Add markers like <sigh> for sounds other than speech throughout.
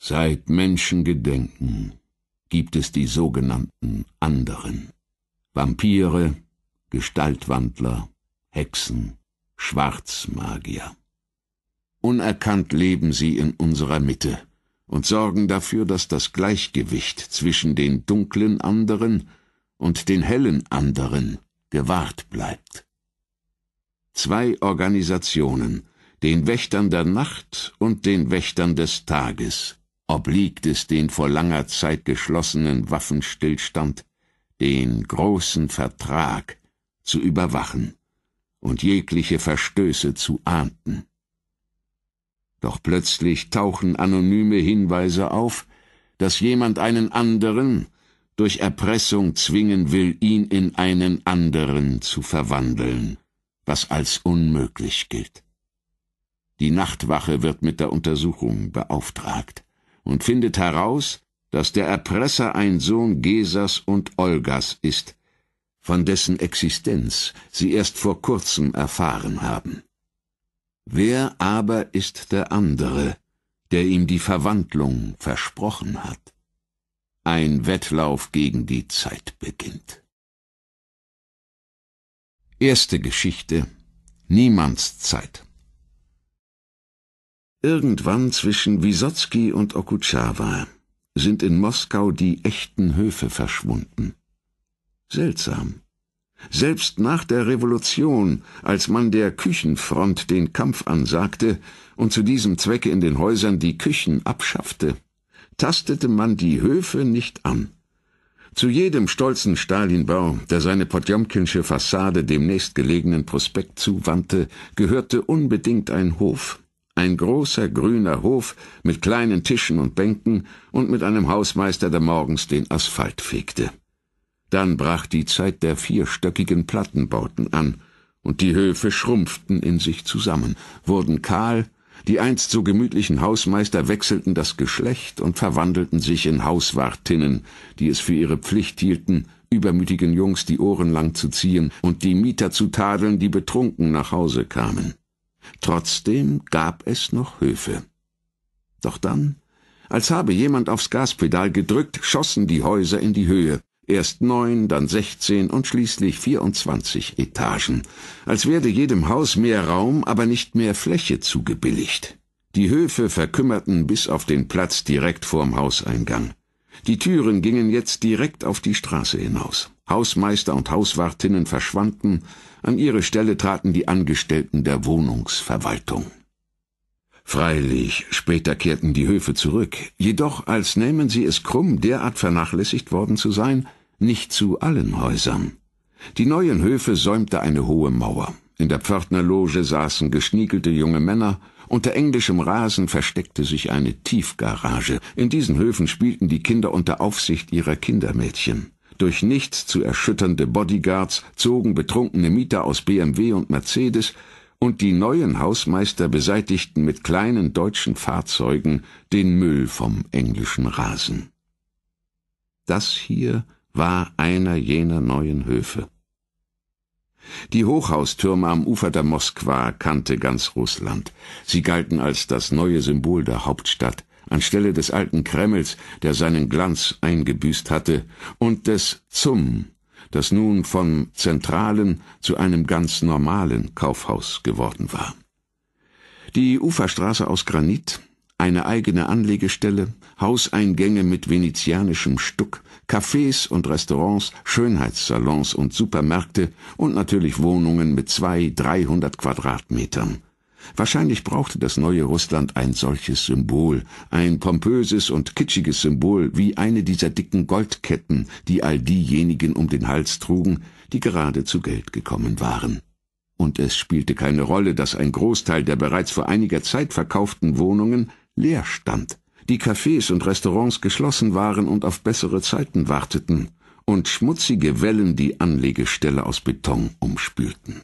Seit Menschengedenken gibt es die sogenannten anderen. Vampire, Gestaltwandler, Hexen, Schwarzmagier. Unerkannt leben sie in unserer Mitte und sorgen dafür, dass das Gleichgewicht zwischen den dunklen anderen und den hellen anderen gewahrt bleibt. Zwei Organisationen, den Wächtern der Nacht und den Wächtern des Tages, obliegt es den vor langer Zeit geschlossenen Waffenstillstand, den großen Vertrag zu überwachen und jegliche Verstöße zu ahnden. Doch plötzlich tauchen anonyme Hinweise auf, dass jemand einen anderen durch Erpressung zwingen will, ihn in einen anderen zu verwandeln, was als unmöglich gilt. Die Nachtwache wird mit der Untersuchung beauftragt und findet heraus, dass der Erpresser ein Sohn Gesas und Olgas ist, von dessen Existenz sie erst vor kurzem erfahren haben. Wer aber ist der andere, der ihm die Verwandlung versprochen hat? Ein Wettlauf gegen die Zeit beginnt. Erste Geschichte Niemandszeit Irgendwann zwischen Wisotsky und Okutschawa sind in Moskau die echten Höfe verschwunden. Seltsam. Selbst nach der Revolution, als man der Küchenfront den Kampf ansagte und zu diesem Zwecke in den Häusern die Küchen abschaffte, tastete man die Höfe nicht an. Zu jedem stolzen Stalinbau, der seine Potjomkinsche Fassade dem nächstgelegenen Prospekt zuwandte, gehörte unbedingt ein Hof, ein großer grüner Hof mit kleinen Tischen und Bänken und mit einem Hausmeister, der morgens den Asphalt fegte. Dann brach die Zeit der vierstöckigen Plattenbauten an, und die Höfe schrumpften in sich zusammen, wurden kahl, die einst so gemütlichen Hausmeister wechselten das Geschlecht und verwandelten sich in Hauswartinnen, die es für ihre Pflicht hielten, übermütigen Jungs die Ohren lang zu ziehen und die Mieter zu tadeln, die betrunken nach Hause kamen. Trotzdem gab es noch Höfe. Doch dann, als habe jemand aufs Gaspedal gedrückt, schossen die Häuser in die Höhe. Erst neun, dann sechzehn und schließlich vierundzwanzig Etagen. Als werde jedem Haus mehr Raum, aber nicht mehr Fläche zugebilligt. Die Höfe verkümmerten bis auf den Platz direkt vorm Hauseingang. Die Türen gingen jetzt direkt auf die Straße hinaus. Hausmeister und Hauswartinnen verschwanden, an ihre Stelle traten die Angestellten der Wohnungsverwaltung. Freilich, später kehrten die Höfe zurück, jedoch als nähmen sie es krumm, derart vernachlässigt worden zu sein, nicht zu allen Häusern. Die neuen Höfe säumte eine hohe Mauer. In der Pförtnerloge saßen geschniegelte junge Männer, unter englischem Rasen versteckte sich eine Tiefgarage. In diesen Höfen spielten die Kinder unter Aufsicht ihrer Kindermädchen durch nichts zu erschütternde Bodyguards zogen betrunkene Mieter aus BMW und Mercedes, und die neuen Hausmeister beseitigten mit kleinen deutschen Fahrzeugen den Müll vom englischen Rasen. Das hier war einer jener neuen Höfe. Die Hochhaustürme am Ufer der Moskwa kannte ganz Russland. Sie galten als das neue Symbol der Hauptstadt anstelle des alten Kremls, der seinen Glanz eingebüßt hatte, und des Zum, das nun vom zentralen zu einem ganz normalen Kaufhaus geworden war. Die Uferstraße aus Granit, eine eigene Anlegestelle, Hauseingänge mit venezianischem Stuck, Cafés und Restaurants, Schönheitssalons und Supermärkte und natürlich Wohnungen mit zwei, dreihundert Quadratmetern. Wahrscheinlich brauchte das neue Russland ein solches Symbol, ein pompöses und kitschiges Symbol wie eine dieser dicken Goldketten, die all diejenigen um den Hals trugen, die gerade zu Geld gekommen waren. Und es spielte keine Rolle, dass ein Großteil der bereits vor einiger Zeit verkauften Wohnungen leer stand, die Cafés und Restaurants geschlossen waren und auf bessere Zeiten warteten, und schmutzige Wellen die Anlegestelle aus Beton umspülten.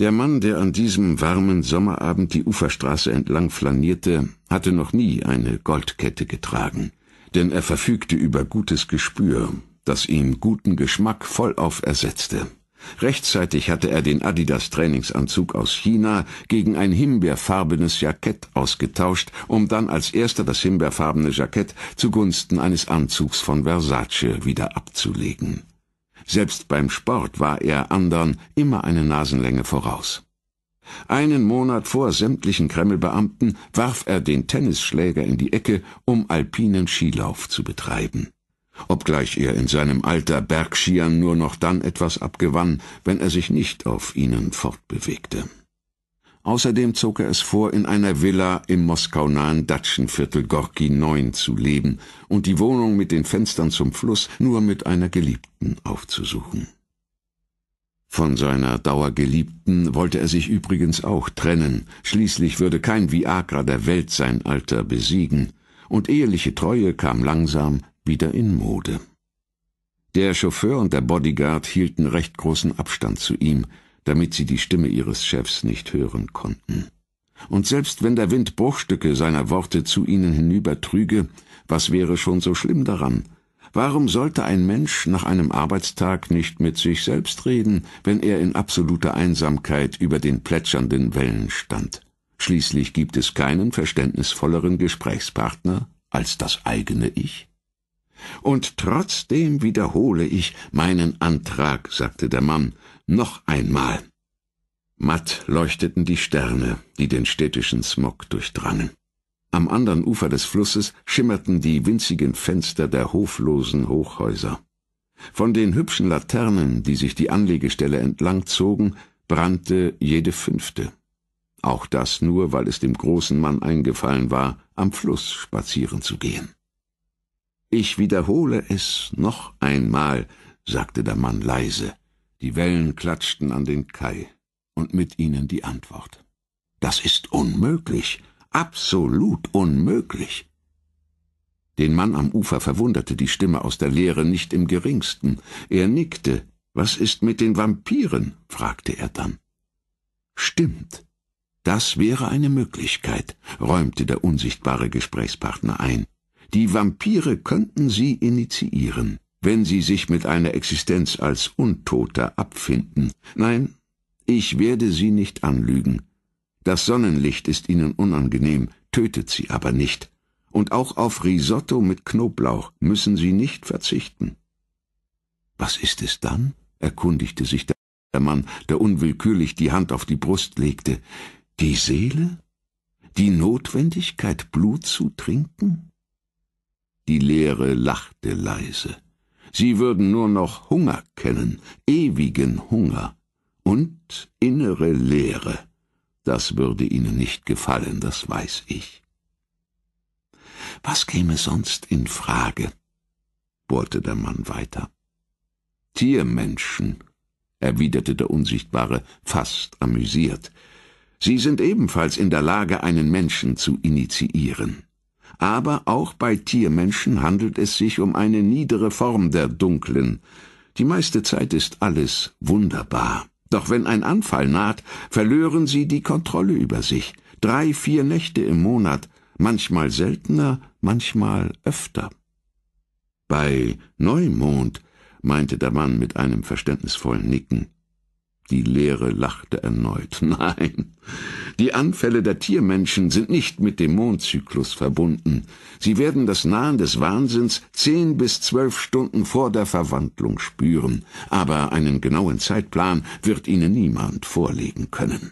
Der Mann, der an diesem warmen Sommerabend die Uferstraße entlang flanierte, hatte noch nie eine Goldkette getragen, denn er verfügte über gutes Gespür, das ihm guten Geschmack vollauf ersetzte. Rechtzeitig hatte er den Adidas Trainingsanzug aus China gegen ein himbeerfarbenes Jackett ausgetauscht, um dann als erster das himbeerfarbene Jackett zugunsten eines Anzugs von Versace wieder abzulegen. Selbst beim Sport war er andern immer eine Nasenlänge voraus. Einen Monat vor sämtlichen Kremlbeamten warf er den Tennisschläger in die Ecke, um alpinen Skilauf zu betreiben. Obgleich er in seinem Alter Bergskiern nur noch dann etwas abgewann, wenn er sich nicht auf ihnen fortbewegte. Außerdem zog er es vor, in einer Villa im moskau-nahen Datschenviertel Gorki 9 zu leben und die Wohnung mit den Fenstern zum Fluss nur mit einer Geliebten aufzusuchen. Von seiner Dauergeliebten wollte er sich übrigens auch trennen, schließlich würde kein Viagra der Welt sein Alter besiegen, und eheliche Treue kam langsam wieder in Mode. Der Chauffeur und der Bodyguard hielten recht großen Abstand zu ihm, damit sie die Stimme ihres Chefs nicht hören konnten. Und selbst wenn der Wind Bruchstücke seiner Worte zu ihnen hinübertrüge, was wäre schon so schlimm daran? Warum sollte ein Mensch nach einem Arbeitstag nicht mit sich selbst reden, wenn er in absoluter Einsamkeit über den plätschernden Wellen stand? Schließlich gibt es keinen verständnisvolleren Gesprächspartner als das eigene Ich. Und trotzdem wiederhole ich meinen Antrag, sagte der Mann, noch einmal. Matt leuchteten die Sterne, die den städtischen Smog durchdrangen. Am anderen Ufer des Flusses schimmerten die winzigen Fenster der hoflosen Hochhäuser. Von den hübschen Laternen, die sich die Anlegestelle entlang zogen, brannte jede fünfte. Auch das nur, weil es dem großen Mann eingefallen war, am Fluss spazieren zu gehen. Ich wiederhole es noch einmal, sagte der Mann leise die Wellen klatschten an den Kai und mit ihnen die Antwort. Das ist unmöglich, absolut unmöglich. Den Mann am Ufer verwunderte die Stimme aus der Leere nicht im geringsten. Er nickte. Was ist mit den Vampiren? fragte er dann. Stimmt. Das wäre eine Möglichkeit, räumte der unsichtbare Gesprächspartner ein. Die Vampire könnten sie initiieren wenn sie sich mit einer Existenz als Untoter abfinden. Nein, ich werde sie nicht anlügen. Das Sonnenlicht ist ihnen unangenehm, tötet sie aber nicht. Und auch auf Risotto mit Knoblauch müssen sie nicht verzichten. Was ist es dann? erkundigte sich der Mann, der unwillkürlich die Hand auf die Brust legte. Die Seele? Die Notwendigkeit, Blut zu trinken? Die Leere lachte leise. Sie würden nur noch Hunger kennen, ewigen Hunger und innere Leere. Das würde Ihnen nicht gefallen, das weiß ich. Was käme sonst in Frage? bohrte der Mann weiter. Tiermenschen, erwiderte der Unsichtbare, fast amüsiert. Sie sind ebenfalls in der Lage, einen Menschen zu initiieren aber auch bei Tiermenschen handelt es sich um eine niedere Form der dunklen. Die meiste Zeit ist alles wunderbar. Doch wenn ein Anfall naht, verlören sie die Kontrolle über sich. Drei, vier Nächte im Monat, manchmal seltener, manchmal öfter. Bei Neumond, meinte der Mann mit einem verständnisvollen Nicken, die Lehre lachte erneut. <laughs> Nein, die Anfälle der Tiermenschen sind nicht mit dem Mondzyklus verbunden. Sie werden das Nahen des Wahnsinns zehn bis zwölf Stunden vor der Verwandlung spüren, aber einen genauen Zeitplan wird ihnen niemand vorlegen können.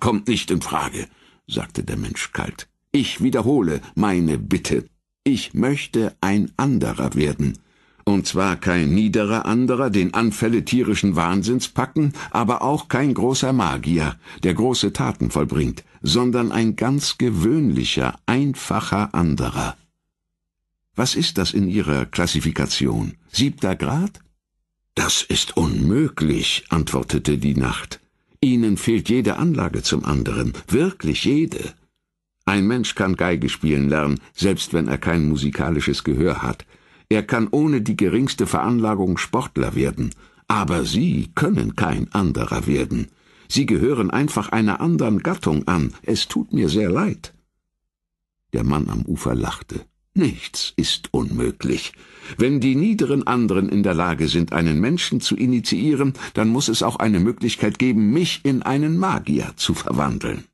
Kommt nicht in Frage, sagte der Mensch kalt. Ich wiederhole meine Bitte. Ich möchte ein anderer werden. Und zwar kein niederer anderer, den Anfälle tierischen Wahnsinns packen, aber auch kein großer Magier, der große Taten vollbringt, sondern ein ganz gewöhnlicher, einfacher anderer. Was ist das in Ihrer Klassifikation? Siebter Grad? Das ist unmöglich, antwortete die Nacht. Ihnen fehlt jede Anlage zum anderen, wirklich jede. Ein Mensch kann Geige spielen lernen, selbst wenn er kein musikalisches Gehör hat. Er kann ohne die geringste Veranlagung Sportler werden, aber Sie können kein anderer werden. Sie gehören einfach einer anderen Gattung an. Es tut mir sehr leid. Der Mann am Ufer lachte. Nichts ist unmöglich. Wenn die niederen anderen in der Lage sind, einen Menschen zu initiieren, dann muss es auch eine Möglichkeit geben, mich in einen Magier zu verwandeln.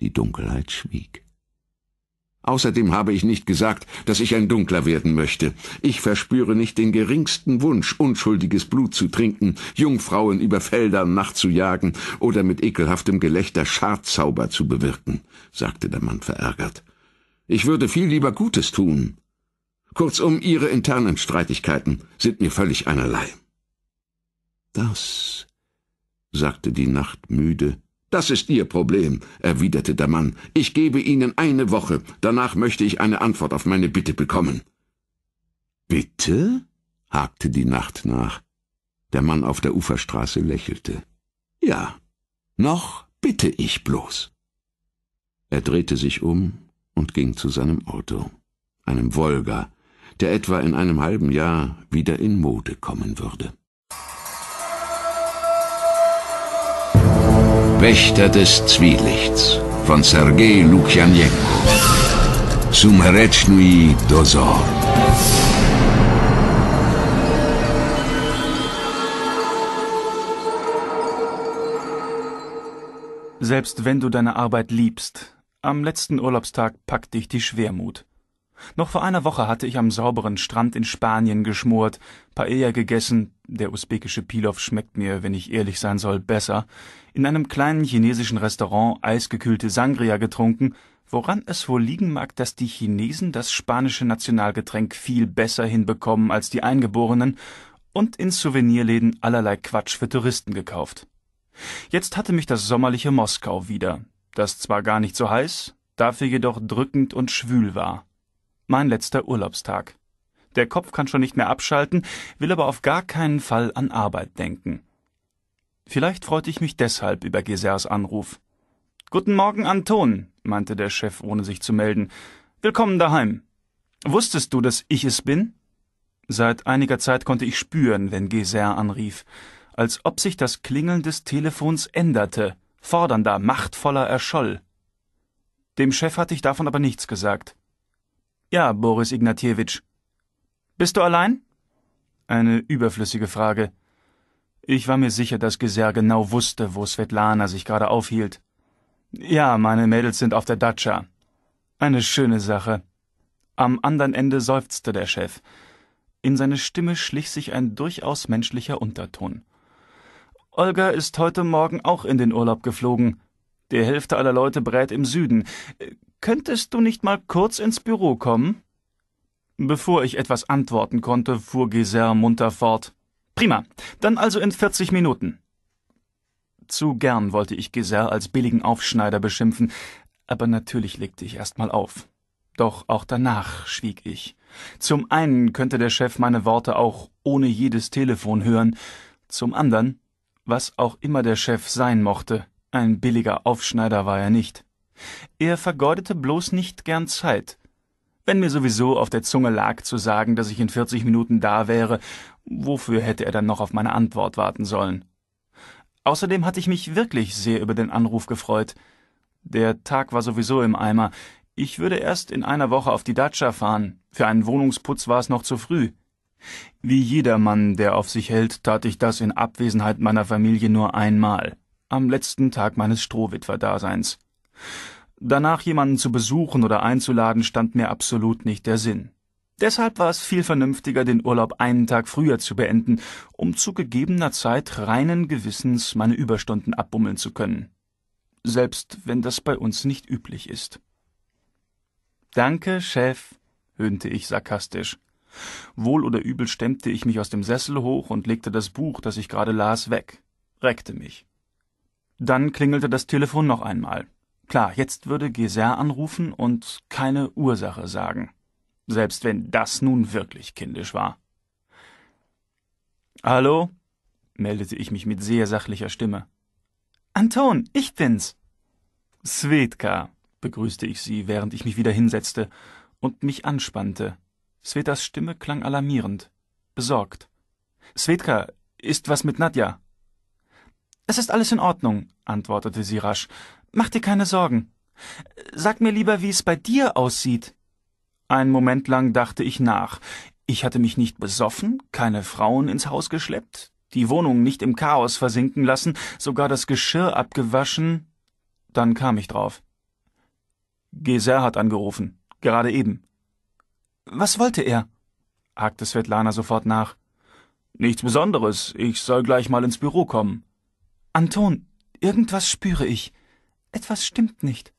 Die Dunkelheit schwieg. Außerdem habe ich nicht gesagt, dass ich ein Dunkler werden möchte. Ich verspüre nicht den geringsten Wunsch, unschuldiges Blut zu trinken, Jungfrauen über Feldern nachzujagen oder mit ekelhaftem Gelächter Schadzauber zu bewirken, sagte der Mann verärgert. Ich würde viel lieber Gutes tun. Kurzum, Ihre internen Streitigkeiten sind mir völlig einerlei. Das, sagte die Nacht müde, das ist Ihr Problem, erwiderte der Mann. Ich gebe Ihnen eine Woche, danach möchte ich eine Antwort auf meine Bitte bekommen. Bitte? hakte die Nacht nach. Der Mann auf der Uferstraße lächelte. Ja, noch bitte ich bloß. Er drehte sich um und ging zu seinem Auto, einem Wolga, der etwa in einem halben Jahr wieder in Mode kommen würde. Wächter des Zwielichts von Sergei Lukjanenko. Sumheretsnui dozor. Selbst wenn du deine Arbeit liebst, am letzten Urlaubstag packt dich die Schwermut. Noch vor einer Woche hatte ich am sauberen Strand in Spanien geschmort, Paella gegessen, der usbekische Pilov schmeckt mir, wenn ich ehrlich sein soll, besser, in einem kleinen chinesischen Restaurant eisgekühlte Sangria getrunken, woran es wohl liegen mag, dass die Chinesen das spanische Nationalgetränk viel besser hinbekommen als die Eingeborenen und in Souvenirläden allerlei Quatsch für Touristen gekauft. Jetzt hatte mich das sommerliche Moskau wieder, das zwar gar nicht so heiß, dafür jedoch drückend und schwül war. Mein letzter Urlaubstag. Der Kopf kann schon nicht mehr abschalten, will aber auf gar keinen Fall an Arbeit denken. Vielleicht freute ich mich deshalb über Gesers Anruf. Guten Morgen, Anton, meinte der Chef, ohne sich zu melden. Willkommen daheim. Wusstest du, dass ich es bin? Seit einiger Zeit konnte ich spüren, wenn Geser anrief, als ob sich das Klingeln des Telefons änderte, fordernder, machtvoller erscholl. Dem Chef hatte ich davon aber nichts gesagt. Ja, Boris Ignatjewitsch. Bist du allein? Eine überflüssige Frage. Ich war mir sicher, dass Geser genau wusste, wo Svetlana sich gerade aufhielt. Ja, meine Mädels sind auf der Datscha. Eine schöne Sache. Am andern Ende seufzte der Chef. In seine Stimme schlich sich ein durchaus menschlicher Unterton. Olga ist heute Morgen auch in den Urlaub geflogen. Die Hälfte aller Leute brät im Süden. Könntest du nicht mal kurz ins Büro kommen? Bevor ich etwas antworten konnte, fuhr Gisert munter fort. Prima, dann also in 40 Minuten. Zu gern wollte ich Gisert als billigen Aufschneider beschimpfen, aber natürlich legte ich erst mal auf. Doch auch danach schwieg ich. Zum einen könnte der Chef meine Worte auch ohne jedes Telefon hören, zum anderen, was auch immer der Chef sein mochte, ein billiger Aufschneider war er nicht. Er vergeudete bloß nicht gern Zeit. Wenn mir sowieso auf der Zunge lag zu sagen, dass ich in vierzig Minuten da wäre, wofür hätte er dann noch auf meine Antwort warten sollen? Außerdem hatte ich mich wirklich sehr über den Anruf gefreut. Der Tag war sowieso im Eimer. Ich würde erst in einer Woche auf die Datscha fahren. Für einen Wohnungsputz war es noch zu früh. Wie jedermann, der auf sich hält, tat ich das in Abwesenheit meiner Familie nur einmal. Am letzten Tag meines Strohwitwerdaseins. Danach jemanden zu besuchen oder einzuladen, stand mir absolut nicht der Sinn. Deshalb war es viel vernünftiger, den Urlaub einen Tag früher zu beenden, um zu gegebener Zeit reinen Gewissens meine Überstunden abbummeln zu können. Selbst wenn das bei uns nicht üblich ist. Danke, Chef, höhnte ich sarkastisch. Wohl oder übel stemmte ich mich aus dem Sessel hoch und legte das Buch, das ich gerade las, weg, reckte mich. Dann klingelte das Telefon noch einmal. Klar, jetzt würde Geser anrufen und keine Ursache sagen. Selbst wenn das nun wirklich kindisch war. Hallo? meldete ich mich mit sehr sachlicher Stimme. Anton, ich bin's. Svetka, begrüßte ich sie, während ich mich wieder hinsetzte und mich anspannte. Svetas Stimme klang alarmierend, besorgt. Svetka, ist was mit Nadja? Es ist alles in Ordnung, antwortete sie rasch. Mach dir keine Sorgen. Sag mir lieber, wie es bei dir aussieht. Einen Moment lang dachte ich nach. Ich hatte mich nicht besoffen, keine Frauen ins Haus geschleppt, die Wohnung nicht im Chaos versinken lassen, sogar das Geschirr abgewaschen. Dann kam ich drauf. Geser hat angerufen, gerade eben. Was wollte er? hakte Svetlana sofort nach. Nichts Besonderes, ich soll gleich mal ins Büro kommen. Anton, irgendwas spüre ich. Etwas stimmt nicht.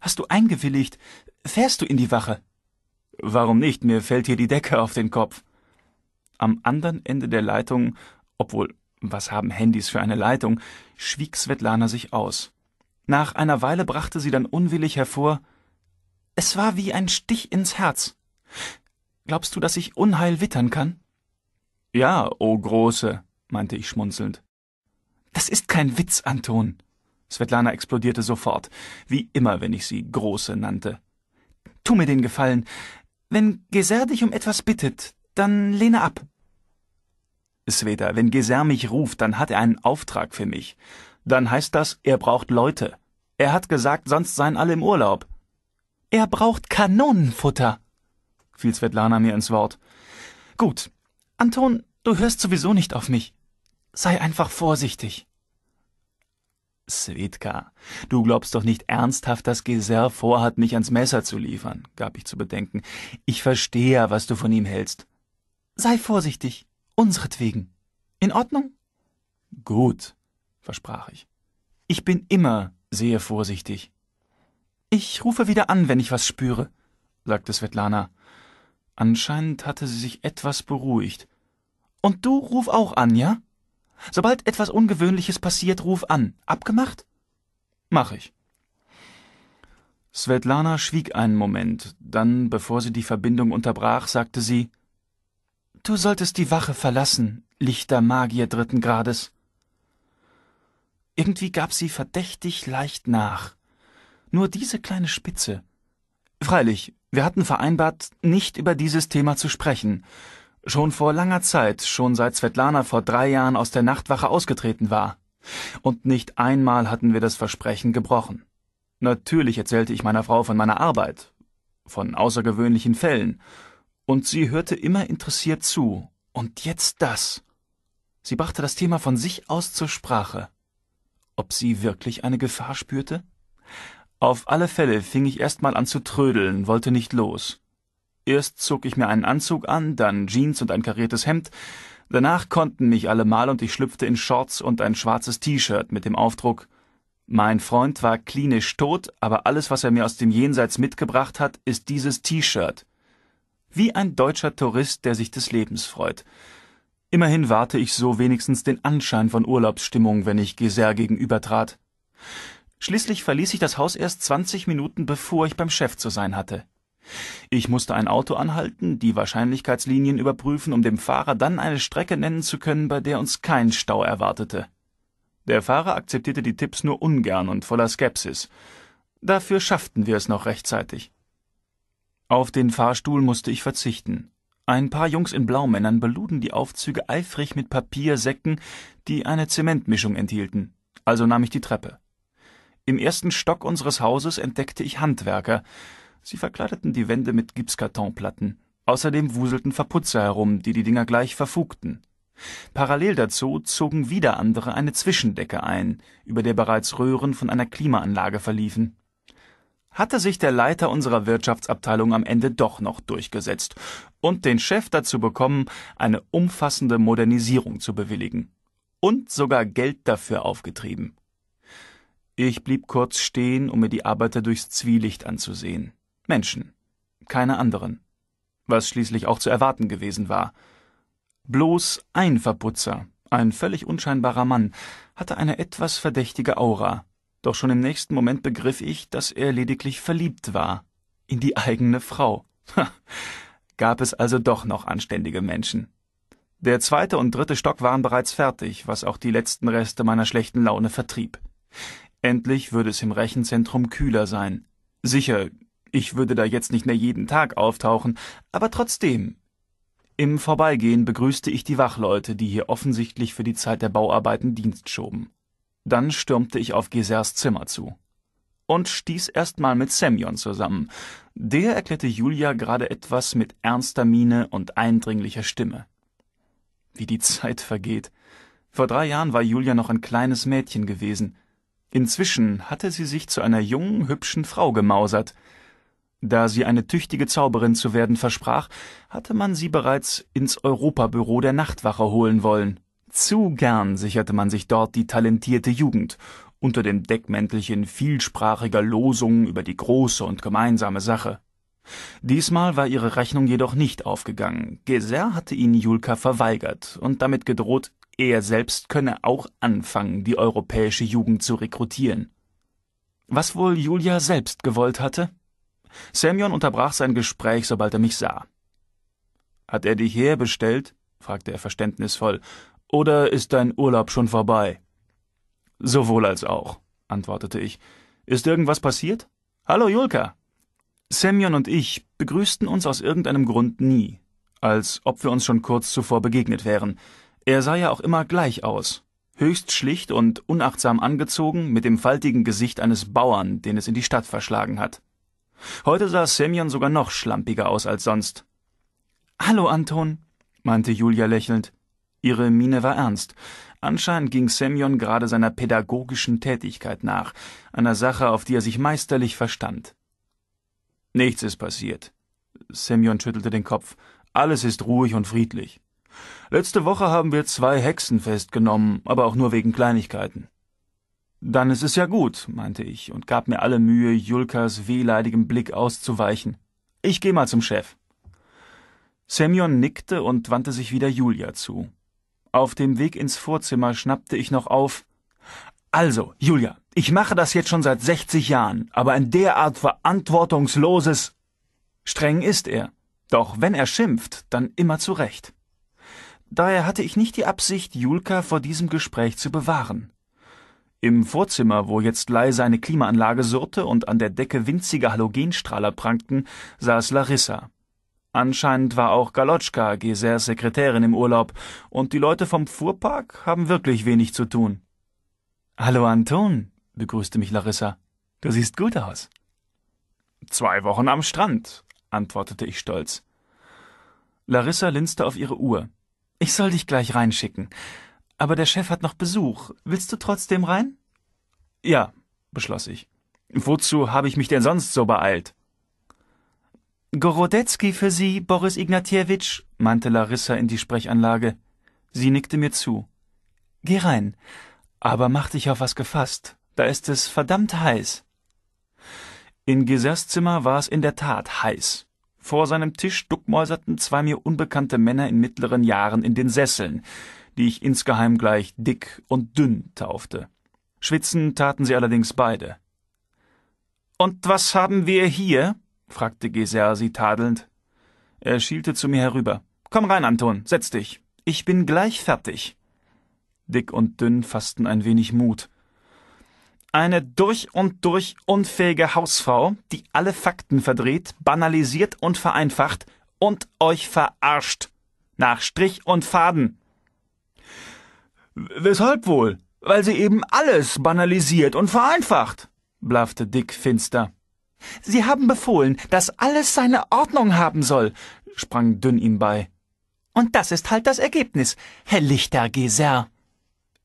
Hast du eingewilligt? Fährst du in die Wache? Warum nicht? Mir fällt hier die Decke auf den Kopf. Am anderen Ende der Leitung, obwohl, was haben Handys für eine Leitung, schwieg Svetlana sich aus. Nach einer Weile brachte sie dann unwillig hervor, es war wie ein Stich ins Herz. Glaubst du, dass ich Unheil wittern kann? Ja, o oh Große, meinte ich schmunzelnd. Das ist kein Witz, Anton. Svetlana explodierte sofort, wie immer, wenn ich sie Große nannte. Tu mir den Gefallen. Wenn Geser dich um etwas bittet, dann lehne ab. Sveta, wenn Geser mich ruft, dann hat er einen Auftrag für mich. Dann heißt das, er braucht Leute. Er hat gesagt, sonst seien alle im Urlaub. Er braucht Kanonenfutter, fiel Svetlana mir ins Wort. Gut, Anton, du hörst sowieso nicht auf mich. Sei einfach vorsichtig. Svedka, du glaubst doch nicht ernsthaft, dass Geser vorhat, mich ans Messer zu liefern, gab ich zu bedenken. Ich verstehe ja, was du von ihm hältst. Sei vorsichtig, unsretwegen. In Ordnung? Gut, versprach ich. Ich bin immer sehr vorsichtig. Ich rufe wieder an, wenn ich was spüre, sagte Svetlana. Anscheinend hatte sie sich etwas beruhigt. Und du ruf auch an, ja? Sobald etwas Ungewöhnliches passiert, ruf an. Abgemacht? Mach ich. Svetlana schwieg einen Moment, dann, bevor sie die Verbindung unterbrach, sagte sie Du solltest die Wache verlassen, lichter Magier dritten Grades. Irgendwie gab sie verdächtig leicht nach. Nur diese kleine Spitze. Freilich, wir hatten vereinbart, nicht über dieses Thema zu sprechen, Schon vor langer Zeit, schon seit Svetlana vor drei Jahren aus der Nachtwache ausgetreten war. Und nicht einmal hatten wir das Versprechen gebrochen. Natürlich erzählte ich meiner Frau von meiner Arbeit, von außergewöhnlichen Fällen, und sie hörte immer interessiert zu. Und jetzt das. Sie brachte das Thema von sich aus zur Sprache. Ob sie wirklich eine Gefahr spürte? Auf alle Fälle fing ich erst mal an zu trödeln, wollte nicht los. Erst zog ich mir einen Anzug an, dann Jeans und ein kariertes Hemd. Danach konnten mich alle mal und ich schlüpfte in Shorts und ein schwarzes T-Shirt mit dem Aufdruck Mein Freund war klinisch tot, aber alles, was er mir aus dem Jenseits mitgebracht hat, ist dieses T-Shirt. Wie ein deutscher Tourist, der sich des Lebens freut. Immerhin warte ich so wenigstens den Anschein von Urlaubsstimmung, wenn ich Geser gegenübertrat. Schließlich verließ ich das Haus erst 20 Minuten, bevor ich beim Chef zu sein hatte. Ich musste ein Auto anhalten, die Wahrscheinlichkeitslinien überprüfen, um dem Fahrer dann eine Strecke nennen zu können, bei der uns kein Stau erwartete. Der Fahrer akzeptierte die Tipps nur ungern und voller Skepsis. Dafür schafften wir es noch rechtzeitig. Auf den Fahrstuhl musste ich verzichten. Ein paar Jungs in Blaumännern beluden die Aufzüge eifrig mit Papiersäcken, die eine Zementmischung enthielten, also nahm ich die Treppe. Im ersten Stock unseres Hauses entdeckte ich Handwerker, Sie verkleideten die Wände mit Gipskartonplatten. Außerdem wuselten Verputzer herum, die die Dinger gleich verfugten. Parallel dazu zogen wieder andere eine Zwischendecke ein, über der bereits Röhren von einer Klimaanlage verliefen. Hatte sich der Leiter unserer Wirtschaftsabteilung am Ende doch noch durchgesetzt und den Chef dazu bekommen, eine umfassende Modernisierung zu bewilligen. Und sogar Geld dafür aufgetrieben. Ich blieb kurz stehen, um mir die Arbeiter durchs Zwielicht anzusehen. Menschen, keine anderen. Was schließlich auch zu erwarten gewesen war. Bloß ein Verputzer, ein völlig unscheinbarer Mann, hatte eine etwas verdächtige Aura, doch schon im nächsten Moment begriff ich, dass er lediglich verliebt war in die eigene Frau. Gab es also doch noch anständige Menschen. Der zweite und dritte Stock waren bereits fertig, was auch die letzten Reste meiner schlechten Laune vertrieb. Endlich würde es im Rechenzentrum kühler sein. Sicher, ich würde da jetzt nicht mehr jeden Tag auftauchen, aber trotzdem. Im Vorbeigehen begrüßte ich die Wachleute, die hier offensichtlich für die Zeit der Bauarbeiten Dienst schoben. Dann stürmte ich auf Gesers Zimmer zu und stieß erstmal mit Semyon zusammen. Der erklärte Julia gerade etwas mit ernster Miene und eindringlicher Stimme. Wie die Zeit vergeht. Vor drei Jahren war Julia noch ein kleines Mädchen gewesen. Inzwischen hatte sie sich zu einer jungen, hübschen Frau gemausert. Da sie eine tüchtige Zauberin zu werden versprach, hatte man sie bereits ins Europabüro der Nachtwache holen wollen. Zu gern sicherte man sich dort die talentierte Jugend, unter dem Deckmäntelchen vielsprachiger Losungen über die große und gemeinsame Sache. Diesmal war ihre Rechnung jedoch nicht aufgegangen. Geser hatte ihn Julka verweigert und damit gedroht, er selbst könne auch anfangen, die europäische Jugend zu rekrutieren. Was wohl Julia selbst gewollt hatte? Semyon unterbrach sein Gespräch, sobald er mich sah. Hat er dich herbestellt? fragte er verständnisvoll. Oder ist dein Urlaub schon vorbei? Sowohl als auch, antwortete ich. Ist irgendwas passiert? Hallo, Julka! Semyon und ich begrüßten uns aus irgendeinem Grund nie, als ob wir uns schon kurz zuvor begegnet wären. Er sah ja auch immer gleich aus, höchst schlicht und unachtsam angezogen, mit dem faltigen Gesicht eines Bauern, den es in die Stadt verschlagen hat. Heute sah Semyon sogar noch schlampiger aus als sonst. Hallo, Anton, meinte Julia lächelnd. Ihre Miene war ernst. Anscheinend ging Semyon gerade seiner pädagogischen Tätigkeit nach, einer Sache, auf die er sich meisterlich verstand. Nichts ist passiert. Semyon schüttelte den Kopf. Alles ist ruhig und friedlich. Letzte Woche haben wir zwei Hexen festgenommen, aber auch nur wegen Kleinigkeiten. Dann ist es ja gut, meinte ich und gab mir alle Mühe, Julkas wehleidigem Blick auszuweichen. Ich geh mal zum Chef. Semyon nickte und wandte sich wieder Julia zu. Auf dem Weg ins Vorzimmer schnappte ich noch auf. Also, Julia, ich mache das jetzt schon seit 60 Jahren, aber ein derart verantwortungsloses. Streng ist er. Doch wenn er schimpft, dann immer zu Recht. Daher hatte ich nicht die Absicht, Julka vor diesem Gespräch zu bewahren. Im Vorzimmer, wo jetzt leise eine Klimaanlage surrte und an der Decke winzige Halogenstrahler prangten, saß Larissa. Anscheinend war auch Galotschka, Gesers Sekretärin, im Urlaub, und die Leute vom Fuhrpark haben wirklich wenig zu tun. Hallo Anton, begrüßte mich Larissa. Du siehst gut aus. Zwei Wochen am Strand, antwortete ich stolz. Larissa linste auf ihre Uhr. Ich soll dich gleich reinschicken. Aber der Chef hat noch Besuch. Willst du trotzdem rein? Ja, beschloss ich. Wozu habe ich mich denn sonst so beeilt? Gorodetzky für Sie, Boris Ignatjewitsch, meinte Larissa in die Sprechanlage. Sie nickte mir zu. Geh rein. Aber mach dich auf was gefasst. Da ist es verdammt heiß. In Gesers Zimmer war es in der Tat heiß. Vor seinem Tisch duckmäuserten zwei mir unbekannte Männer in mittleren Jahren in den Sesseln die ich insgeheim gleich dick und dünn taufte. Schwitzen taten sie allerdings beide. Und was haben wir hier? fragte sie tadelnd. Er schielte zu mir herüber. Komm rein, Anton, setz dich. Ich bin gleich fertig. Dick und dünn fassten ein wenig Mut. Eine durch und durch unfähige Hausfrau, die alle Fakten verdreht, banalisiert und vereinfacht und euch verarscht. Nach Strich und Faden. Weshalb wohl? Weil sie eben alles banalisiert und vereinfacht, blaffte Dick finster. Sie haben befohlen, dass alles seine Ordnung haben soll, sprang Dünn ihm bei. Und das ist halt das Ergebnis, Herr Lichter Geser.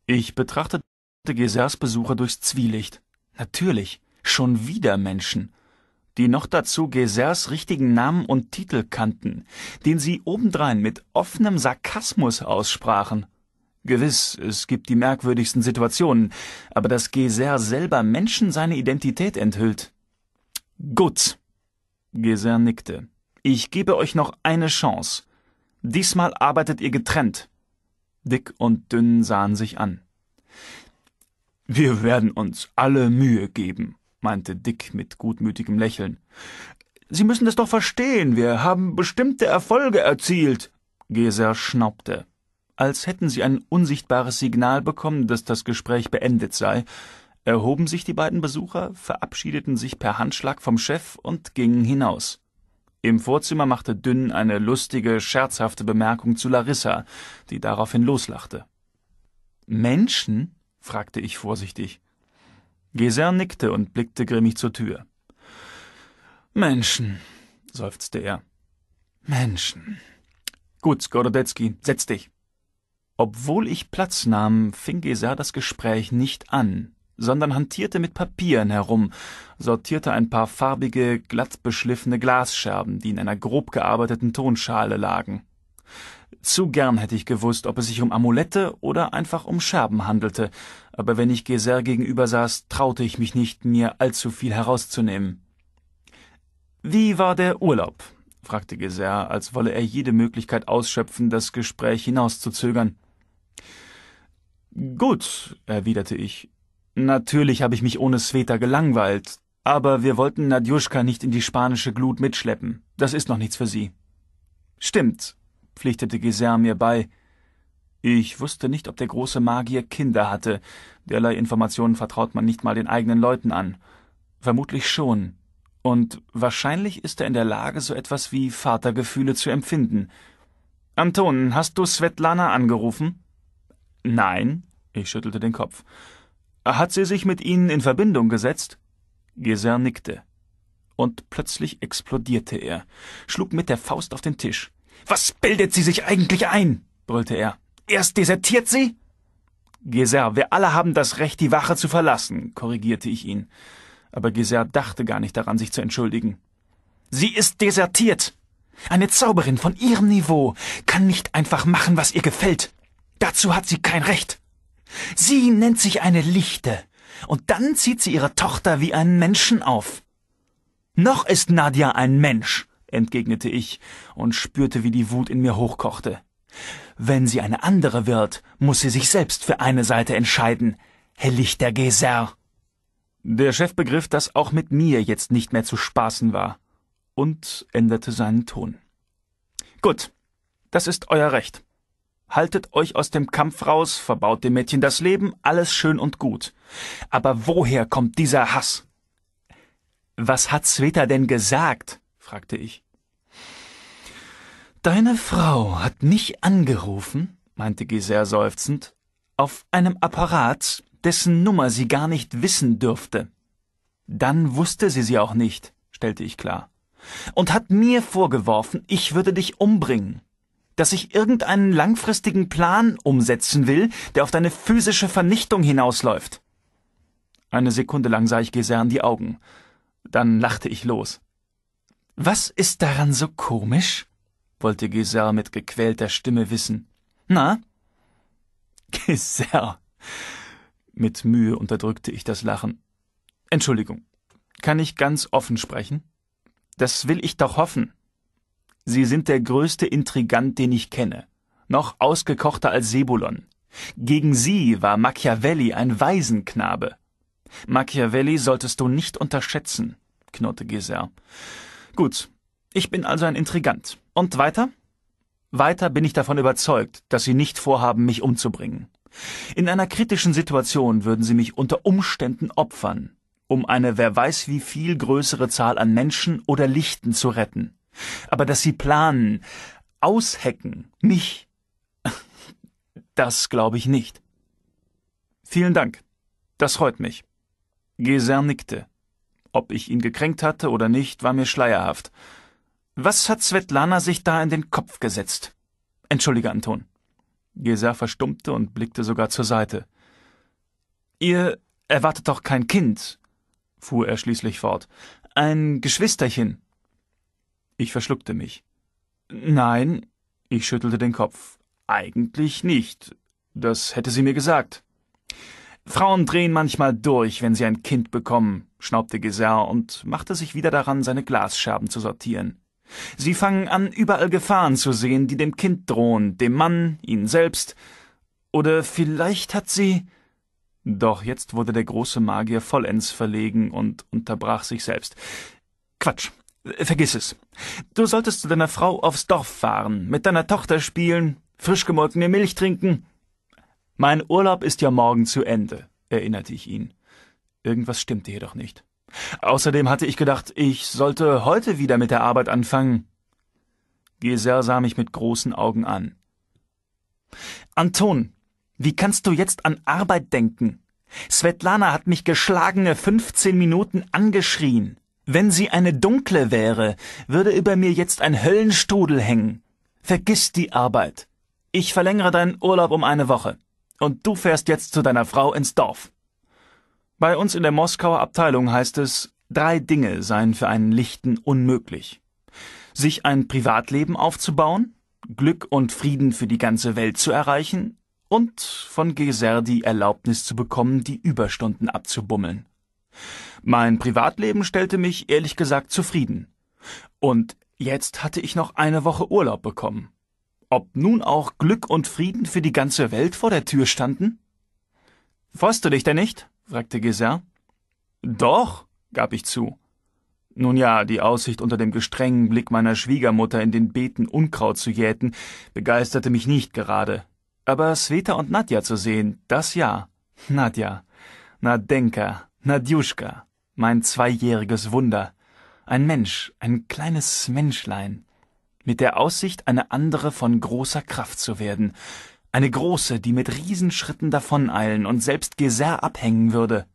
Ich betrachtete Gesers Besucher durchs Zwielicht. Natürlich, schon wieder Menschen, die noch dazu Gesers richtigen Namen und Titel kannten, den sie obendrein mit offenem Sarkasmus aussprachen. Gewiss, es gibt die merkwürdigsten Situationen, aber dass Geser selber Menschen seine Identität enthüllt. Gut. Geser nickte. Ich gebe euch noch eine Chance. Diesmal arbeitet ihr getrennt. Dick und Dünn sahen sich an. Wir werden uns alle Mühe geben, meinte Dick mit gutmütigem Lächeln. Sie müssen das doch verstehen, wir haben bestimmte Erfolge erzielt. Geser schnaubte als hätten sie ein unsichtbares Signal bekommen, dass das Gespräch beendet sei, erhoben sich die beiden Besucher, verabschiedeten sich per Handschlag vom Chef und gingen hinaus. Im Vorzimmer machte Dünn eine lustige, scherzhafte Bemerkung zu Larissa, die daraufhin loslachte. Menschen? fragte ich vorsichtig. Geser nickte und blickte grimmig zur Tür. Menschen, seufzte er. Menschen. Gut, Gorodetzky, setz dich. Obwohl ich Platz nahm, fing Gesa das Gespräch nicht an, sondern hantierte mit Papieren herum, sortierte ein paar farbige, glatt beschliffene Glasscherben, die in einer grob gearbeiteten Tonschale lagen. Zu gern hätte ich gewusst, ob es sich um Amulette oder einfach um Scherben handelte, aber wenn ich Geser gegenüber saß, traute ich mich nicht, mir allzu viel herauszunehmen. Wie war der Urlaub? fragte Geser, als wolle er jede Möglichkeit ausschöpfen, das Gespräch hinauszuzögern. Gut, erwiderte ich. Natürlich habe ich mich ohne Sveta gelangweilt, aber wir wollten Nadjuschka nicht in die spanische Glut mitschleppen. Das ist noch nichts für sie. Stimmt, pflichtete Geser mir bei. Ich wusste nicht, ob der große Magier Kinder hatte. Derlei Informationen vertraut man nicht mal den eigenen Leuten an. Vermutlich schon. Und wahrscheinlich ist er in der Lage, so etwas wie Vatergefühle zu empfinden. Anton, hast du Svetlana angerufen? Nein, ich schüttelte den Kopf. Hat sie sich mit Ihnen in Verbindung gesetzt? Geser nickte. Und plötzlich explodierte er, schlug mit der Faust auf den Tisch. Was bildet sie sich eigentlich ein? brüllte er. Erst desertiert sie? Geser, wir alle haben das Recht, die Wache zu verlassen, korrigierte ich ihn. Aber Geser dachte gar nicht daran, sich zu entschuldigen. Sie ist desertiert. Eine Zauberin von ihrem Niveau kann nicht einfach machen, was ihr gefällt. Dazu hat sie kein Recht. Sie nennt sich eine Lichte, und dann zieht sie ihre Tochter wie einen Menschen auf. Noch ist Nadja ein Mensch, entgegnete ich und spürte, wie die Wut in mir hochkochte. Wenn sie eine andere wird, muss sie sich selbst für eine Seite entscheiden, Herr Lichtergeser. Der Chef begriff, dass auch mit mir jetzt nicht mehr zu spaßen war und änderte seinen Ton. Gut, das ist euer Recht haltet euch aus dem Kampf raus, verbaut dem Mädchen das Leben, alles schön und gut. Aber woher kommt dieser Hass? Was hat Sveta denn gesagt? fragte ich. Deine Frau hat mich angerufen, meinte Giselle seufzend, auf einem Apparat, dessen Nummer sie gar nicht wissen dürfte. Dann wusste sie sie auch nicht, stellte ich klar, und hat mir vorgeworfen, ich würde dich umbringen dass ich irgendeinen langfristigen Plan umsetzen will, der auf deine physische Vernichtung hinausläuft. Eine Sekunde lang sah ich Geser in die Augen. Dann lachte ich los. Was ist daran so komisch? wollte Geser mit gequälter Stimme wissen. Na? Geser. Mit Mühe unterdrückte ich das Lachen. Entschuldigung. Kann ich ganz offen sprechen? Das will ich doch hoffen. Sie sind der größte Intrigant, den ich kenne, noch ausgekochter als Sebulon. Gegen sie war Machiavelli ein Waisenknabe. Machiavelli solltest du nicht unterschätzen, knurrte Gesert. Gut, ich bin also ein Intrigant. Und weiter? Weiter bin ich davon überzeugt, dass sie nicht vorhaben, mich umzubringen. In einer kritischen Situation würden sie mich unter Umständen opfern, um eine wer weiß wie viel größere Zahl an Menschen oder Lichten zu retten. Aber dass sie planen, aushecken, mich, <laughs> das glaube ich nicht. Vielen Dank. Das freut mich. Geser nickte. Ob ich ihn gekränkt hatte oder nicht, war mir schleierhaft. Was hat Svetlana sich da in den Kopf gesetzt? Entschuldige, Anton. Geser verstummte und blickte sogar zur Seite. Ihr erwartet doch kein Kind, fuhr er schließlich fort. Ein Geschwisterchen. Ich verschluckte mich. Nein, ich schüttelte den Kopf. Eigentlich nicht. Das hätte sie mir gesagt. Frauen drehen manchmal durch, wenn sie ein Kind bekommen, schnaubte Gesell und machte sich wieder daran, seine Glasscherben zu sortieren. Sie fangen an, überall Gefahren zu sehen, die dem Kind drohen, dem Mann, ihnen selbst. Oder vielleicht hat sie. Doch jetzt wurde der große Magier vollends verlegen und unterbrach sich selbst. Quatsch, Vergiss es. Du solltest zu deiner Frau aufs Dorf fahren, mit deiner Tochter spielen, frisch gemolkene Milch trinken. Mein Urlaub ist ja morgen zu Ende, erinnerte ich ihn. Irgendwas stimmte jedoch nicht. Außerdem hatte ich gedacht, ich sollte heute wieder mit der Arbeit anfangen. Geser sah mich mit großen Augen an. Anton, wie kannst du jetzt an Arbeit denken? Svetlana hat mich geschlagene 15 Minuten angeschrien. Wenn sie eine dunkle wäre, würde über mir jetzt ein Höllenstrudel hängen. Vergiss die Arbeit. Ich verlängere deinen Urlaub um eine Woche. Und du fährst jetzt zu deiner Frau ins Dorf. Bei uns in der Moskauer Abteilung heißt es, drei Dinge seien für einen Lichten unmöglich. Sich ein Privatleben aufzubauen, Glück und Frieden für die ganze Welt zu erreichen und von Geser die Erlaubnis zu bekommen, die Überstunden abzubummeln. Mein Privatleben stellte mich ehrlich gesagt zufrieden. Und jetzt hatte ich noch eine Woche Urlaub bekommen. Ob nun auch Glück und Frieden für die ganze Welt vor der Tür standen? Freust du dich denn nicht? fragte Gesert. Doch, gab ich zu. Nun ja, die Aussicht unter dem gestrengen Blick meiner Schwiegermutter in den Beeten Unkraut zu jäten, begeisterte mich nicht gerade. Aber Sveta und Nadja zu sehen, das ja. Nadja. Nadenka. Nadjuschka mein zweijähriges Wunder, ein Mensch, ein kleines Menschlein, mit der Aussicht, eine andere von großer Kraft zu werden, eine große, die mit Riesenschritten davoneilen und selbst Geser abhängen würde.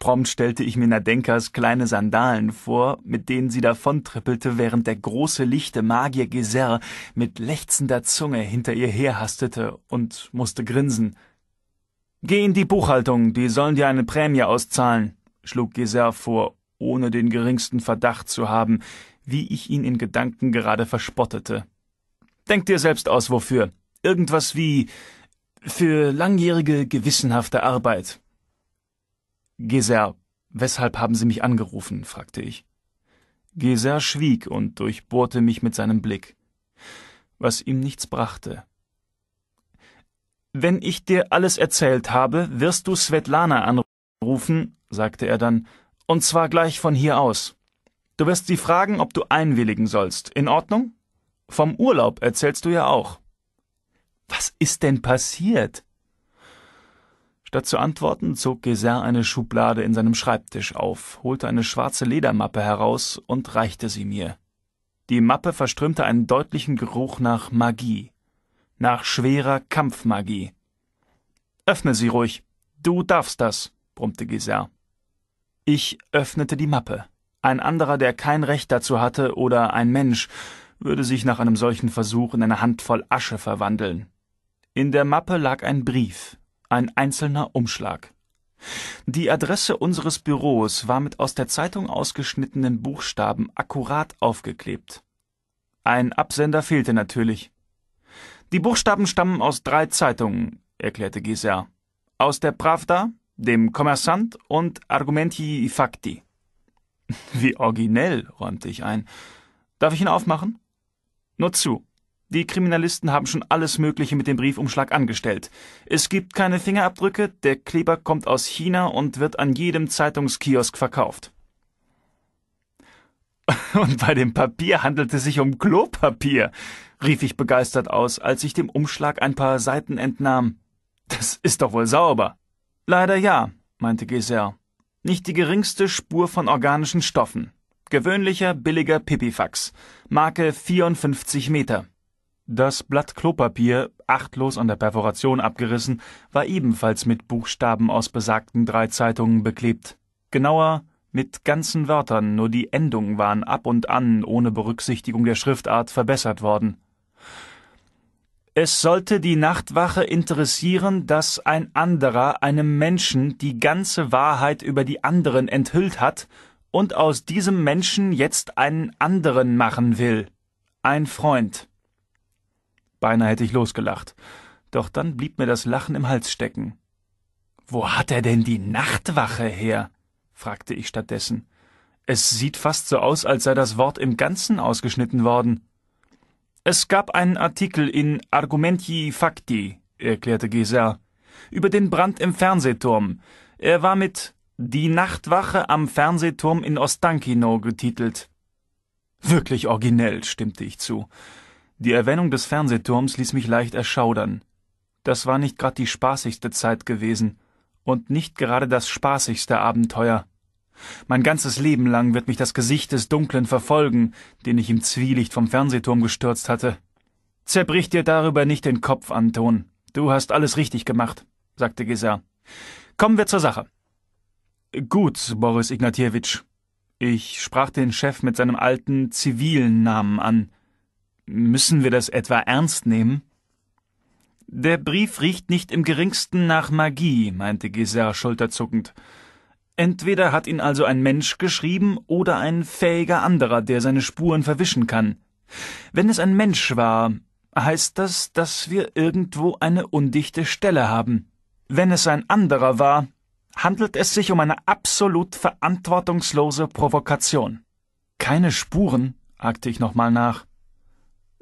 Prompt stellte ich mir Nadenkas kleine Sandalen vor, mit denen sie davontrippelte, während der große, lichte Magier Geser mit lechzender Zunge hinter ihr herhastete und musste grinsen. Geh in die Buchhaltung, die sollen dir eine Prämie auszahlen schlug Geser vor, ohne den geringsten Verdacht zu haben, wie ich ihn in Gedanken gerade verspottete. Denk dir selbst aus, wofür. Irgendwas wie für langjährige, gewissenhafte Arbeit. Geser, weshalb haben Sie mich angerufen? fragte ich. Geser schwieg und durchbohrte mich mit seinem Blick, was ihm nichts brachte. Wenn ich dir alles erzählt habe, wirst du Svetlana anrufen rufen, sagte er dann, und zwar gleich von hier aus. Du wirst sie fragen, ob du einwilligen sollst. In Ordnung? Vom Urlaub erzählst du ja auch. Was ist denn passiert? Statt zu antworten, zog Geser eine Schublade in seinem Schreibtisch auf, holte eine schwarze Ledermappe heraus und reichte sie mir. Die Mappe verströmte einen deutlichen Geruch nach Magie, nach schwerer Kampfmagie. Öffne sie ruhig. Du darfst das brummte Gisert. Ich öffnete die Mappe. Ein anderer, der kein Recht dazu hatte, oder ein Mensch, würde sich nach einem solchen Versuch in eine Handvoll Asche verwandeln. In der Mappe lag ein Brief, ein einzelner Umschlag. Die Adresse unseres Büros war mit aus der Zeitung ausgeschnittenen Buchstaben akkurat aufgeklebt. Ein Absender fehlte natürlich. Die Buchstaben stammen aus drei Zeitungen, erklärte Gisert. Aus der Pravda, dem Kommersant und Argumenti Facti. <laughs> Wie originell, räumte ich ein. Darf ich ihn aufmachen? Nur zu. Die Kriminalisten haben schon alles Mögliche mit dem Briefumschlag angestellt. Es gibt keine Fingerabdrücke, der Kleber kommt aus China und wird an jedem Zeitungskiosk verkauft. <laughs> Und bei dem Papier handelt es sich um Klopapier, rief ich begeistert aus, als ich dem Umschlag ein paar Seiten entnahm. Das ist doch wohl sauber. Leider ja, meinte Gesell. Nicht die geringste Spur von organischen Stoffen. Gewöhnlicher, billiger Pipifax. Marke 54 Meter. Das Blatt Klopapier, achtlos an der Perforation abgerissen, war ebenfalls mit Buchstaben aus besagten drei Zeitungen beklebt. Genauer, mit ganzen Wörtern, nur die Endungen waren ab und an ohne Berücksichtigung der Schriftart verbessert worden. Es sollte die Nachtwache interessieren, dass ein anderer einem Menschen die ganze Wahrheit über die anderen enthüllt hat und aus diesem Menschen jetzt einen anderen machen will. Ein Freund. Beinahe hätte ich losgelacht. Doch dann blieb mir das Lachen im Hals stecken. Wo hat er denn die Nachtwache her? fragte ich stattdessen. Es sieht fast so aus, als sei das Wort im Ganzen ausgeschnitten worden. Es gab einen Artikel in Argumenti Facti, erklärte Gisela, über den Brand im Fernsehturm. Er war mit Die Nachtwache am Fernsehturm in Ostankino getitelt. Wirklich originell, stimmte ich zu. Die Erwähnung des Fernsehturms ließ mich leicht erschaudern. Das war nicht gerade die spaßigste Zeit gewesen und nicht gerade das spaßigste Abenteuer. Mein ganzes Leben lang wird mich das Gesicht des Dunklen verfolgen, den ich im Zwielicht vom Fernsehturm gestürzt hatte. Zerbrich dir darüber nicht den Kopf, Anton. Du hast alles richtig gemacht, sagte Gesa. Kommen wir zur Sache. Gut, Boris Ignatjewitsch. Ich sprach den Chef mit seinem alten zivilen Namen an. Müssen wir das etwa ernst nehmen? Der Brief riecht nicht im geringsten nach Magie, meinte Gesa schulterzuckend. Entweder hat ihn also ein Mensch geschrieben oder ein fähiger anderer, der seine Spuren verwischen kann. Wenn es ein Mensch war, heißt das, dass wir irgendwo eine undichte Stelle haben. Wenn es ein anderer war, handelt es sich um eine absolut verantwortungslose Provokation. Keine Spuren? hakte ich nochmal nach.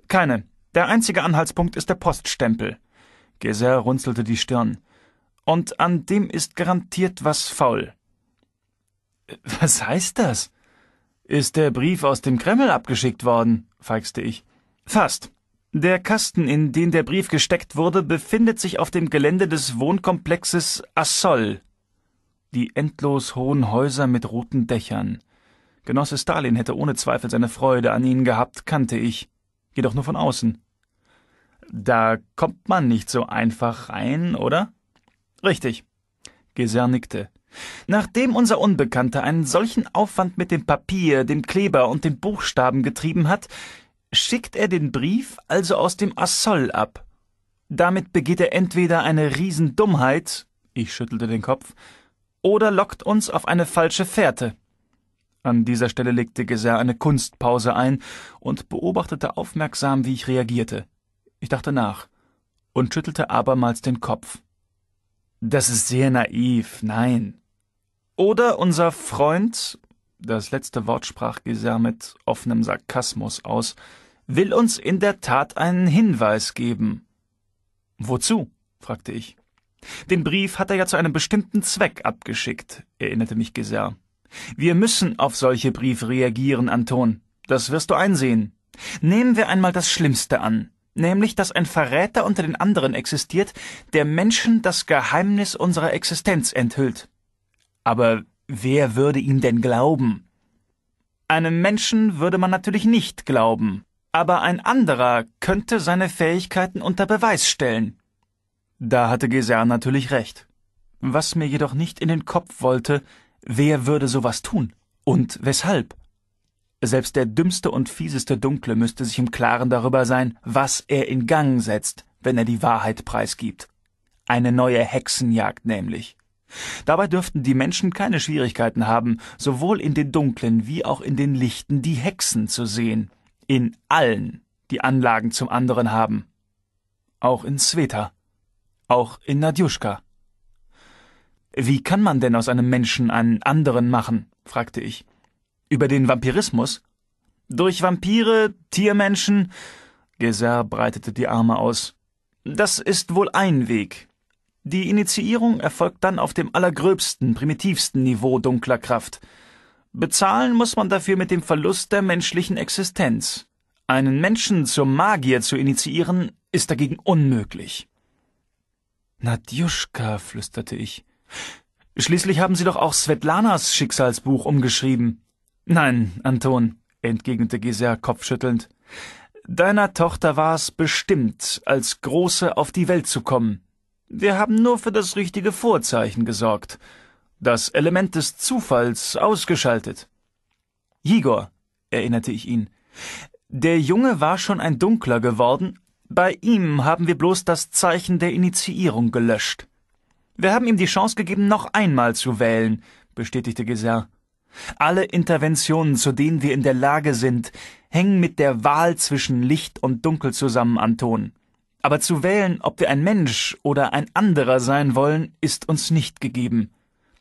Keine. Der einzige Anhaltspunkt ist der Poststempel. Geser runzelte die Stirn. Und an dem ist garantiert was faul. Was heißt das? Ist der Brief aus dem Kreml abgeschickt worden? feixte ich. Fast. Der Kasten, in den der Brief gesteckt wurde, befindet sich auf dem Gelände des Wohnkomplexes Assol. Die endlos hohen Häuser mit roten Dächern. Genosse Stalin hätte ohne Zweifel seine Freude an ihnen gehabt, kannte ich. Jedoch nur von außen. Da kommt man nicht so einfach rein, oder? Richtig. Geser nickte. Nachdem unser Unbekannter einen solchen Aufwand mit dem Papier, dem Kleber und den Buchstaben getrieben hat, schickt er den Brief also aus dem Assol ab. Damit begeht er entweder eine Riesendummheit, ich schüttelte den Kopf, oder lockt uns auf eine falsche Fährte. An dieser Stelle legte Geser eine Kunstpause ein und beobachtete aufmerksam, wie ich reagierte. Ich dachte nach und schüttelte abermals den Kopf. Das ist sehr naiv, nein, oder unser Freund, das letzte Wort sprach Gisert mit offenem Sarkasmus aus, will uns in der Tat einen Hinweis geben. Wozu? fragte ich. Den Brief hat er ja zu einem bestimmten Zweck abgeschickt, erinnerte mich Gesert. Wir müssen auf solche Briefe reagieren, Anton. Das wirst du einsehen. Nehmen wir einmal das Schlimmste an, nämlich dass ein Verräter unter den anderen existiert, der Menschen das Geheimnis unserer Existenz enthüllt. Aber wer würde ihm denn glauben? Einem Menschen würde man natürlich nicht glauben, aber ein anderer könnte seine Fähigkeiten unter Beweis stellen. Da hatte Gesern natürlich recht. Was mir jedoch nicht in den Kopf wollte, wer würde sowas tun? Und weshalb? Selbst der dümmste und fieseste Dunkle müsste sich im Klaren darüber sein, was er in Gang setzt, wenn er die Wahrheit preisgibt. Eine neue Hexenjagd nämlich. Dabei dürften die Menschen keine Schwierigkeiten haben, sowohl in den dunklen wie auch in den lichten die Hexen zu sehen, in allen, die Anlagen zum anderen haben. Auch in Sveta, auch in Nadjuschka. Wie kann man denn aus einem Menschen einen anderen machen? fragte ich. Über den Vampirismus? Durch Vampire, Tiermenschen. Geser breitete die Arme aus. Das ist wohl ein Weg, die Initiierung erfolgt dann auf dem allergröbsten, primitivsten Niveau dunkler Kraft. Bezahlen muss man dafür mit dem Verlust der menschlichen Existenz. Einen Menschen zum Magier zu initiieren, ist dagegen unmöglich. Nadjuschka, flüsterte ich. Schließlich haben Sie doch auch Svetlanas Schicksalsbuch umgeschrieben. Nein, Anton, entgegnete Geser kopfschüttelnd. Deiner Tochter war es bestimmt, als Große auf die Welt zu kommen. Wir haben nur für das richtige Vorzeichen gesorgt, das Element des Zufalls ausgeschaltet. Jigor, erinnerte ich ihn, der Junge war schon ein Dunkler geworden, bei ihm haben wir bloß das Zeichen der Initiierung gelöscht. Wir haben ihm die Chance gegeben, noch einmal zu wählen, bestätigte Geser. Alle Interventionen, zu denen wir in der Lage sind, hängen mit der Wahl zwischen Licht und Dunkel zusammen, Anton. Aber zu wählen, ob wir ein Mensch oder ein anderer sein wollen, ist uns nicht gegeben.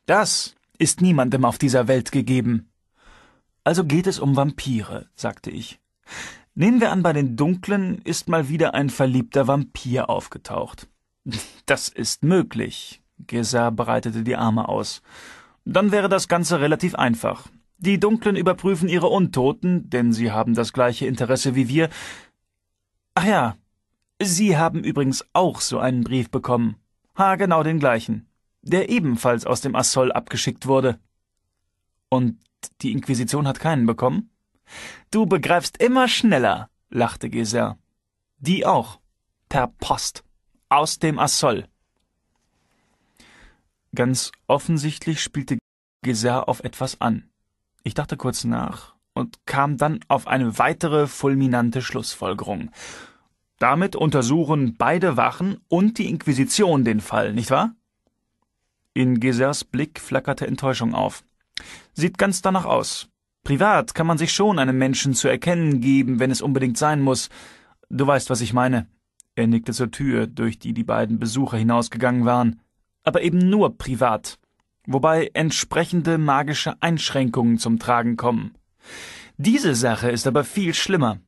Das ist niemandem auf dieser Welt gegeben. Also geht es um Vampire, sagte ich. Nehmen wir an, bei den Dunklen ist mal wieder ein verliebter Vampir aufgetaucht. Das ist möglich. Gesa breitete die Arme aus. Dann wäre das Ganze relativ einfach. Die Dunklen überprüfen ihre Untoten, denn sie haben das gleiche Interesse wie wir. Ach ja, Sie haben übrigens auch so einen Brief bekommen. Ha, genau den gleichen. Der ebenfalls aus dem Assol abgeschickt wurde. Und die Inquisition hat keinen bekommen? Du begreifst immer schneller, lachte Geser. Die auch. Per Post. Aus dem Assol. Ganz offensichtlich spielte Geser auf etwas an. Ich dachte kurz nach und kam dann auf eine weitere fulminante Schlussfolgerung. Damit untersuchen beide Wachen und die Inquisition den Fall, nicht wahr? In Gesers Blick flackerte Enttäuschung auf. Sieht ganz danach aus. Privat kann man sich schon einem Menschen zu erkennen geben, wenn es unbedingt sein muss. Du weißt, was ich meine. Er nickte zur Tür, durch die die beiden Besucher hinausgegangen waren. Aber eben nur privat. Wobei entsprechende magische Einschränkungen zum Tragen kommen. Diese Sache ist aber viel schlimmer.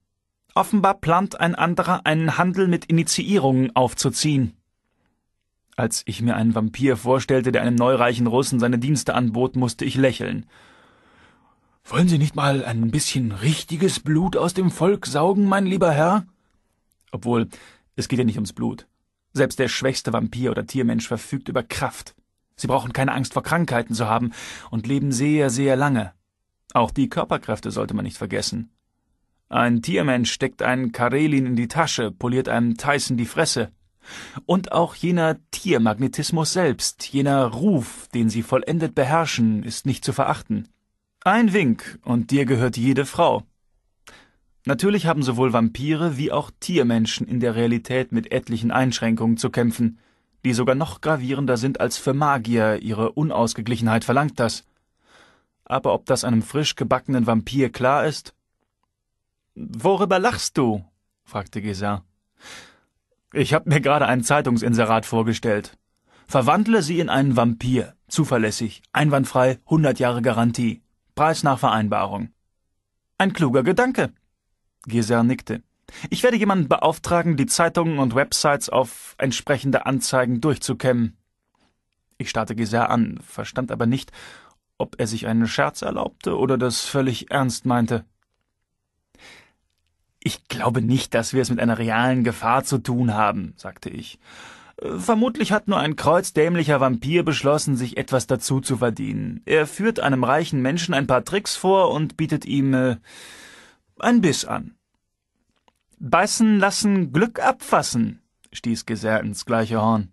Offenbar plant ein anderer, einen Handel mit Initiierungen aufzuziehen. Als ich mir einen Vampir vorstellte, der einem neureichen Russen seine Dienste anbot, musste ich lächeln. Wollen Sie nicht mal ein bisschen richtiges Blut aus dem Volk saugen, mein lieber Herr? Obwohl, es geht ja nicht ums Blut. Selbst der schwächste Vampir oder Tiermensch verfügt über Kraft. Sie brauchen keine Angst vor Krankheiten zu haben und leben sehr, sehr lange. Auch die Körperkräfte sollte man nicht vergessen. Ein Tiermensch steckt einen Karelin in die Tasche, poliert einem Tyson die Fresse. Und auch jener Tiermagnetismus selbst, jener Ruf, den sie vollendet beherrschen, ist nicht zu verachten. Ein Wink, und dir gehört jede Frau. Natürlich haben sowohl Vampire wie auch Tiermenschen in der Realität mit etlichen Einschränkungen zu kämpfen, die sogar noch gravierender sind als für Magier, ihre Unausgeglichenheit verlangt das. Aber ob das einem frisch gebackenen Vampir klar ist, Worüber lachst du? fragte Gesa. Ich hab mir gerade ein Zeitungsinserat vorgestellt. Verwandle sie in einen Vampir. Zuverlässig, einwandfrei, hundert Jahre Garantie. Preis nach Vereinbarung. Ein kluger Gedanke. Gesa nickte. Ich werde jemanden beauftragen, die Zeitungen und Websites auf entsprechende Anzeigen durchzukämmen. Ich starrte Geser an, verstand aber nicht, ob er sich einen Scherz erlaubte oder das völlig ernst meinte. Ich glaube nicht, dass wir es mit einer realen Gefahr zu tun haben, sagte ich. Äh, vermutlich hat nur ein kreuzdämlicher Vampir beschlossen, sich etwas dazu zu verdienen. Er führt einem reichen Menschen ein paar Tricks vor und bietet ihm äh, ein Biss an. Beißen lassen Glück abfassen, stieß Geser ins gleiche Horn.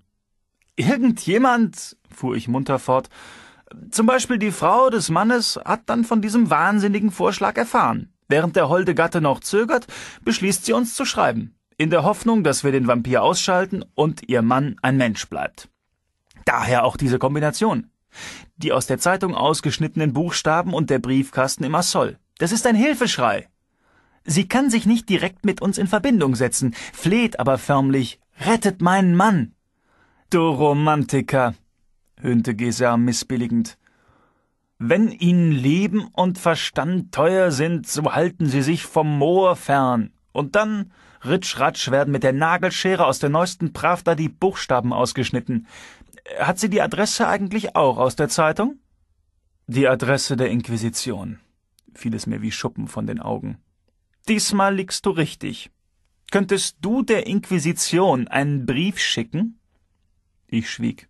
Irgendjemand, fuhr ich munter fort, zum Beispiel die Frau des Mannes hat dann von diesem wahnsinnigen Vorschlag erfahren. Während der holde Gatte noch zögert, beschließt sie uns zu schreiben, in der Hoffnung, dass wir den Vampir ausschalten und ihr Mann ein Mensch bleibt. Daher auch diese Kombination. Die aus der Zeitung ausgeschnittenen Buchstaben und der Briefkasten im Assoll. Das ist ein Hilfeschrei. Sie kann sich nicht direkt mit uns in Verbindung setzen, fleht aber förmlich, rettet meinen Mann. Du Romantiker, höhnte Gesa missbilligend. Wenn ihnen Leben und Verstand teuer sind, so halten sie sich vom Moor fern. Und dann, ritsch-ratsch, werden mit der Nagelschere aus der neuesten Pravda die Buchstaben ausgeschnitten. Hat sie die Adresse eigentlich auch aus der Zeitung? Die Adresse der Inquisition. Fiel es mir wie Schuppen von den Augen. Diesmal liegst du richtig. Könntest du der Inquisition einen Brief schicken? Ich schwieg.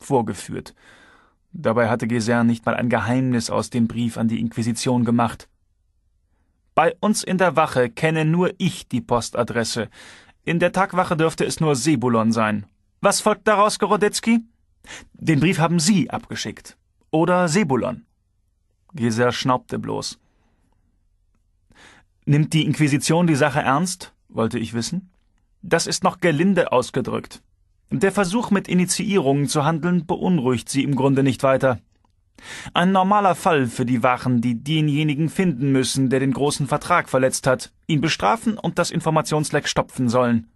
Vorgeführt. Dabei hatte Gesern nicht mal ein Geheimnis aus dem Brief an die Inquisition gemacht. Bei uns in der Wache kenne nur ich die Postadresse. In der Tagwache dürfte es nur Sebulon sein. Was folgt daraus, Gorodetzky? Den Brief haben Sie abgeschickt. Oder Sebulon. Geser schnaubte bloß. Nimmt die Inquisition die Sache ernst? wollte ich wissen. Das ist noch gelinde ausgedrückt. Der Versuch, mit Initiierungen zu handeln, beunruhigt sie im Grunde nicht weiter. Ein normaler Fall für die Wachen, die denjenigen finden müssen, der den großen Vertrag verletzt hat, ihn bestrafen und das Informationsleck stopfen sollen.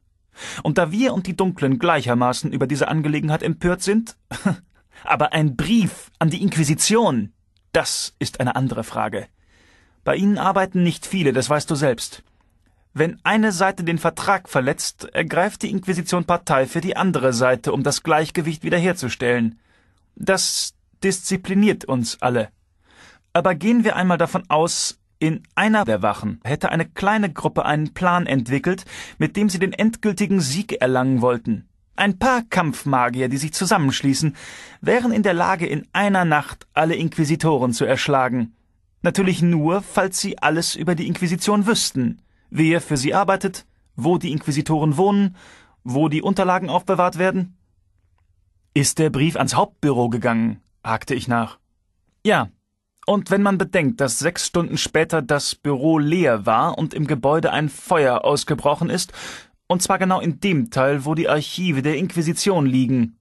Und da wir und die Dunklen gleichermaßen über diese Angelegenheit empört sind, <laughs> aber ein Brief an die Inquisition, das ist eine andere Frage. Bei ihnen arbeiten nicht viele, das weißt du selbst. Wenn eine Seite den Vertrag verletzt, ergreift die Inquisition Partei für die andere Seite, um das Gleichgewicht wiederherzustellen. Das diszipliniert uns alle. Aber gehen wir einmal davon aus, in einer der Wachen hätte eine kleine Gruppe einen Plan entwickelt, mit dem sie den endgültigen Sieg erlangen wollten. Ein paar Kampfmagier, die sich zusammenschließen, wären in der Lage, in einer Nacht alle Inquisitoren zu erschlagen. Natürlich nur, falls sie alles über die Inquisition wüssten wer für sie arbeitet, wo die Inquisitoren wohnen, wo die Unterlagen aufbewahrt werden? Ist der Brief ans Hauptbüro gegangen? hakte ich nach. Ja. Und wenn man bedenkt, dass sechs Stunden später das Büro leer war und im Gebäude ein Feuer ausgebrochen ist, und zwar genau in dem Teil, wo die Archive der Inquisition liegen.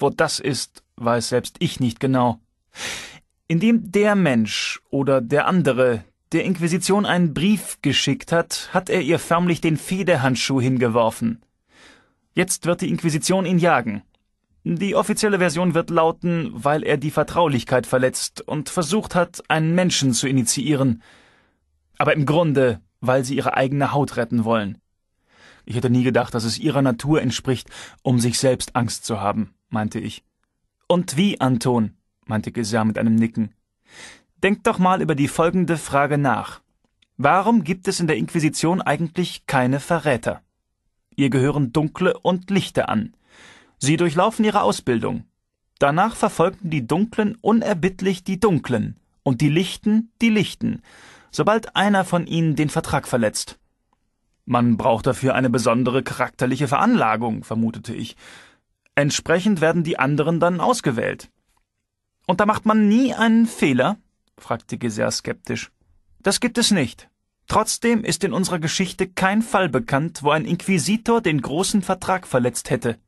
Wo das ist, weiß selbst ich nicht genau. Indem der Mensch oder der andere der Inquisition einen Brief geschickt hat, hat er ihr förmlich den Federhandschuh hingeworfen. Jetzt wird die Inquisition ihn jagen. Die offizielle Version wird lauten, weil er die Vertraulichkeit verletzt und versucht hat, einen Menschen zu initiieren. Aber im Grunde, weil sie ihre eigene Haut retten wollen. Ich hätte nie gedacht, dass es ihrer Natur entspricht, um sich selbst Angst zu haben, meinte ich. Und wie, Anton? meinte Gesar mit einem Nicken. Denkt doch mal über die folgende Frage nach. Warum gibt es in der Inquisition eigentlich keine Verräter? Ihr gehören dunkle und lichte an. Sie durchlaufen ihre Ausbildung. Danach verfolgten die Dunklen unerbittlich die Dunklen und die Lichten die Lichten, sobald einer von ihnen den Vertrag verletzt. Man braucht dafür eine besondere charakterliche Veranlagung, vermutete ich. Entsprechend werden die anderen dann ausgewählt. Und da macht man nie einen Fehler, fragte Gesär skeptisch. Das gibt es nicht. Trotzdem ist in unserer Geschichte kein Fall bekannt, wo ein Inquisitor den großen Vertrag verletzt hätte.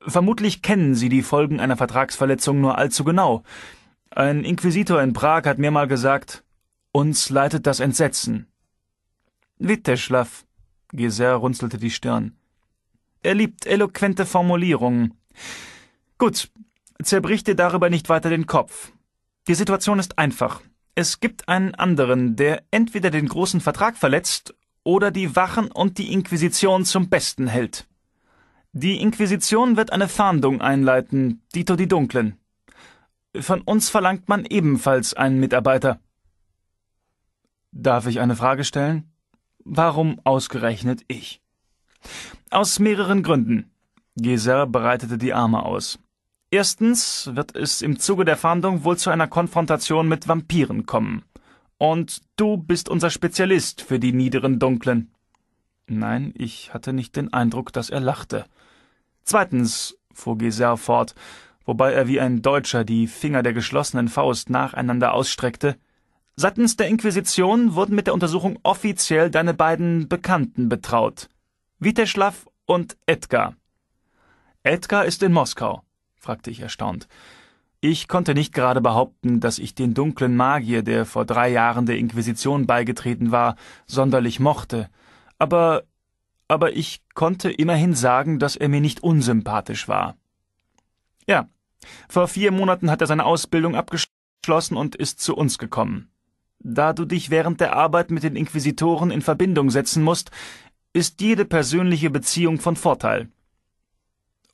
Vermutlich kennen Sie die Folgen einer Vertragsverletzung nur allzu genau. Ein Inquisitor in Prag hat mir mal gesagt, uns leitet das Entsetzen. Witteschlaff. Geser runzelte die Stirn. Er liebt eloquente Formulierungen. Gut, zerbrich dir darüber nicht weiter den Kopf. Die Situation ist einfach. Es gibt einen anderen, der entweder den großen Vertrag verletzt oder die Wachen und die Inquisition zum Besten hält. Die Inquisition wird eine Fahndung einleiten, Dito die Dunklen. Von uns verlangt man ebenfalls einen Mitarbeiter. Darf ich eine Frage stellen? Warum ausgerechnet ich? Aus mehreren Gründen. Geser breitete die Arme aus. Erstens wird es im Zuge der Fahndung wohl zu einer Konfrontation mit Vampiren kommen. Und du bist unser Spezialist für die niederen Dunklen. Nein, ich hatte nicht den Eindruck, dass er lachte. Zweitens, fuhr Geser fort, wobei er wie ein Deutscher die Finger der geschlossenen Faust nacheinander ausstreckte, seitens der Inquisition wurden mit der Untersuchung offiziell deine beiden Bekannten betraut. Witeschlaw und Edgar. Edgar ist in Moskau fragte ich erstaunt. Ich konnte nicht gerade behaupten, dass ich den dunklen Magier, der vor drei Jahren der Inquisition beigetreten war, sonderlich mochte, aber aber ich konnte immerhin sagen, dass er mir nicht unsympathisch war. Ja, vor vier Monaten hat er seine Ausbildung abgeschlossen und ist zu uns gekommen. Da du dich während der Arbeit mit den Inquisitoren in Verbindung setzen musst, ist jede persönliche Beziehung von Vorteil.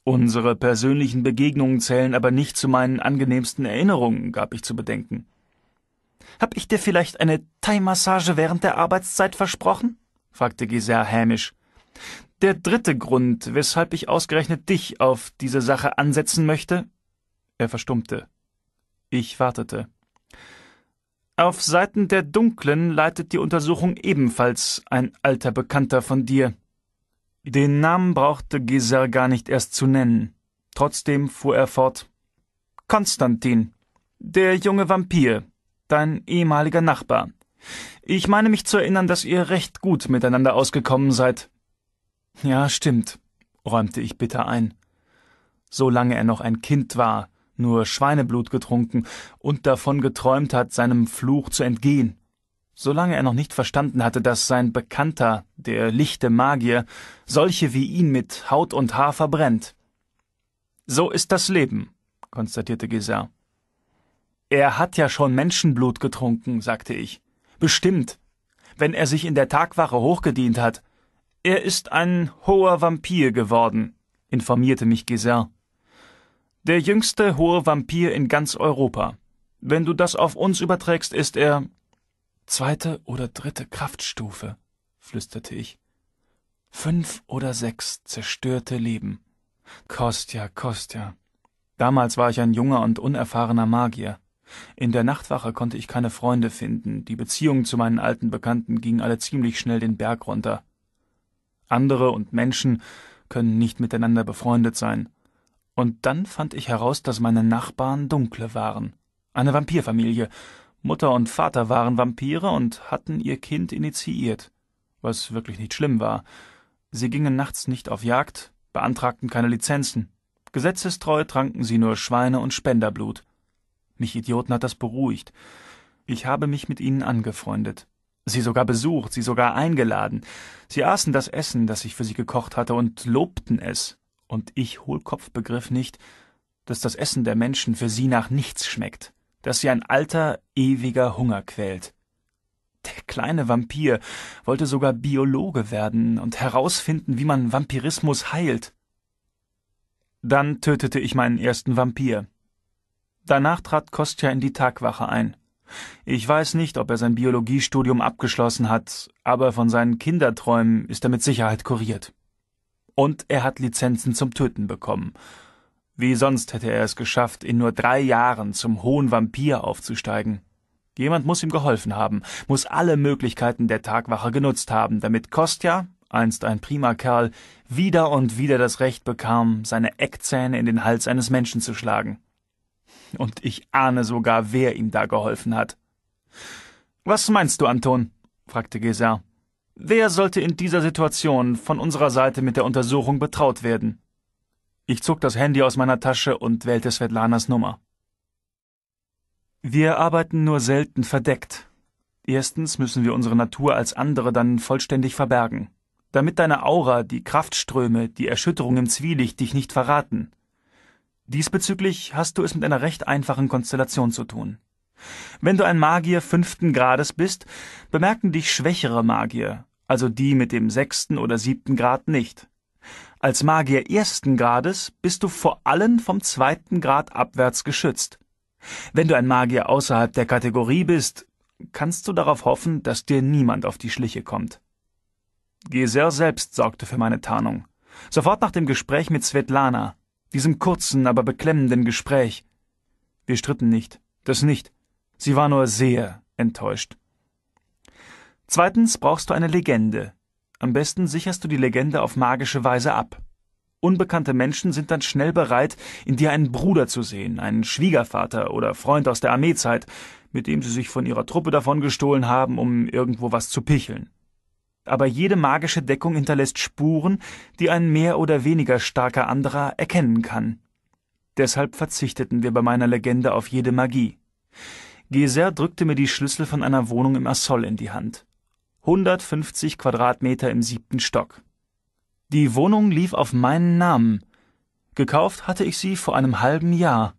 Unsere persönlichen Begegnungen zählen aber nicht zu meinen angenehmsten Erinnerungen, gab ich zu bedenken. Hab ich dir vielleicht eine Thai-Massage während der Arbeitszeit versprochen? fragte Gisert hämisch. Der dritte Grund, weshalb ich ausgerechnet dich auf diese Sache ansetzen möchte? Er verstummte. Ich wartete. Auf Seiten der Dunklen leitet die Untersuchung ebenfalls ein alter Bekannter von dir. Den Namen brauchte Geser gar nicht erst zu nennen. Trotzdem fuhr er fort. Konstantin, der junge Vampir, dein ehemaliger Nachbar. Ich meine mich zu erinnern, dass ihr recht gut miteinander ausgekommen seid. Ja, stimmt, räumte ich bitter ein. Solange er noch ein Kind war, nur Schweineblut getrunken und davon geträumt hat, seinem Fluch zu entgehen solange er noch nicht verstanden hatte, dass sein Bekannter, der lichte Magier, solche wie ihn mit Haut und Haar verbrennt. So ist das Leben, konstatierte Gisard. Er hat ja schon Menschenblut getrunken, sagte ich. Bestimmt, wenn er sich in der Tagwache hochgedient hat. Er ist ein hoher Vampir geworden, informierte mich Gisard. Der jüngste hohe Vampir in ganz Europa. Wenn du das auf uns überträgst, ist er Zweite oder dritte Kraftstufe, flüsterte ich. Fünf oder sechs zerstörte Leben. Kostja, Kostja. Damals war ich ein junger und unerfahrener Magier. In der Nachtwache konnte ich keine Freunde finden, die Beziehungen zu meinen alten Bekannten gingen alle ziemlich schnell den Berg runter. Andere und Menschen können nicht miteinander befreundet sein. Und dann fand ich heraus, dass meine Nachbarn Dunkle waren. Eine Vampirfamilie, Mutter und Vater waren Vampire und hatten ihr Kind initiiert, was wirklich nicht schlimm war. Sie gingen nachts nicht auf Jagd, beantragten keine Lizenzen. Gesetzestreu tranken sie nur Schweine- und Spenderblut. Mich Idioten hat das beruhigt. Ich habe mich mit ihnen angefreundet. Sie sogar besucht, sie sogar eingeladen. Sie aßen das Essen, das ich für sie gekocht hatte, und lobten es. Und ich, Hohlkopf, begriff nicht, dass das Essen der Menschen für sie nach nichts schmeckt das sie ein alter, ewiger Hunger quält. Der kleine Vampir wollte sogar Biologe werden und herausfinden, wie man Vampirismus heilt. Dann tötete ich meinen ersten Vampir. Danach trat Kostja in die Tagwache ein. Ich weiß nicht, ob er sein Biologiestudium abgeschlossen hat, aber von seinen Kinderträumen ist er mit Sicherheit kuriert. Und er hat Lizenzen zum Töten bekommen wie sonst hätte er es geschafft, in nur drei Jahren zum hohen Vampir aufzusteigen. Jemand muss ihm geholfen haben, muss alle Möglichkeiten der Tagwache genutzt haben, damit Kostja, einst ein prima Kerl, wieder und wieder das Recht bekam, seine Eckzähne in den Hals eines Menschen zu schlagen. Und ich ahne sogar, wer ihm da geholfen hat. Was meinst du, Anton? fragte Gesar. Wer sollte in dieser Situation von unserer Seite mit der Untersuchung betraut werden? Ich zog das Handy aus meiner Tasche und wählte Svetlanas Nummer. Wir arbeiten nur selten verdeckt. Erstens müssen wir unsere Natur als andere dann vollständig verbergen, damit deine Aura, die Kraftströme, die Erschütterung im Zwielicht dich nicht verraten. Diesbezüglich hast du es mit einer recht einfachen Konstellation zu tun. Wenn du ein Magier fünften Grades bist, bemerken dich schwächere Magier, also die mit dem sechsten oder siebten Grad nicht. Als Magier ersten Grades bist du vor allem vom zweiten Grad abwärts geschützt. Wenn du ein Magier außerhalb der Kategorie bist, kannst du darauf hoffen, dass dir niemand auf die Schliche kommt. Geser selbst sorgte für meine Tarnung. Sofort nach dem Gespräch mit Svetlana, diesem kurzen, aber beklemmenden Gespräch. Wir stritten nicht, das nicht. Sie war nur sehr enttäuscht. Zweitens brauchst du eine Legende, am besten sicherst du die Legende auf magische Weise ab. Unbekannte Menschen sind dann schnell bereit, in dir einen Bruder zu sehen, einen Schwiegervater oder Freund aus der Armeezeit, mit dem sie sich von ihrer Truppe davon gestohlen haben, um irgendwo was zu picheln. Aber jede magische Deckung hinterlässt Spuren, die ein mehr oder weniger starker anderer erkennen kann. Deshalb verzichteten wir bei meiner Legende auf jede Magie. Geser drückte mir die Schlüssel von einer Wohnung im Assol in die Hand. 150 Quadratmeter im siebten Stock. Die Wohnung lief auf meinen Namen. Gekauft hatte ich sie vor einem halben Jahr.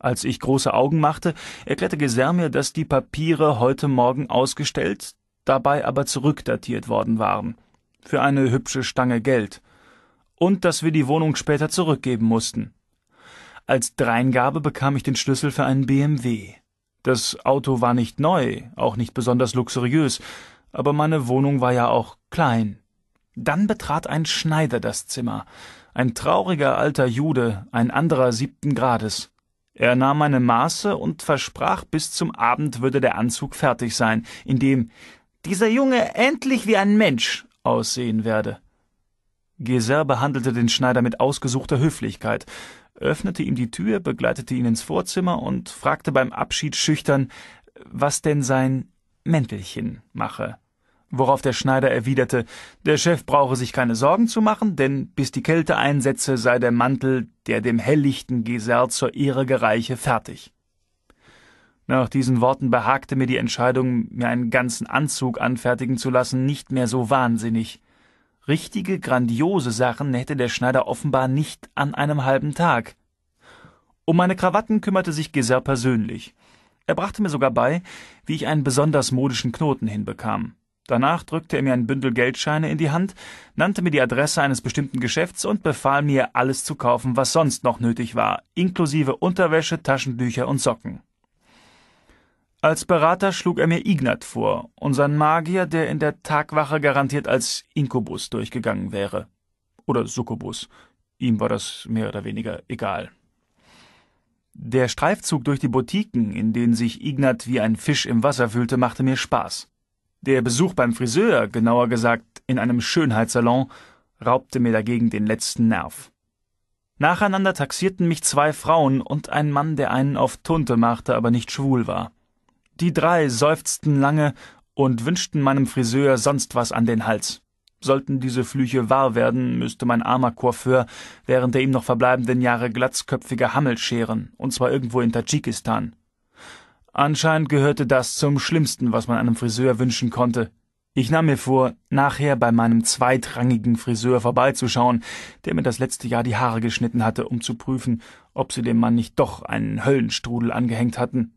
Als ich große Augen machte, erklärte Geser mir, dass die Papiere heute Morgen ausgestellt, dabei aber zurückdatiert worden waren. Für eine hübsche Stange Geld. Und dass wir die Wohnung später zurückgeben mussten. Als Dreingabe bekam ich den Schlüssel für einen BMW. Das Auto war nicht neu, auch nicht besonders luxuriös, aber meine Wohnung war ja auch klein. Dann betrat ein Schneider das Zimmer, ein trauriger alter Jude, ein anderer siebten Grades. Er nahm meine Maße und versprach, bis zum Abend würde der Anzug fertig sein, in dem dieser Junge endlich wie ein Mensch aussehen werde. Geser behandelte den Schneider mit ausgesuchter Höflichkeit, öffnete ihm die Tür, begleitete ihn ins Vorzimmer und fragte beim Abschied schüchtern, was denn sein Mäntelchen mache. Worauf der Schneider erwiderte, der Chef brauche sich keine Sorgen zu machen, denn bis die Kälte einsetze, sei der Mantel, der dem helllichten Gesell zur Ehre gereiche, fertig. Nach diesen Worten behagte mir die Entscheidung, mir einen ganzen Anzug anfertigen zu lassen, nicht mehr so wahnsinnig. Richtige, grandiose Sachen hätte der Schneider offenbar nicht an einem halben Tag. Um meine Krawatten kümmerte sich Geser persönlich. Er brachte mir sogar bei, wie ich einen besonders modischen Knoten hinbekam. Danach drückte er mir ein Bündel Geldscheine in die Hand, nannte mir die Adresse eines bestimmten Geschäfts und befahl mir, alles zu kaufen, was sonst noch nötig war, inklusive Unterwäsche, Taschentücher und Socken. Als Berater schlug er mir Ignat vor, unseren Magier, der in der Tagwache garantiert als Inkubus durchgegangen wäre. Oder Succubus. Ihm war das mehr oder weniger egal. Der Streifzug durch die Boutiquen, in denen sich Ignat wie ein Fisch im Wasser fühlte, machte mir Spaß. Der Besuch beim Friseur, genauer gesagt in einem Schönheitssalon, raubte mir dagegen den letzten Nerv. Nacheinander taxierten mich zwei Frauen und ein Mann, der einen auf Tunte machte, aber nicht schwul war. Die drei seufzten lange und wünschten meinem Friseur sonst was an den Hals. Sollten diese Flüche wahr werden, müsste mein armer Coiffeur während der ihm noch verbleibenden Jahre glatzköpfige Hammel scheren, und zwar irgendwo in Tadschikistan. Anscheinend gehörte das zum Schlimmsten, was man einem Friseur wünschen konnte. Ich nahm mir vor, nachher bei meinem zweitrangigen Friseur vorbeizuschauen, der mir das letzte Jahr die Haare geschnitten hatte, um zu prüfen, ob sie dem Mann nicht doch einen Höllenstrudel angehängt hatten.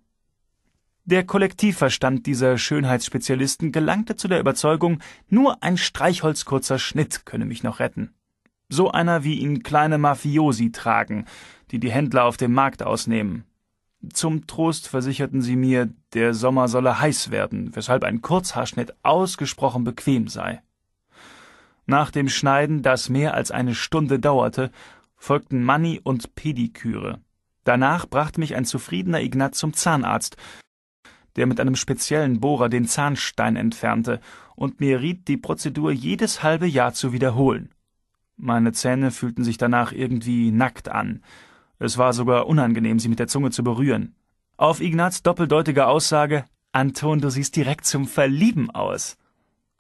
Der Kollektivverstand dieser Schönheitsspezialisten gelangte zu der Überzeugung, nur ein streichholzkurzer Schnitt könne mich noch retten. So einer, wie ihn kleine Mafiosi tragen, die die Händler auf dem Markt ausnehmen. Zum Trost versicherten sie mir, der Sommer solle heiß werden, weshalb ein Kurzhaarschnitt ausgesprochen bequem sei. Nach dem Schneiden, das mehr als eine Stunde dauerte, folgten Manni und Pediküre. Danach brachte mich ein zufriedener Ignaz zum Zahnarzt, der mit einem speziellen Bohrer den Zahnstein entfernte und mir riet, die Prozedur jedes halbe Jahr zu wiederholen. Meine Zähne fühlten sich danach irgendwie nackt an. Es war sogar unangenehm, sie mit der Zunge zu berühren. Auf Ignaz doppeldeutige Aussage Anton, du siehst direkt zum Verlieben aus,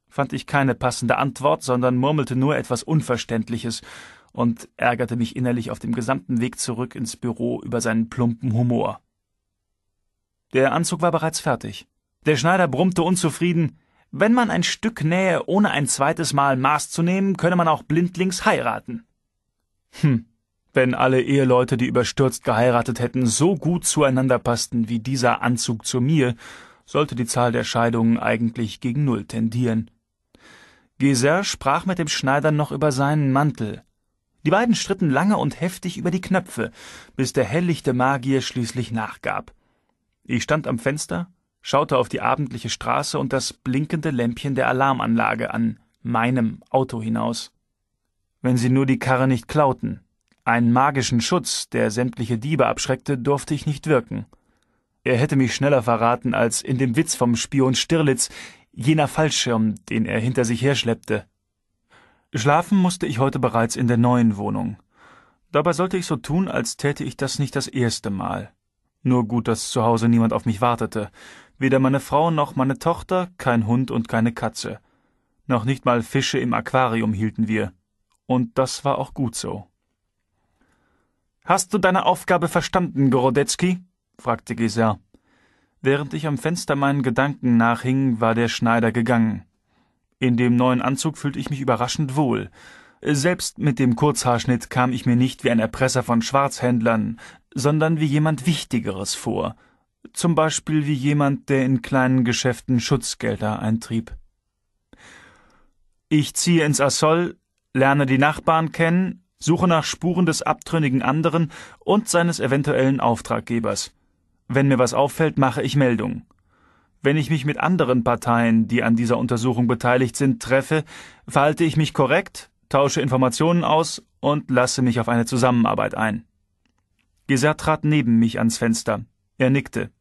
fand ich keine passende Antwort, sondern murmelte nur etwas Unverständliches und ärgerte mich innerlich auf dem gesamten Weg zurück ins Büro über seinen plumpen Humor. Der Anzug war bereits fertig. Der Schneider brummte unzufrieden Wenn man ein Stück nähe, ohne ein zweites Mal Maß zu nehmen, könne man auch blindlings heiraten. Hm, wenn alle Eheleute, die überstürzt geheiratet hätten, so gut zueinander passten wie dieser Anzug zu mir, sollte die Zahl der Scheidungen eigentlich gegen Null tendieren. Geser sprach mit dem Schneider noch über seinen Mantel. Die beiden stritten lange und heftig über die Knöpfe, bis der helllichte Magier schließlich nachgab. Ich stand am Fenster, schaute auf die abendliche Straße und das blinkende Lämpchen der Alarmanlage an meinem Auto hinaus. Wenn sie nur die Karre nicht klauten, einen magischen Schutz, der sämtliche Diebe abschreckte, durfte ich nicht wirken. Er hätte mich schneller verraten als in dem Witz vom Spion Stirlitz, jener Fallschirm, den er hinter sich herschleppte. Schlafen musste ich heute bereits in der neuen Wohnung. Dabei sollte ich so tun, als täte ich das nicht das erste Mal. Nur gut, dass zu Hause niemand auf mich wartete. Weder meine Frau noch meine Tochter, kein Hund und keine Katze. Noch nicht mal Fische im Aquarium hielten wir. Und das war auch gut so. Hast du deine Aufgabe verstanden, Gorodetzky? fragte Gisela. Während ich am Fenster meinen Gedanken nachhing, war der Schneider gegangen. In dem neuen Anzug fühlte ich mich überraschend wohl. Selbst mit dem Kurzhaarschnitt kam ich mir nicht wie ein Erpresser von Schwarzhändlern, sondern wie jemand Wichtigeres vor, zum Beispiel wie jemand, der in kleinen Geschäften Schutzgelder eintrieb. Ich ziehe ins Assol, lerne die Nachbarn kennen, suche nach Spuren des abtrünnigen anderen und seines eventuellen Auftraggebers. Wenn mir was auffällt, mache ich Meldung. Wenn ich mich mit anderen Parteien, die an dieser Untersuchung beteiligt sind, treffe, verhalte ich mich korrekt, tausche Informationen aus und lasse mich auf eine Zusammenarbeit ein. Gesert trat neben mich ans Fenster. Er nickte.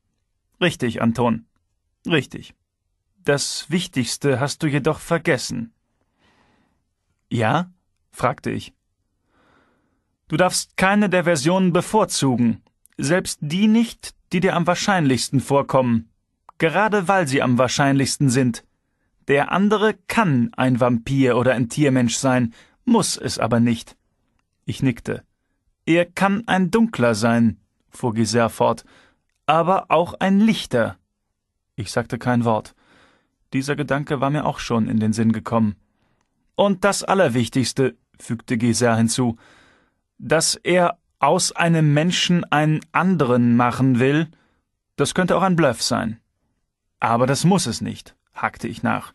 Richtig, Anton. Richtig. Das Wichtigste hast du jedoch vergessen. Ja? fragte ich. Du darfst keine der Versionen bevorzugen, selbst die nicht, die dir am wahrscheinlichsten vorkommen, gerade weil sie am wahrscheinlichsten sind. Der andere kann ein Vampir oder ein Tiermensch sein, muss es aber nicht. Ich nickte. Er kann ein Dunkler sein, fuhr Gisert fort, aber auch ein Lichter. Ich sagte kein Wort. Dieser Gedanke war mir auch schon in den Sinn gekommen. Und das Allerwichtigste, fügte Gisert hinzu, dass er aus einem Menschen einen anderen machen will, das könnte auch ein Bluff sein. Aber das muss es nicht, hakte ich nach.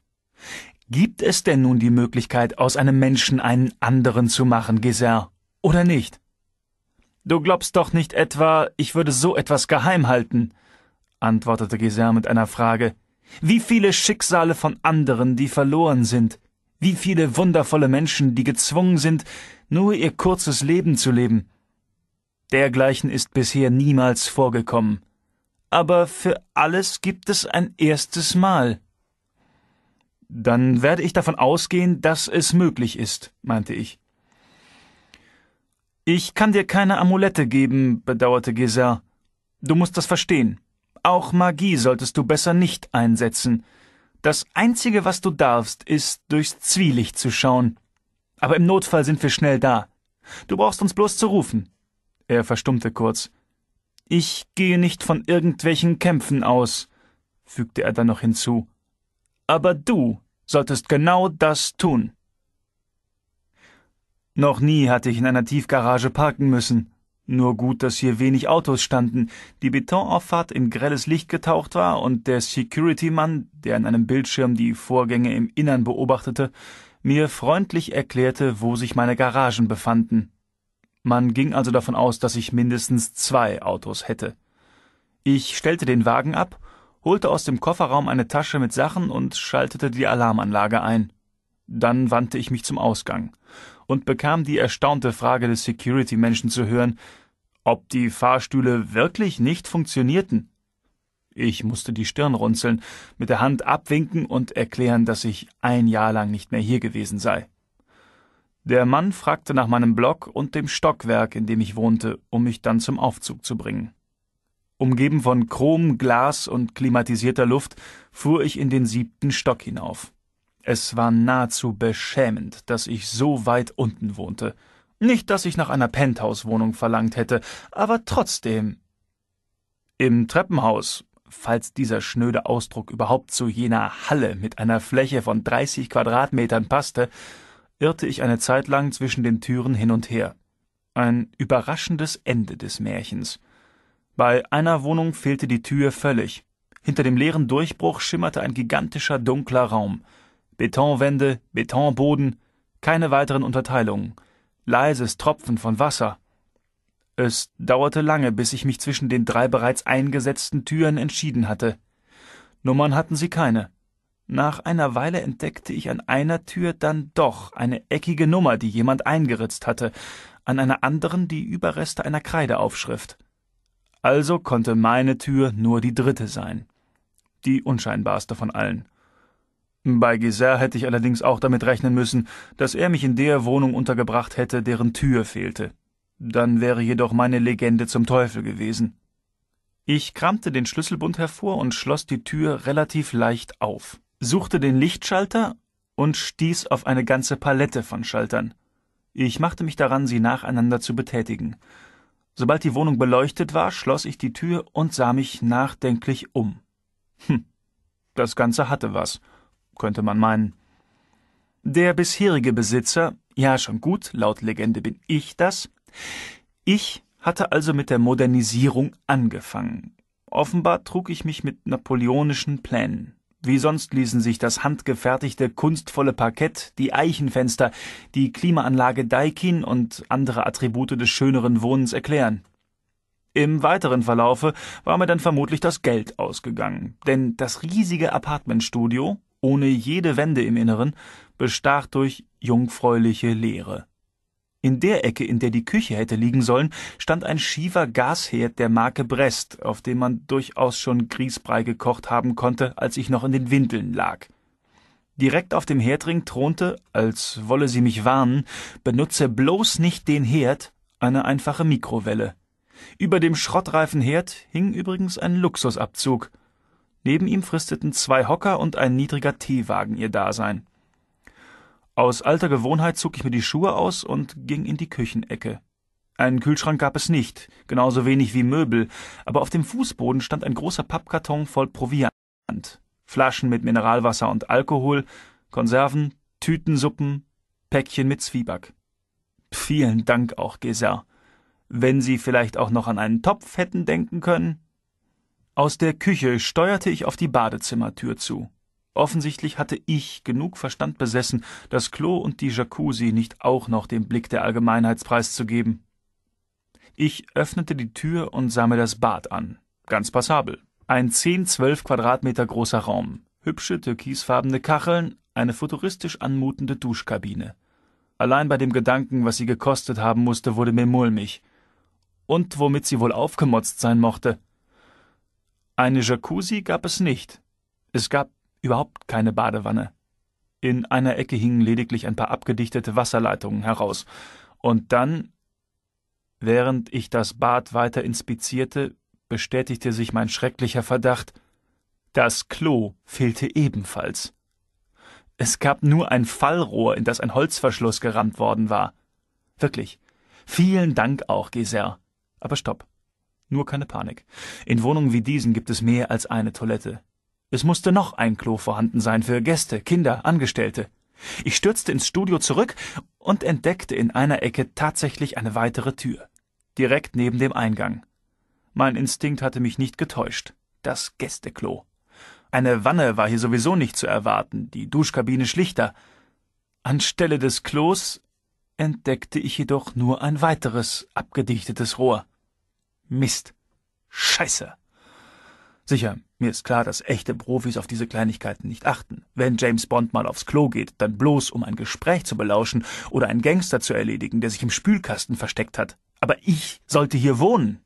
Gibt es denn nun die Möglichkeit, aus einem Menschen einen anderen zu machen, Gisert, oder nicht? Du glaubst doch nicht etwa, ich würde so etwas geheim halten, antwortete Giselle mit einer Frage. Wie viele Schicksale von anderen, die verloren sind, wie viele wundervolle Menschen, die gezwungen sind, nur ihr kurzes Leben zu leben. Dergleichen ist bisher niemals vorgekommen. Aber für alles gibt es ein erstes Mal. Dann werde ich davon ausgehen, dass es möglich ist, meinte ich. Ich kann dir keine Amulette geben, bedauerte Giselle. Du musst das verstehen. Auch Magie solltest du besser nicht einsetzen. Das Einzige, was du darfst, ist, durchs Zwielicht zu schauen. Aber im Notfall sind wir schnell da. Du brauchst uns bloß zu rufen. Er verstummte kurz. Ich gehe nicht von irgendwelchen Kämpfen aus, fügte er dann noch hinzu. Aber du solltest genau das tun. Noch nie hatte ich in einer Tiefgarage parken müssen. Nur gut, dass hier wenig Autos standen, die Betonauffahrt in grelles Licht getaucht war und der Security-Mann, der an einem Bildschirm die Vorgänge im Innern beobachtete, mir freundlich erklärte, wo sich meine Garagen befanden. Man ging also davon aus, dass ich mindestens zwei Autos hätte. Ich stellte den Wagen ab, holte aus dem Kofferraum eine Tasche mit Sachen und schaltete die Alarmanlage ein. Dann wandte ich mich zum Ausgang und bekam die erstaunte Frage des Security-Menschen zu hören, ob die Fahrstühle wirklich nicht funktionierten. Ich musste die Stirn runzeln, mit der Hand abwinken und erklären, dass ich ein Jahr lang nicht mehr hier gewesen sei. Der Mann fragte nach meinem Block und dem Stockwerk, in dem ich wohnte, um mich dann zum Aufzug zu bringen. Umgeben von Chrom, Glas und klimatisierter Luft fuhr ich in den siebten Stock hinauf. Es war nahezu beschämend, dass ich so weit unten wohnte. Nicht, dass ich nach einer Penthouse-Wohnung verlangt hätte, aber trotzdem. Im Treppenhaus, falls dieser schnöde Ausdruck überhaupt zu jener Halle mit einer Fläche von 30 Quadratmetern passte, irrte ich eine Zeit lang zwischen den Türen hin und her. Ein überraschendes Ende des Märchens. Bei einer Wohnung fehlte die Tür völlig. Hinter dem leeren Durchbruch schimmerte ein gigantischer dunkler Raum. Betonwände, Betonboden, keine weiteren Unterteilungen, leises Tropfen von Wasser. Es dauerte lange, bis ich mich zwischen den drei bereits eingesetzten Türen entschieden hatte. Nummern hatten sie keine. Nach einer Weile entdeckte ich an einer Tür dann doch eine eckige Nummer, die jemand eingeritzt hatte, an einer anderen die Überreste einer Kreideaufschrift. Also konnte meine Tür nur die dritte sein. Die unscheinbarste von allen. Bei Gesert hätte ich allerdings auch damit rechnen müssen, dass er mich in der Wohnung untergebracht hätte, deren Tür fehlte. Dann wäre jedoch meine Legende zum Teufel gewesen. Ich kramte den Schlüsselbund hervor und schloss die Tür relativ leicht auf, suchte den Lichtschalter und stieß auf eine ganze Palette von Schaltern. Ich machte mich daran, sie nacheinander zu betätigen. Sobald die Wohnung beleuchtet war, schloss ich die Tür und sah mich nachdenklich um. Hm, das Ganze hatte was könnte man meinen. Der bisherige Besitzer, ja schon gut, laut Legende bin ich das, ich hatte also mit der Modernisierung angefangen. Offenbar trug ich mich mit napoleonischen Plänen. Wie sonst ließen sich das handgefertigte, kunstvolle Parkett, die Eichenfenster, die Klimaanlage Daikin und andere Attribute des schöneren Wohnens erklären. Im weiteren Verlaufe war mir dann vermutlich das Geld ausgegangen, denn das riesige Apartmentstudio, ohne jede Wende im Inneren, bestach durch jungfräuliche Leere. In der Ecke, in der die Küche hätte liegen sollen, stand ein schiefer Gasherd der Marke Brest, auf dem man durchaus schon Grießbrei gekocht haben konnte, als ich noch in den Windeln lag. Direkt auf dem Herdring thronte, als wolle sie mich warnen, benutze bloß nicht den Herd, eine einfache Mikrowelle. Über dem schrottreifen Herd hing übrigens ein Luxusabzug – Neben ihm fristeten zwei Hocker und ein niedriger Teewagen ihr Dasein. Aus alter Gewohnheit zog ich mir die Schuhe aus und ging in die Küchenecke. Einen Kühlschrank gab es nicht, genauso wenig wie Möbel, aber auf dem Fußboden stand ein großer Pappkarton voll Proviant. Flaschen mit Mineralwasser und Alkohol, Konserven, Tütensuppen, Päckchen mit Zwieback. Vielen Dank auch, Geser. Wenn Sie vielleicht auch noch an einen Topf hätten denken können. Aus der Küche steuerte ich auf die Badezimmertür zu. Offensichtlich hatte ich genug Verstand besessen, das Klo und die Jacuzzi nicht auch noch dem Blick der Allgemeinheit preiszugeben. Ich öffnete die Tür und sah mir das Bad an. Ganz passabel. Ein zehn, zwölf Quadratmeter großer Raum. Hübsche türkisfarbene Kacheln, eine futuristisch anmutende Duschkabine. Allein bei dem Gedanken, was sie gekostet haben musste, wurde mir mulmig. Und womit sie wohl aufgemotzt sein mochte. Eine Jacuzzi gab es nicht. Es gab überhaupt keine Badewanne. In einer Ecke hingen lediglich ein paar abgedichtete Wasserleitungen heraus. Und dann, während ich das Bad weiter inspizierte, bestätigte sich mein schrecklicher Verdacht. Das Klo fehlte ebenfalls. Es gab nur ein Fallrohr, in das ein Holzverschluss gerammt worden war. Wirklich. Vielen Dank auch, Geser. Aber stopp. Nur keine Panik. In Wohnungen wie diesen gibt es mehr als eine Toilette. Es musste noch ein Klo vorhanden sein für Gäste, Kinder, Angestellte. Ich stürzte ins Studio zurück und entdeckte in einer Ecke tatsächlich eine weitere Tür, direkt neben dem Eingang. Mein Instinkt hatte mich nicht getäuscht. Das Gästeklo. Eine Wanne war hier sowieso nicht zu erwarten, die Duschkabine schlichter. Anstelle des Klos entdeckte ich jedoch nur ein weiteres abgedichtetes Rohr. Mist. Scheiße. Sicher, mir ist klar, dass echte Profis auf diese Kleinigkeiten nicht achten. Wenn James Bond mal aufs Klo geht, dann bloß, um ein Gespräch zu belauschen oder einen Gangster zu erledigen, der sich im Spülkasten versteckt hat. Aber ich sollte hier wohnen.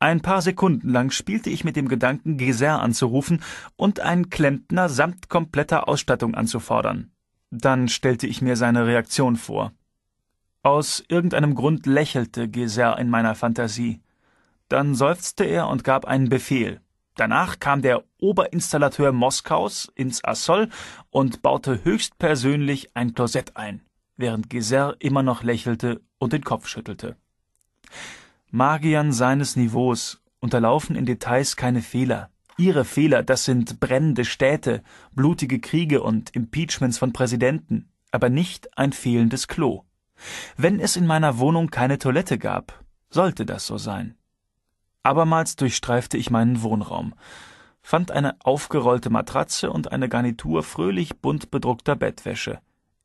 Ein paar Sekunden lang spielte ich mit dem Gedanken, Geser anzurufen und einen Klempner samt kompletter Ausstattung anzufordern. Dann stellte ich mir seine Reaktion vor. Aus irgendeinem Grund lächelte Geser in meiner Fantasie. Dann seufzte er und gab einen Befehl. Danach kam der Oberinstallateur Moskaus ins Assol und baute höchstpersönlich ein Klosett ein, während Geser immer noch lächelte und den Kopf schüttelte. Magiern seines Niveaus unterlaufen in Details keine Fehler. Ihre Fehler, das sind brennende Städte, blutige Kriege und Impeachments von Präsidenten, aber nicht ein fehlendes Klo. Wenn es in meiner Wohnung keine Toilette gab, sollte das so sein. Abermals durchstreifte ich meinen Wohnraum, fand eine aufgerollte Matratze und eine Garnitur fröhlich bunt bedruckter Bettwäsche.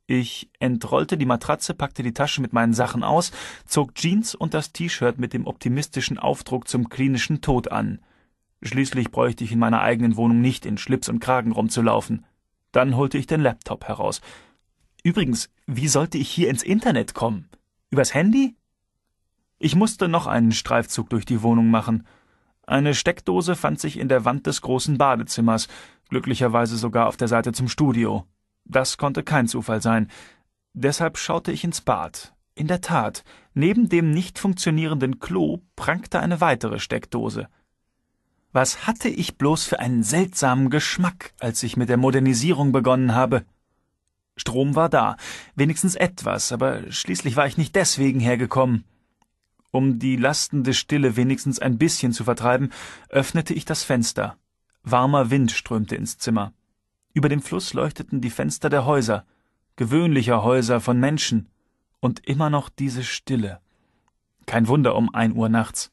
Ich entrollte die Matratze, packte die Tasche mit meinen Sachen aus, zog Jeans und das T-Shirt mit dem optimistischen Aufdruck zum klinischen Tod an. Schließlich bräuchte ich in meiner eigenen Wohnung nicht in Schlips und Kragen rumzulaufen. Dann holte ich den Laptop heraus. Übrigens, wie sollte ich hier ins Internet kommen? Übers Handy? Ich musste noch einen Streifzug durch die Wohnung machen. Eine Steckdose fand sich in der Wand des großen Badezimmers, glücklicherweise sogar auf der Seite zum Studio. Das konnte kein Zufall sein. Deshalb schaute ich ins Bad. In der Tat, neben dem nicht funktionierenden Klo prangte eine weitere Steckdose. Was hatte ich bloß für einen seltsamen Geschmack, als ich mit der Modernisierung begonnen habe? Strom war da, wenigstens etwas, aber schließlich war ich nicht deswegen hergekommen. Um die lastende Stille wenigstens ein bisschen zu vertreiben, öffnete ich das Fenster. Warmer Wind strömte ins Zimmer. Über dem Fluss leuchteten die Fenster der Häuser, gewöhnlicher Häuser von Menschen, und immer noch diese Stille. Kein Wunder um ein Uhr nachts.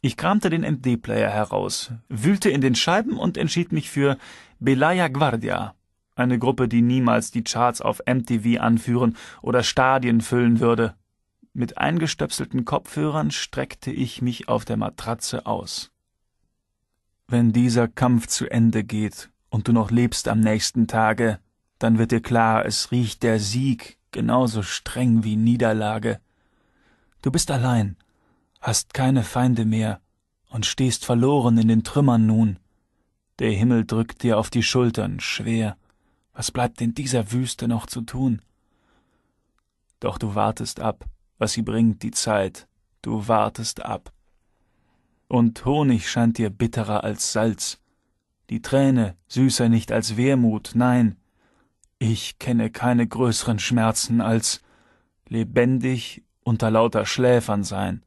Ich kramte den MD-Player heraus, wühlte in den Scheiben und entschied mich für Belaya Guardia, eine Gruppe, die niemals die Charts auf MTV anführen oder Stadien füllen würde. Mit eingestöpselten Kopfhörern streckte ich mich auf der Matratze aus. Wenn dieser Kampf zu Ende geht und du noch lebst am nächsten Tage, dann wird dir klar, es riecht der Sieg genauso streng wie Niederlage. Du bist allein, hast keine Feinde mehr und stehst verloren in den Trümmern nun. Der Himmel drückt dir auf die Schultern schwer. Was bleibt in dieser Wüste noch zu tun? Doch du wartest ab was sie bringt, die Zeit, du wartest ab. Und Honig scheint dir bitterer als Salz, die Träne süßer nicht als Wermut, nein, ich kenne keine größeren Schmerzen als lebendig unter lauter Schläfern sein.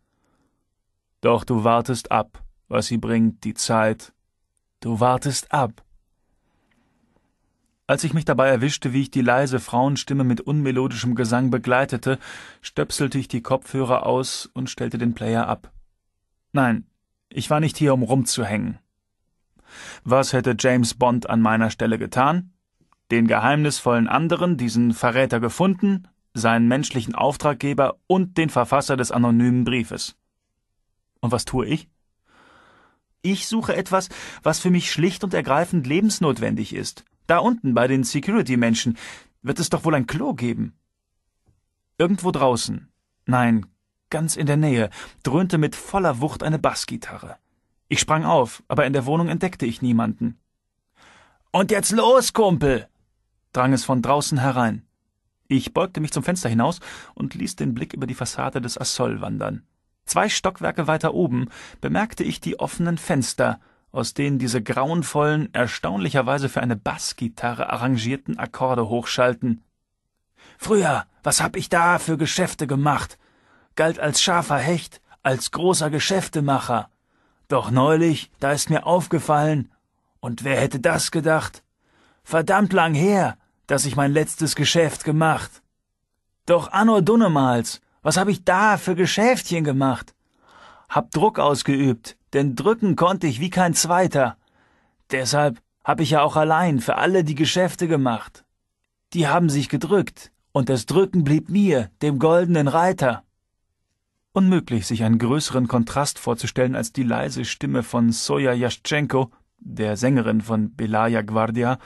Doch du wartest ab, was sie bringt, die Zeit, du wartest ab. Als ich mich dabei erwischte, wie ich die leise Frauenstimme mit unmelodischem Gesang begleitete, stöpselte ich die Kopfhörer aus und stellte den Player ab. Nein, ich war nicht hier, um rumzuhängen. Was hätte James Bond an meiner Stelle getan? Den geheimnisvollen anderen, diesen Verräter gefunden, seinen menschlichen Auftraggeber und den Verfasser des anonymen Briefes. Und was tue ich? Ich suche etwas, was für mich schlicht und ergreifend lebensnotwendig ist – da unten bei den Security-Menschen wird es doch wohl ein Klo geben. Irgendwo draußen, nein, ganz in der Nähe, dröhnte mit voller Wucht eine Bassgitarre. Ich sprang auf, aber in der Wohnung entdeckte ich niemanden. Und jetzt los, Kumpel! drang es von draußen herein. Ich beugte mich zum Fenster hinaus und ließ den Blick über die Fassade des Assol wandern. Zwei Stockwerke weiter oben bemerkte ich die offenen Fenster, aus denen diese grauenvollen, erstaunlicherweise für eine Bassgitarre arrangierten Akkorde hochschallten. Früher, was hab ich da für Geschäfte gemacht? Galt als scharfer Hecht, als großer Geschäftemacher. Doch neulich, da ist mir aufgefallen, und wer hätte das gedacht? Verdammt lang her, dass ich mein letztes Geschäft gemacht. Doch anno dunnemals, was hab ich da für Geschäftchen gemacht? Hab Druck ausgeübt, denn drücken konnte ich wie kein zweiter. Deshalb habe ich ja auch allein für alle die Geschäfte gemacht. Die haben sich gedrückt, und das Drücken blieb mir, dem goldenen Reiter. Unmöglich, sich einen größeren Kontrast vorzustellen als die leise Stimme von Soja Jaschenko, der Sängerin von Belaya Guardia,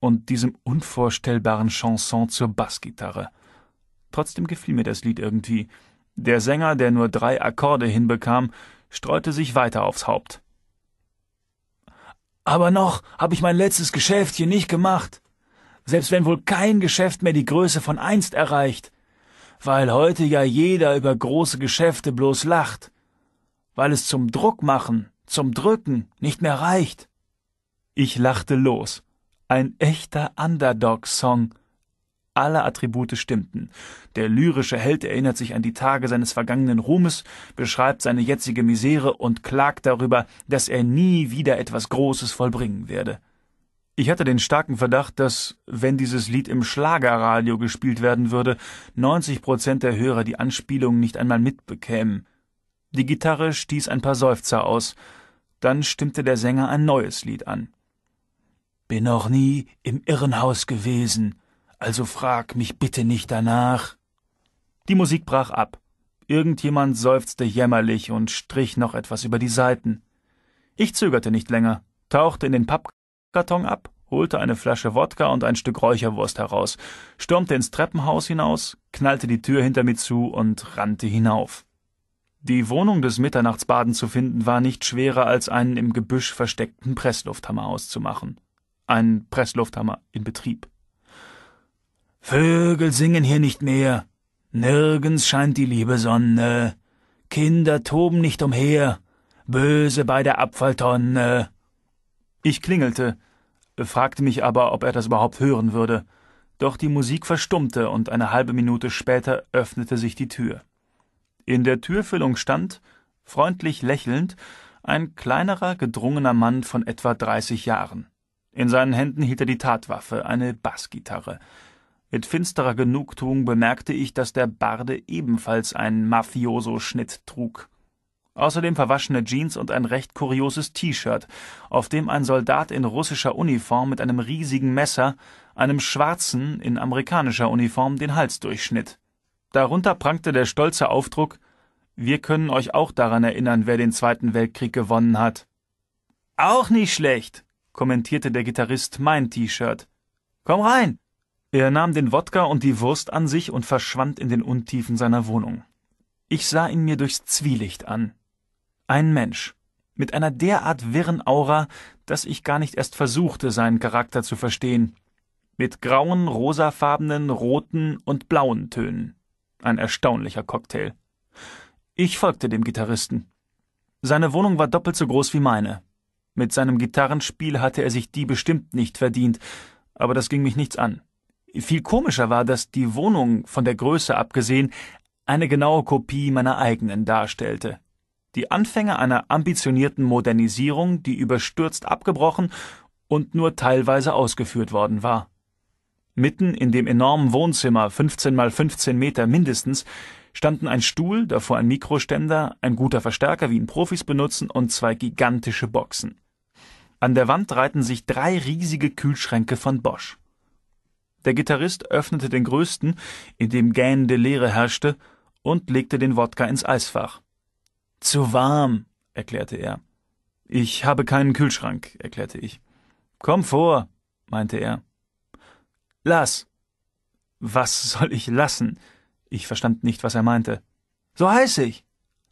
und diesem unvorstellbaren Chanson zur Bassgitarre. Trotzdem gefiel mir das Lied irgendwie. Der Sänger, der nur drei Akkorde hinbekam, streute sich weiter aufs Haupt. Aber noch habe ich mein letztes Geschäft hier nicht gemacht, selbst wenn wohl kein Geschäft mehr die Größe von einst erreicht, weil heute ja jeder über große Geschäfte bloß lacht, weil es zum Druckmachen, zum Drücken nicht mehr reicht. Ich lachte los. Ein echter Underdog-Song, alle Attribute stimmten. Der lyrische Held erinnert sich an die Tage seines vergangenen Ruhmes, beschreibt seine jetzige Misere und klagt darüber, dass er nie wieder etwas Großes vollbringen werde. Ich hatte den starken Verdacht, dass, wenn dieses Lied im Schlagerradio gespielt werden würde, 90 Prozent der Hörer die Anspielung nicht einmal mitbekämen. Die Gitarre stieß ein paar Seufzer aus. Dann stimmte der Sänger ein neues Lied an. Bin noch nie im Irrenhaus gewesen, also frag mich bitte nicht danach. Die Musik brach ab. Irgendjemand seufzte jämmerlich und strich noch etwas über die Seiten. Ich zögerte nicht länger, tauchte in den Pappkarton ab, holte eine Flasche Wodka und ein Stück Räucherwurst heraus, stürmte ins Treppenhaus hinaus, knallte die Tür hinter mir zu und rannte hinauf. Die Wohnung des Mitternachtsbaden zu finden war nicht schwerer als einen im Gebüsch versteckten Presslufthammer auszumachen. Ein Presslufthammer in Betrieb. Vögel singen hier nicht mehr, nirgends scheint die liebe Sonne, Kinder toben nicht umher, böse bei der Abfalltonne. Ich klingelte, fragte mich aber, ob er das überhaupt hören würde, doch die Musik verstummte und eine halbe Minute später öffnete sich die Tür. In der Türfüllung stand, freundlich lächelnd, ein kleinerer, gedrungener Mann von etwa dreißig Jahren. In seinen Händen hielt er die Tatwaffe, eine Bassgitarre, mit finsterer Genugtuung bemerkte ich, dass der Barde ebenfalls einen Mafioso-Schnitt trug. Außerdem verwaschene Jeans und ein recht kurioses T-Shirt, auf dem ein Soldat in russischer Uniform mit einem riesigen Messer einem Schwarzen in amerikanischer Uniform den Hals durchschnitt. Darunter prangte der stolze Aufdruck Wir können euch auch daran erinnern, wer den Zweiten Weltkrieg gewonnen hat. Auch nicht schlecht, kommentierte der Gitarrist mein T-Shirt. Komm rein, er nahm den Wodka und die Wurst an sich und verschwand in den Untiefen seiner Wohnung. Ich sah ihn mir durchs Zwielicht an. Ein Mensch, mit einer derart wirren Aura, dass ich gar nicht erst versuchte, seinen Charakter zu verstehen. Mit grauen, rosafarbenen, roten und blauen Tönen. Ein erstaunlicher Cocktail. Ich folgte dem Gitarristen. Seine Wohnung war doppelt so groß wie meine. Mit seinem Gitarrenspiel hatte er sich die bestimmt nicht verdient, aber das ging mich nichts an. Viel komischer war, dass die Wohnung, von der Größe abgesehen, eine genaue Kopie meiner eigenen darstellte. Die Anfänge einer ambitionierten Modernisierung, die überstürzt abgebrochen und nur teilweise ausgeführt worden war. Mitten in dem enormen Wohnzimmer, 15 mal 15 Meter mindestens, standen ein Stuhl, davor ein Mikroständer, ein guter Verstärker, wie ihn Profis benutzen, und zwei gigantische Boxen. An der Wand reihten sich drei riesige Kühlschränke von Bosch. Der Gitarrist öffnete den größten, in dem gähnende Leere herrschte, und legte den Wodka ins Eisfach. Zu warm, erklärte er. Ich habe keinen Kühlschrank, erklärte ich. Komm vor, meinte er. Lass. Was soll ich lassen? Ich verstand nicht, was er meinte. So heiß ich.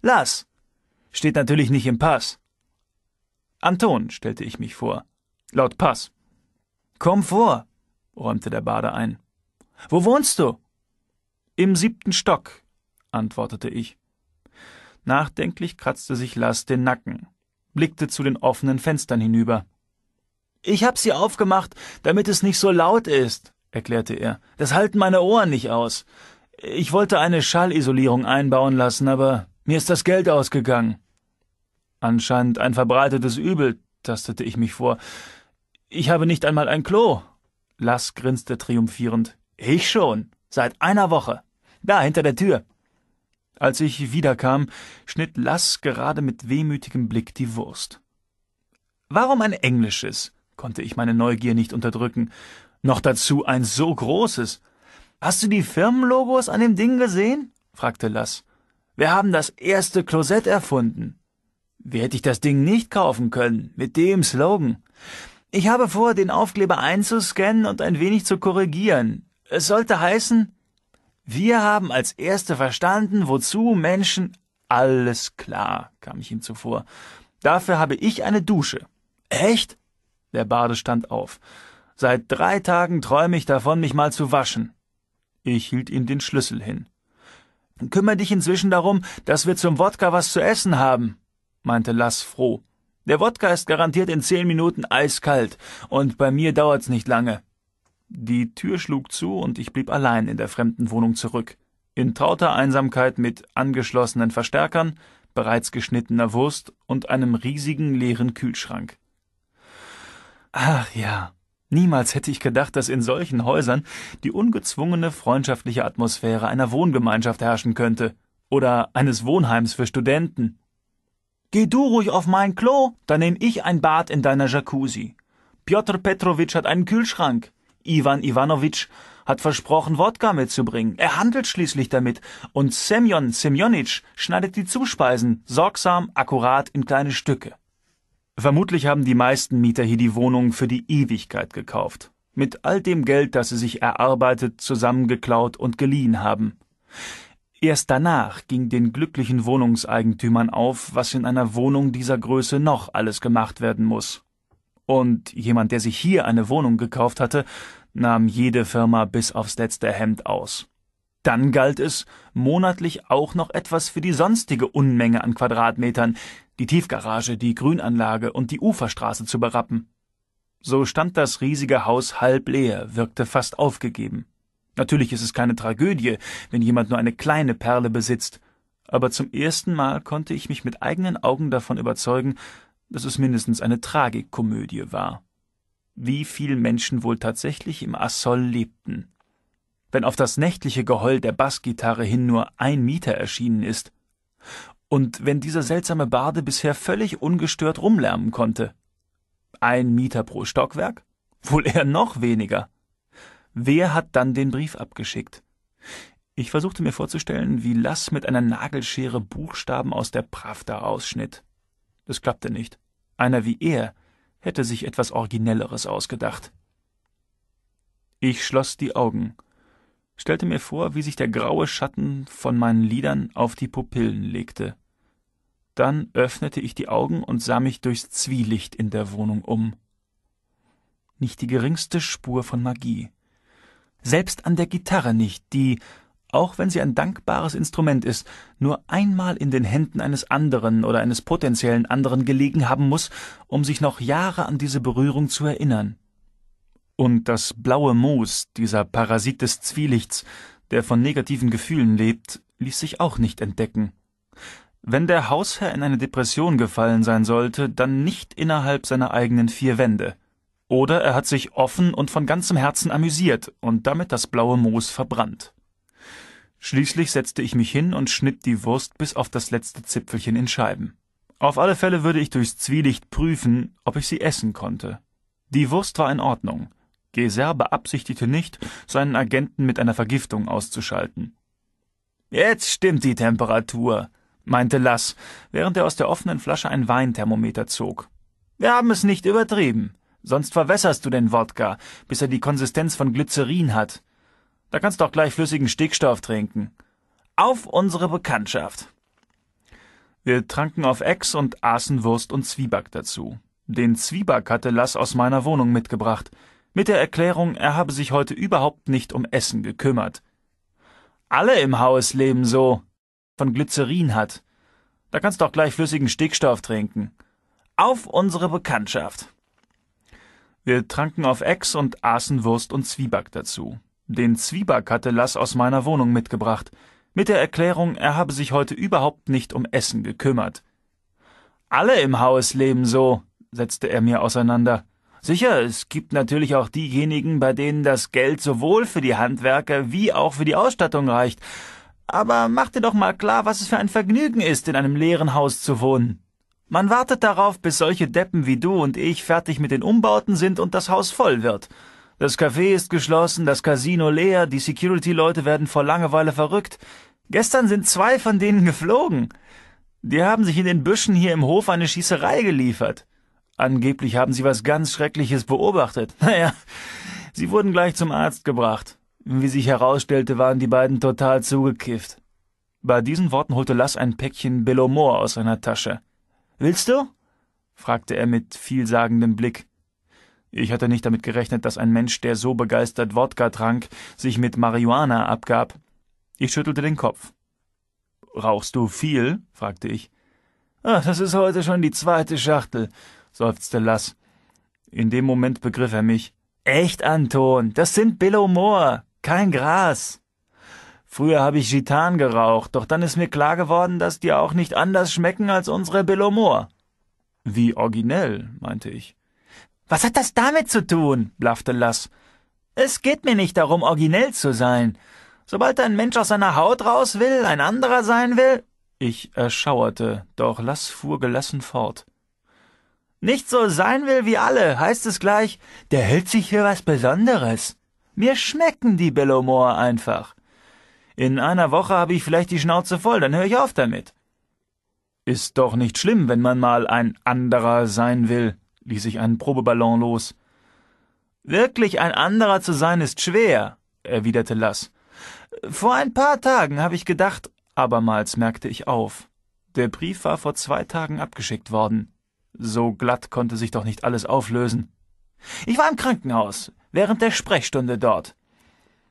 Lass. Steht natürlich nicht im Pass. Anton, stellte ich mich vor. Laut Pass. Komm vor, räumte der Bade ein. Wo wohnst du? Im siebten Stock, antwortete ich. Nachdenklich kratzte sich Lass den Nacken, blickte zu den offenen Fenstern hinüber. Ich hab sie aufgemacht, damit es nicht so laut ist, erklärte er. Das halten meine Ohren nicht aus. Ich wollte eine Schallisolierung einbauen lassen, aber mir ist das Geld ausgegangen. Anscheinend ein verbreitetes Übel, tastete ich mich vor. Ich habe nicht einmal ein Klo, Lass grinste triumphierend. Ich schon. Seit einer Woche. Da hinter der Tür. Als ich wiederkam, schnitt Lass gerade mit wehmütigem Blick die Wurst. Warum ein englisches? konnte ich meine Neugier nicht unterdrücken. Noch dazu ein so großes. Hast du die Firmenlogos an dem Ding gesehen? fragte Lass. Wir haben das erste Klosett erfunden. Wie hätte ich das Ding nicht kaufen können, mit dem Slogan? Ich habe vor, den Aufkleber einzuscannen und ein wenig zu korrigieren. Es sollte heißen, wir haben als Erste verstanden, wozu Menschen alles klar, kam ich ihm zuvor. Dafür habe ich eine Dusche. Echt? Der Bade stand auf. Seit drei Tagen träume ich davon, mich mal zu waschen. Ich hielt ihm den Schlüssel hin. Kümmer dich inzwischen darum, dass wir zum Wodka was zu essen haben, meinte Lass froh. Der Wodka ist garantiert in zehn Minuten eiskalt, und bei mir dauert's nicht lange. Die Tür schlug zu, und ich blieb allein in der fremden Wohnung zurück. In trauter Einsamkeit mit angeschlossenen Verstärkern, bereits geschnittener Wurst und einem riesigen leeren Kühlschrank. Ach ja, niemals hätte ich gedacht, dass in solchen Häusern die ungezwungene freundschaftliche Atmosphäre einer Wohngemeinschaft herrschen könnte oder eines Wohnheims für Studenten Geh du ruhig auf mein Klo, dann nehm ich ein Bad in deiner Jacuzzi. Piotr Petrowitsch hat einen Kühlschrank. Ivan Ivanowitsch hat versprochen, Wodka mitzubringen. Er handelt schließlich damit. Und Semyon Semyonitsch schneidet die Zuspeisen sorgsam, akkurat in kleine Stücke. Vermutlich haben die meisten Mieter hier die Wohnung für die Ewigkeit gekauft. Mit all dem Geld, das sie sich erarbeitet, zusammengeklaut und geliehen haben. Erst danach ging den glücklichen Wohnungseigentümern auf, was in einer Wohnung dieser Größe noch alles gemacht werden muss. Und jemand, der sich hier eine Wohnung gekauft hatte, nahm jede Firma bis aufs letzte Hemd aus. Dann galt es, monatlich auch noch etwas für die sonstige Unmenge an Quadratmetern, die Tiefgarage, die Grünanlage und die Uferstraße zu berappen. So stand das riesige Haus halb leer, wirkte fast aufgegeben. Natürlich ist es keine Tragödie, wenn jemand nur eine kleine Perle besitzt, aber zum ersten Mal konnte ich mich mit eigenen Augen davon überzeugen, dass es mindestens eine Tragikomödie war. Wie viel Menschen wohl tatsächlich im Assol lebten. Wenn auf das nächtliche Geheul der Bassgitarre hin nur ein Mieter erschienen ist. Und wenn dieser seltsame Barde bisher völlig ungestört rumlärmen konnte. Ein Mieter pro Stockwerk? Wohl eher noch weniger. Wer hat dann den Brief abgeschickt? Ich versuchte mir vorzustellen, wie Lass mit einer Nagelschere Buchstaben aus der Pravda ausschnitt. Das klappte nicht. Einer wie er hätte sich etwas Originelleres ausgedacht. Ich schloss die Augen, stellte mir vor, wie sich der graue Schatten von meinen Lidern auf die Pupillen legte. Dann öffnete ich die Augen und sah mich durchs Zwielicht in der Wohnung um. Nicht die geringste Spur von Magie selbst an der Gitarre nicht, die, auch wenn sie ein dankbares Instrument ist, nur einmal in den Händen eines anderen oder eines potenziellen anderen gelegen haben muss, um sich noch Jahre an diese Berührung zu erinnern. Und das blaue Moos, dieser Parasit des Zwielichts, der von negativen Gefühlen lebt, ließ sich auch nicht entdecken. Wenn der Hausherr in eine Depression gefallen sein sollte, dann nicht innerhalb seiner eigenen vier Wände. Oder er hat sich offen und von ganzem Herzen amüsiert und damit das blaue Moos verbrannt. Schließlich setzte ich mich hin und schnitt die Wurst bis auf das letzte Zipfelchen in Scheiben. Auf alle Fälle würde ich durchs Zwielicht prüfen, ob ich sie essen konnte. Die Wurst war in Ordnung. Geser beabsichtigte nicht, seinen Agenten mit einer Vergiftung auszuschalten. Jetzt stimmt die Temperatur, meinte Lass, während er aus der offenen Flasche ein Weinthermometer zog. Wir haben es nicht übertrieben. Sonst verwässerst du den Wodka, bis er die Konsistenz von Glycerin hat. Da kannst du auch gleich flüssigen Stickstoff trinken. Auf unsere Bekanntschaft! Wir tranken auf Ex und aßen Wurst und Zwieback dazu. Den Zwieback hatte Lass aus meiner Wohnung mitgebracht, mit der Erklärung, er habe sich heute überhaupt nicht um Essen gekümmert. Alle im Haus leben so, von Glycerin hat. Da kannst du auch gleich flüssigen Stickstoff trinken. Auf unsere Bekanntschaft! Wir tranken auf Ex und aßen Wurst und Zwieback dazu. Den Zwieback hatte Lass aus meiner Wohnung mitgebracht, mit der Erklärung, er habe sich heute überhaupt nicht um Essen gekümmert. Alle im Haus leben so, setzte er mir auseinander. Sicher, es gibt natürlich auch diejenigen, bei denen das Geld sowohl für die Handwerker wie auch für die Ausstattung reicht. Aber mach dir doch mal klar, was es für ein Vergnügen ist, in einem leeren Haus zu wohnen. Man wartet darauf, bis solche Deppen wie du und ich fertig mit den Umbauten sind und das Haus voll wird. Das Café ist geschlossen, das Casino leer, die Security-Leute werden vor Langeweile verrückt. Gestern sind zwei von denen geflogen. Die haben sich in den Büschen hier im Hof eine Schießerei geliefert. Angeblich haben sie was ganz Schreckliches beobachtet. <laughs> Naja, sie wurden gleich zum Arzt gebracht. Wie sich herausstellte, waren die beiden total zugekifft. Bei diesen Worten holte Lass ein Päckchen Bellomor aus seiner Tasche. Willst du? fragte er mit vielsagendem Blick. Ich hatte nicht damit gerechnet, dass ein Mensch, der so begeistert Wodka trank, sich mit Marihuana abgab. Ich schüttelte den Kopf. Rauchst du viel? fragte ich. Ach, das ist heute schon die zweite Schachtel, seufzte Lass. In dem Moment begriff er mich. Echt, Anton, das sind Bill Moore, kein Gras. Früher habe ich Gitan geraucht, doch dann ist mir klar geworden, dass die auch nicht anders schmecken als unsere Bellomor. Wie originell, meinte ich. Was hat das damit zu tun? blaffte Lass. Es geht mir nicht darum, originell zu sein. Sobald ein Mensch aus seiner Haut raus will, ein anderer sein will. Ich erschauerte, doch Lass fuhr gelassen fort. Nicht so sein will wie alle, heißt es gleich, der hält sich für was Besonderes. Mir schmecken die Bellomore einfach. In einer Woche habe ich vielleicht die Schnauze voll, dann höre ich auf damit. Ist doch nicht schlimm, wenn man mal ein anderer sein will, ließ ich einen Probeballon los. Wirklich ein anderer zu sein ist schwer, erwiderte Lass. Vor ein paar Tagen habe ich gedacht, abermals merkte ich auf. Der Brief war vor zwei Tagen abgeschickt worden. So glatt konnte sich doch nicht alles auflösen. Ich war im Krankenhaus, während der Sprechstunde dort.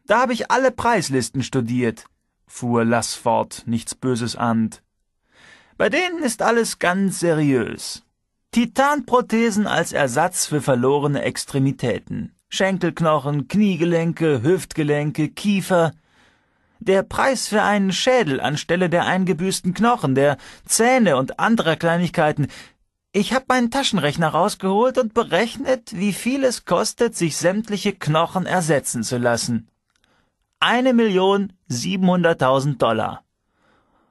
Da habe ich alle Preislisten studiert, fuhr Lass fort, nichts Böses ahnd. Bei denen ist alles ganz seriös. Titanprothesen als Ersatz für verlorene Extremitäten. Schenkelknochen, Kniegelenke, Hüftgelenke, Kiefer. Der Preis für einen Schädel anstelle der eingebüßten Knochen, der Zähne und anderer Kleinigkeiten. Ich habe meinen Taschenrechner rausgeholt und berechnet, wie viel es kostet, sich sämtliche Knochen ersetzen zu lassen. 1.700.000 Dollar.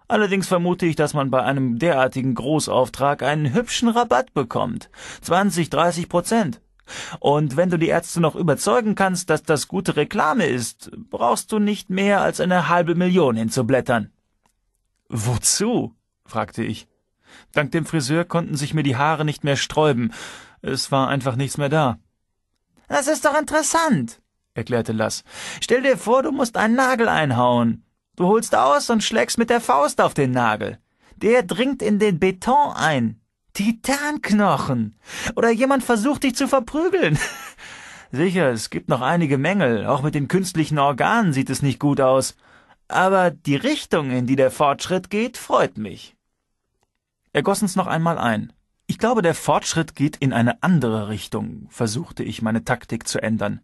Allerdings vermute ich, dass man bei einem derartigen Großauftrag einen hübschen Rabatt bekommt. 20, 30 Prozent. Und wenn du die Ärzte noch überzeugen kannst, dass das gute Reklame ist, brauchst du nicht mehr als eine halbe Million hinzublättern. Wozu? fragte ich. Dank dem Friseur konnten sich mir die Haare nicht mehr sträuben. Es war einfach nichts mehr da. Das ist doch interessant, erklärte Lass. Stell dir vor, du musst einen Nagel einhauen. Du holst aus und schlägst mit der Faust auf den Nagel. Der dringt in den Beton ein. Titanknochen. Oder jemand versucht dich zu verprügeln. <laughs> Sicher, es gibt noch einige Mängel. Auch mit den künstlichen Organen sieht es nicht gut aus. Aber die Richtung, in die der Fortschritt geht, freut mich. Er goss uns noch einmal ein. Ich glaube, der Fortschritt geht in eine andere Richtung, versuchte ich meine Taktik zu ändern.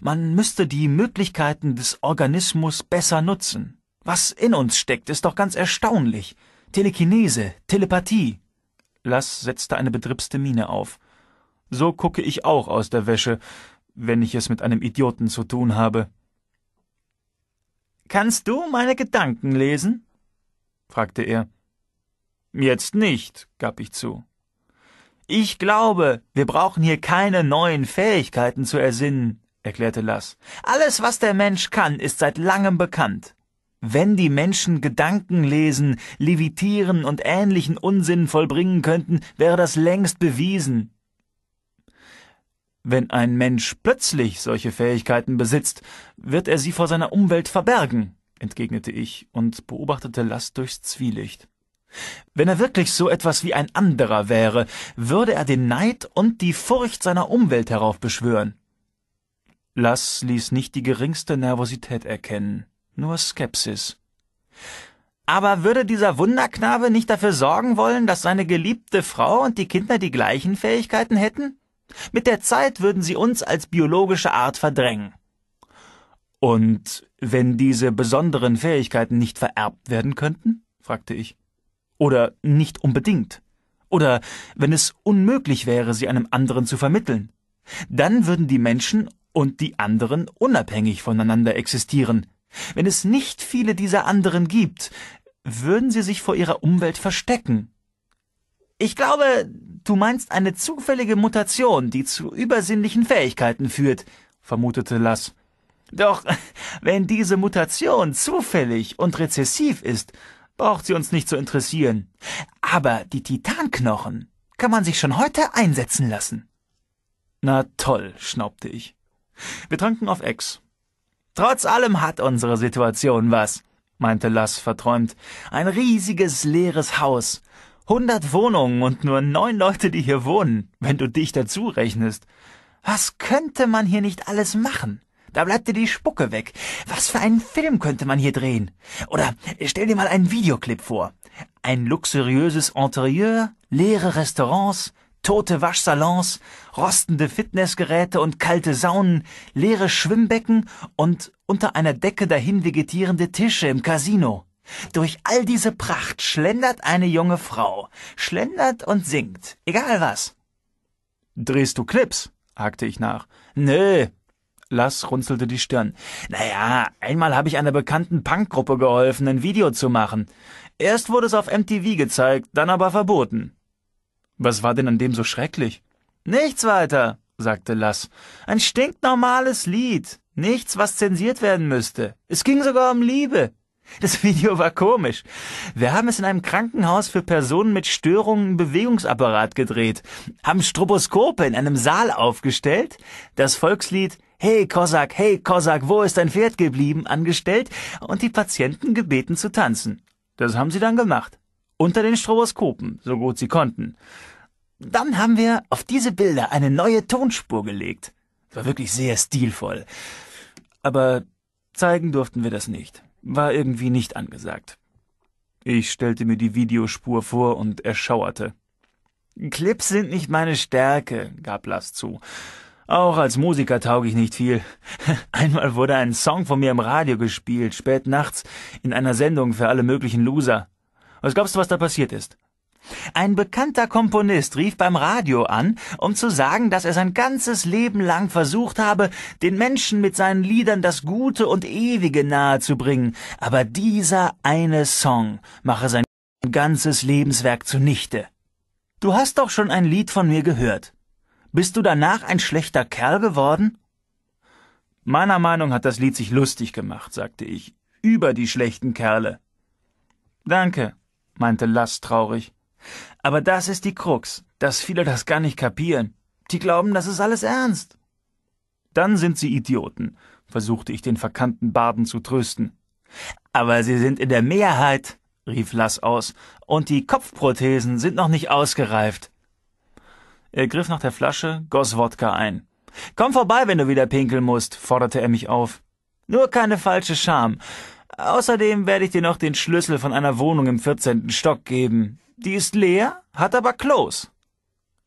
Man müsste die Möglichkeiten des Organismus besser nutzen. Was in uns steckt, ist doch ganz erstaunlich. Telekinese, Telepathie. Lass setzte eine betripste Miene auf. So gucke ich auch aus der Wäsche, wenn ich es mit einem Idioten zu tun habe. Kannst du meine Gedanken lesen? fragte er. Jetzt nicht, gab ich zu. Ich glaube, wir brauchen hier keine neuen Fähigkeiten zu ersinnen, erklärte Lass. Alles, was der Mensch kann, ist seit langem bekannt. Wenn die Menschen Gedanken lesen, levitieren und ähnlichen Unsinn vollbringen könnten, wäre das längst bewiesen. Wenn ein Mensch plötzlich solche Fähigkeiten besitzt, wird er sie vor seiner Umwelt verbergen, entgegnete ich und beobachtete Last durchs Zwielicht. Wenn er wirklich so etwas wie ein anderer wäre, würde er den Neid und die Furcht seiner Umwelt heraufbeschwören. Lass ließ nicht die geringste Nervosität erkennen, nur Skepsis. Aber würde dieser Wunderknabe nicht dafür sorgen wollen, dass seine geliebte Frau und die Kinder die gleichen Fähigkeiten hätten? Mit der Zeit würden sie uns als biologische Art verdrängen. Und wenn diese besonderen Fähigkeiten nicht vererbt werden könnten? fragte ich. Oder nicht unbedingt. Oder wenn es unmöglich wäre, sie einem anderen zu vermitteln. Dann würden die Menschen und die anderen unabhängig voneinander existieren. Wenn es nicht viele dieser anderen gibt, würden sie sich vor ihrer Umwelt verstecken. Ich glaube, du meinst eine zufällige Mutation, die zu übersinnlichen Fähigkeiten führt, vermutete Lass. Doch <laughs> wenn diese Mutation zufällig und rezessiv ist, braucht sie uns nicht zu interessieren. Aber die Titanknochen kann man sich schon heute einsetzen lassen. Na toll, schnaubte ich. Wir tranken auf Ex. Trotz allem hat unsere Situation was, meinte Lass verträumt. Ein riesiges leeres Haus. Hundert Wohnungen und nur neun Leute, die hier wohnen, wenn du dich dazu rechnest. Was könnte man hier nicht alles machen? Da bleibt dir die Spucke weg. Was für einen Film könnte man hier drehen? Oder stell dir mal einen Videoclip vor. Ein luxuriöses Interieur, leere Restaurants, tote Waschsalons, rostende Fitnessgeräte und kalte Saunen, leere Schwimmbecken und unter einer Decke dahin vegetierende Tische im Casino. Durch all diese Pracht schlendert eine junge Frau, schlendert und singt, egal was. Drehst du Clips? hakte ich nach. Nö, Lass runzelte die Stirn. Naja, einmal habe ich einer bekannten Punkgruppe geholfen, ein Video zu machen. Erst wurde es auf MTV gezeigt, dann aber verboten. Was war denn an dem so schrecklich? Nichts weiter, sagte Lass. Ein stinknormales Lied. Nichts, was zensiert werden müsste. Es ging sogar um Liebe. Das Video war komisch. Wir haben es in einem Krankenhaus für Personen mit Störungen im Bewegungsapparat gedreht, haben Stroboskope in einem Saal aufgestellt, das Volkslied Hey Kosak, hey Kosak, wo ist dein Pferd geblieben angestellt und die Patienten gebeten zu tanzen. Das haben sie dann gemacht. Unter den Stroboskopen, so gut sie konnten. Dann haben wir auf diese Bilder eine neue Tonspur gelegt. War wirklich sehr stilvoll. Aber zeigen durften wir das nicht war irgendwie nicht angesagt. Ich stellte mir die Videospur vor und erschauerte. Clips sind nicht meine Stärke, gab Lass zu. Auch als Musiker taug ich nicht viel. <laughs> Einmal wurde ein Song von mir im Radio gespielt, spät nachts, in einer Sendung für alle möglichen Loser. Was glaubst du, was da passiert ist? Ein bekannter Komponist rief beim Radio an, um zu sagen, dass er sein ganzes Leben lang versucht habe, den Menschen mit seinen Liedern das Gute und Ewige nahe zu bringen, aber dieser eine Song mache sein ganzes Lebenswerk zunichte. Du hast doch schon ein Lied von mir gehört. Bist du danach ein schlechter Kerl geworden? Meiner Meinung hat das Lied sich lustig gemacht, sagte ich, über die schlechten Kerle. Danke, meinte Lass traurig. Aber das ist die Krux, dass viele das gar nicht kapieren. Die glauben, das ist alles ernst. Dann sind sie Idioten, versuchte ich den verkannten Baden zu trösten. Aber sie sind in der Mehrheit, rief Lass aus, und die Kopfprothesen sind noch nicht ausgereift. Er griff nach der Flasche, goss Wodka ein. Komm vorbei, wenn du wieder pinkeln musst, forderte er mich auf. Nur keine falsche Scham. Außerdem werde ich dir noch den Schlüssel von einer Wohnung im 14. Stock geben. Die ist leer, hat aber Klos.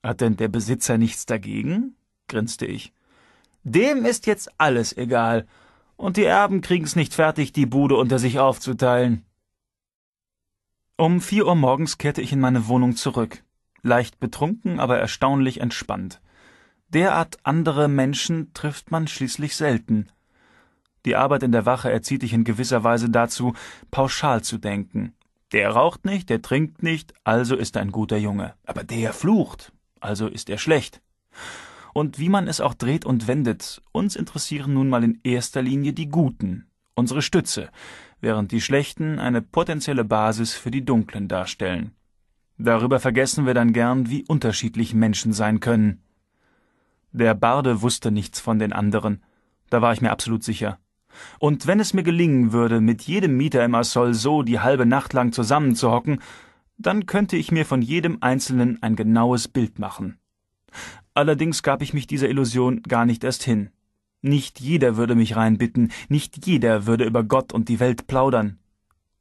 Hat denn der Besitzer nichts dagegen? grinste ich. Dem ist jetzt alles egal, und die Erben kriegen's nicht fertig, die Bude unter sich aufzuteilen. Um vier Uhr morgens kehrte ich in meine Wohnung zurück, leicht betrunken, aber erstaunlich entspannt. Derart andere Menschen trifft man schließlich selten, die Arbeit in der Wache erzieht dich in gewisser Weise dazu, pauschal zu denken. Der raucht nicht, der trinkt nicht, also ist er ein guter Junge. Aber der flucht, also ist er schlecht. Und wie man es auch dreht und wendet, uns interessieren nun mal in erster Linie die Guten, unsere Stütze, während die Schlechten eine potenzielle Basis für die Dunklen darstellen. Darüber vergessen wir dann gern, wie unterschiedlich Menschen sein können. Der Barde wusste nichts von den anderen, da war ich mir absolut sicher. Und wenn es mir gelingen würde, mit jedem Mieter im Asoll so die halbe Nacht lang zusammenzuhocken, dann könnte ich mir von jedem Einzelnen ein genaues Bild machen. Allerdings gab ich mich dieser Illusion gar nicht erst hin. Nicht jeder würde mich reinbitten, nicht jeder würde über Gott und die Welt plaudern.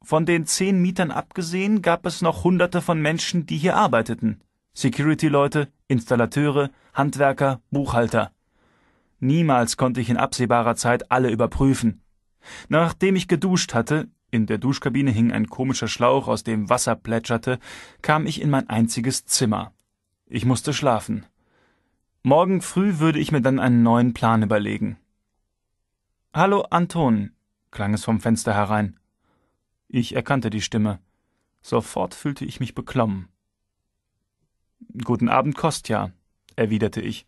Von den zehn Mietern abgesehen gab es noch hunderte von Menschen, die hier arbeiteten. Security-Leute, Installateure, Handwerker, Buchhalter. Niemals konnte ich in absehbarer Zeit alle überprüfen. Nachdem ich geduscht hatte, in der Duschkabine hing ein komischer Schlauch, aus dem Wasser plätscherte, kam ich in mein einziges Zimmer. Ich musste schlafen. Morgen früh würde ich mir dann einen neuen Plan überlegen. Hallo, Anton, klang es vom Fenster herein. Ich erkannte die Stimme. Sofort fühlte ich mich beklommen. Guten Abend, Kostja, erwiderte ich.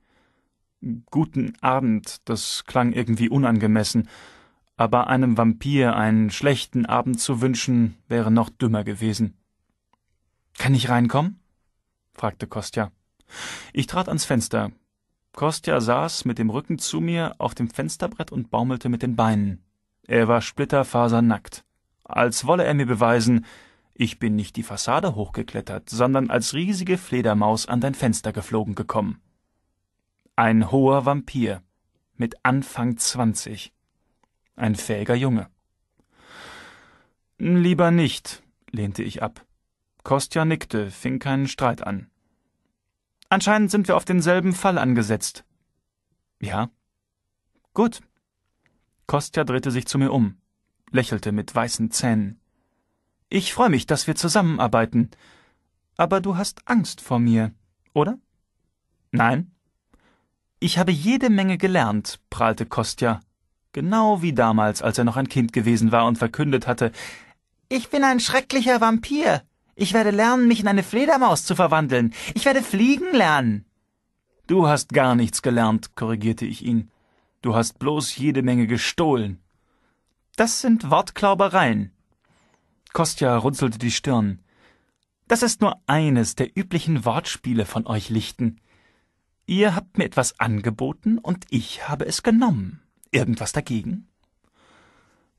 Guten Abend, das klang irgendwie unangemessen, aber einem Vampir einen schlechten Abend zu wünschen, wäre noch dümmer gewesen. Kann ich reinkommen? fragte Kostja. Ich trat ans Fenster. Kostja saß mit dem Rücken zu mir auf dem Fensterbrett und baumelte mit den Beinen. Er war splitterfasernackt, als wolle er mir beweisen, ich bin nicht die Fassade hochgeklettert, sondern als riesige Fledermaus an dein Fenster geflogen gekommen. Ein hoher Vampir mit Anfang 20. Ein fähiger Junge. Lieber nicht, lehnte ich ab. Kostja nickte, fing keinen Streit an. Anscheinend sind wir auf denselben Fall angesetzt. Ja? Gut. Kostja drehte sich zu mir um, lächelte mit weißen Zähnen. Ich freue mich, dass wir zusammenarbeiten. Aber du hast Angst vor mir, oder? Nein? Ich habe jede Menge gelernt, prahlte Kostja, genau wie damals, als er noch ein Kind gewesen war und verkündet hatte Ich bin ein schrecklicher Vampir. Ich werde lernen, mich in eine Fledermaus zu verwandeln. Ich werde fliegen lernen. Du hast gar nichts gelernt, korrigierte ich ihn. Du hast bloß jede Menge gestohlen. Das sind Wortklaubereien. Kostja runzelte die Stirn. Das ist nur eines der üblichen Wortspiele von euch Lichten. Ihr habt mir etwas angeboten und ich habe es genommen. Irgendwas dagegen?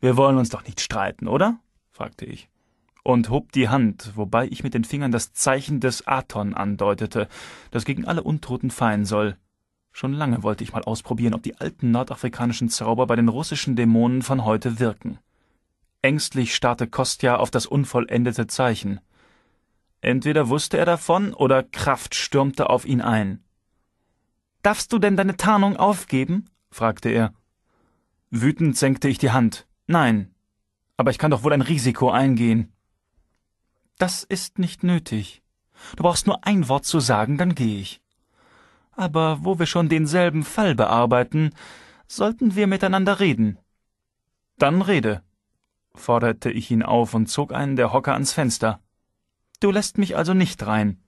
Wir wollen uns doch nicht streiten, oder? fragte ich und hob die Hand, wobei ich mit den Fingern das Zeichen des Aton andeutete, das gegen alle Untoten fein soll. Schon lange wollte ich mal ausprobieren, ob die alten nordafrikanischen Zauber bei den russischen Dämonen von heute wirken. Ängstlich starrte Kostja auf das unvollendete Zeichen. Entweder wusste er davon oder Kraft stürmte auf ihn ein. Darfst du denn deine Tarnung aufgeben? fragte er. Wütend senkte ich die Hand. Nein, aber ich kann doch wohl ein Risiko eingehen. Das ist nicht nötig. Du brauchst nur ein Wort zu sagen, dann gehe ich. Aber wo wir schon denselben Fall bearbeiten, sollten wir miteinander reden. Dann rede, forderte ich ihn auf und zog einen der Hocker ans Fenster. Du lässt mich also nicht rein.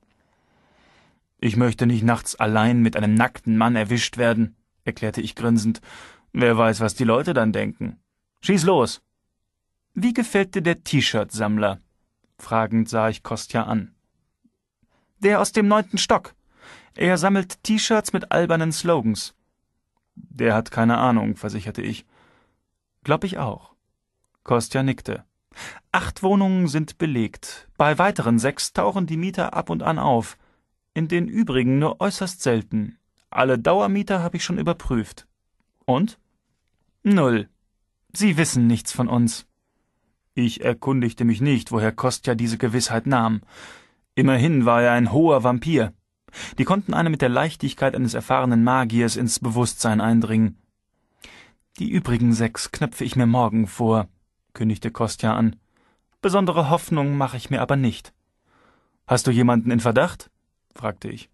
Ich möchte nicht nachts allein mit einem nackten Mann erwischt werden, erklärte ich grinsend. Wer weiß, was die Leute dann denken. Schieß los! Wie gefällt dir der T-Shirt-Sammler? Fragend sah ich Kostja an. Der aus dem neunten Stock. Er sammelt T-Shirts mit albernen Slogans. Der hat keine Ahnung, versicherte ich. Glaub ich auch. Kostja nickte. Acht Wohnungen sind belegt. Bei weiteren sechs tauchen die Mieter ab und an auf in den übrigen nur äußerst selten. Alle Dauermieter habe ich schon überprüft. Und? Null. Sie wissen nichts von uns. Ich erkundigte mich nicht, woher Kostja diese Gewissheit nahm. Immerhin war er ein hoher Vampir. Die konnten einem mit der Leichtigkeit eines erfahrenen Magiers ins Bewusstsein eindringen. Die übrigen sechs knöpfe ich mir morgen vor, kündigte Kostja an. Besondere Hoffnung mache ich mir aber nicht. Hast du jemanden in Verdacht? fragte ich.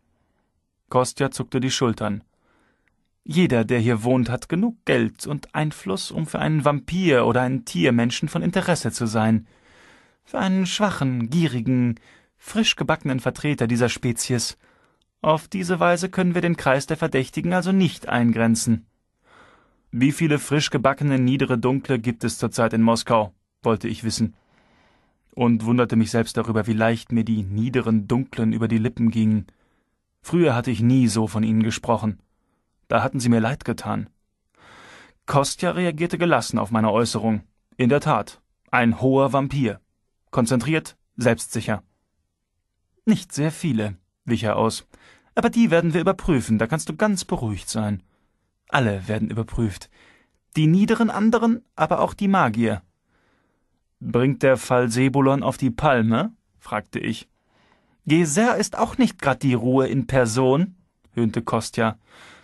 Kostja zuckte die Schultern. Jeder, der hier wohnt, hat genug Geld und Einfluss, um für einen Vampir oder einen Tiermenschen von Interesse zu sein. Für einen schwachen, gierigen, frisch gebackenen Vertreter dieser Spezies. Auf diese Weise können wir den Kreis der Verdächtigen also nicht eingrenzen. Wie viele frisch gebackene niedere Dunkle gibt es zurzeit in Moskau? wollte ich wissen und wunderte mich selbst darüber, wie leicht mir die niederen Dunklen über die Lippen gingen. Früher hatte ich nie so von ihnen gesprochen. Da hatten sie mir leid getan. Kostja reagierte gelassen auf meine Äußerung. In der Tat, ein hoher Vampir. Konzentriert, selbstsicher. Nicht sehr viele, wich er aus. Aber die werden wir überprüfen, da kannst du ganz beruhigt sein. Alle werden überprüft. Die niederen anderen, aber auch die Magier. Bringt der Fall Sebulon auf die Palme? fragte ich. Geser ist auch nicht grad die Ruhe in Person, höhnte Kostja.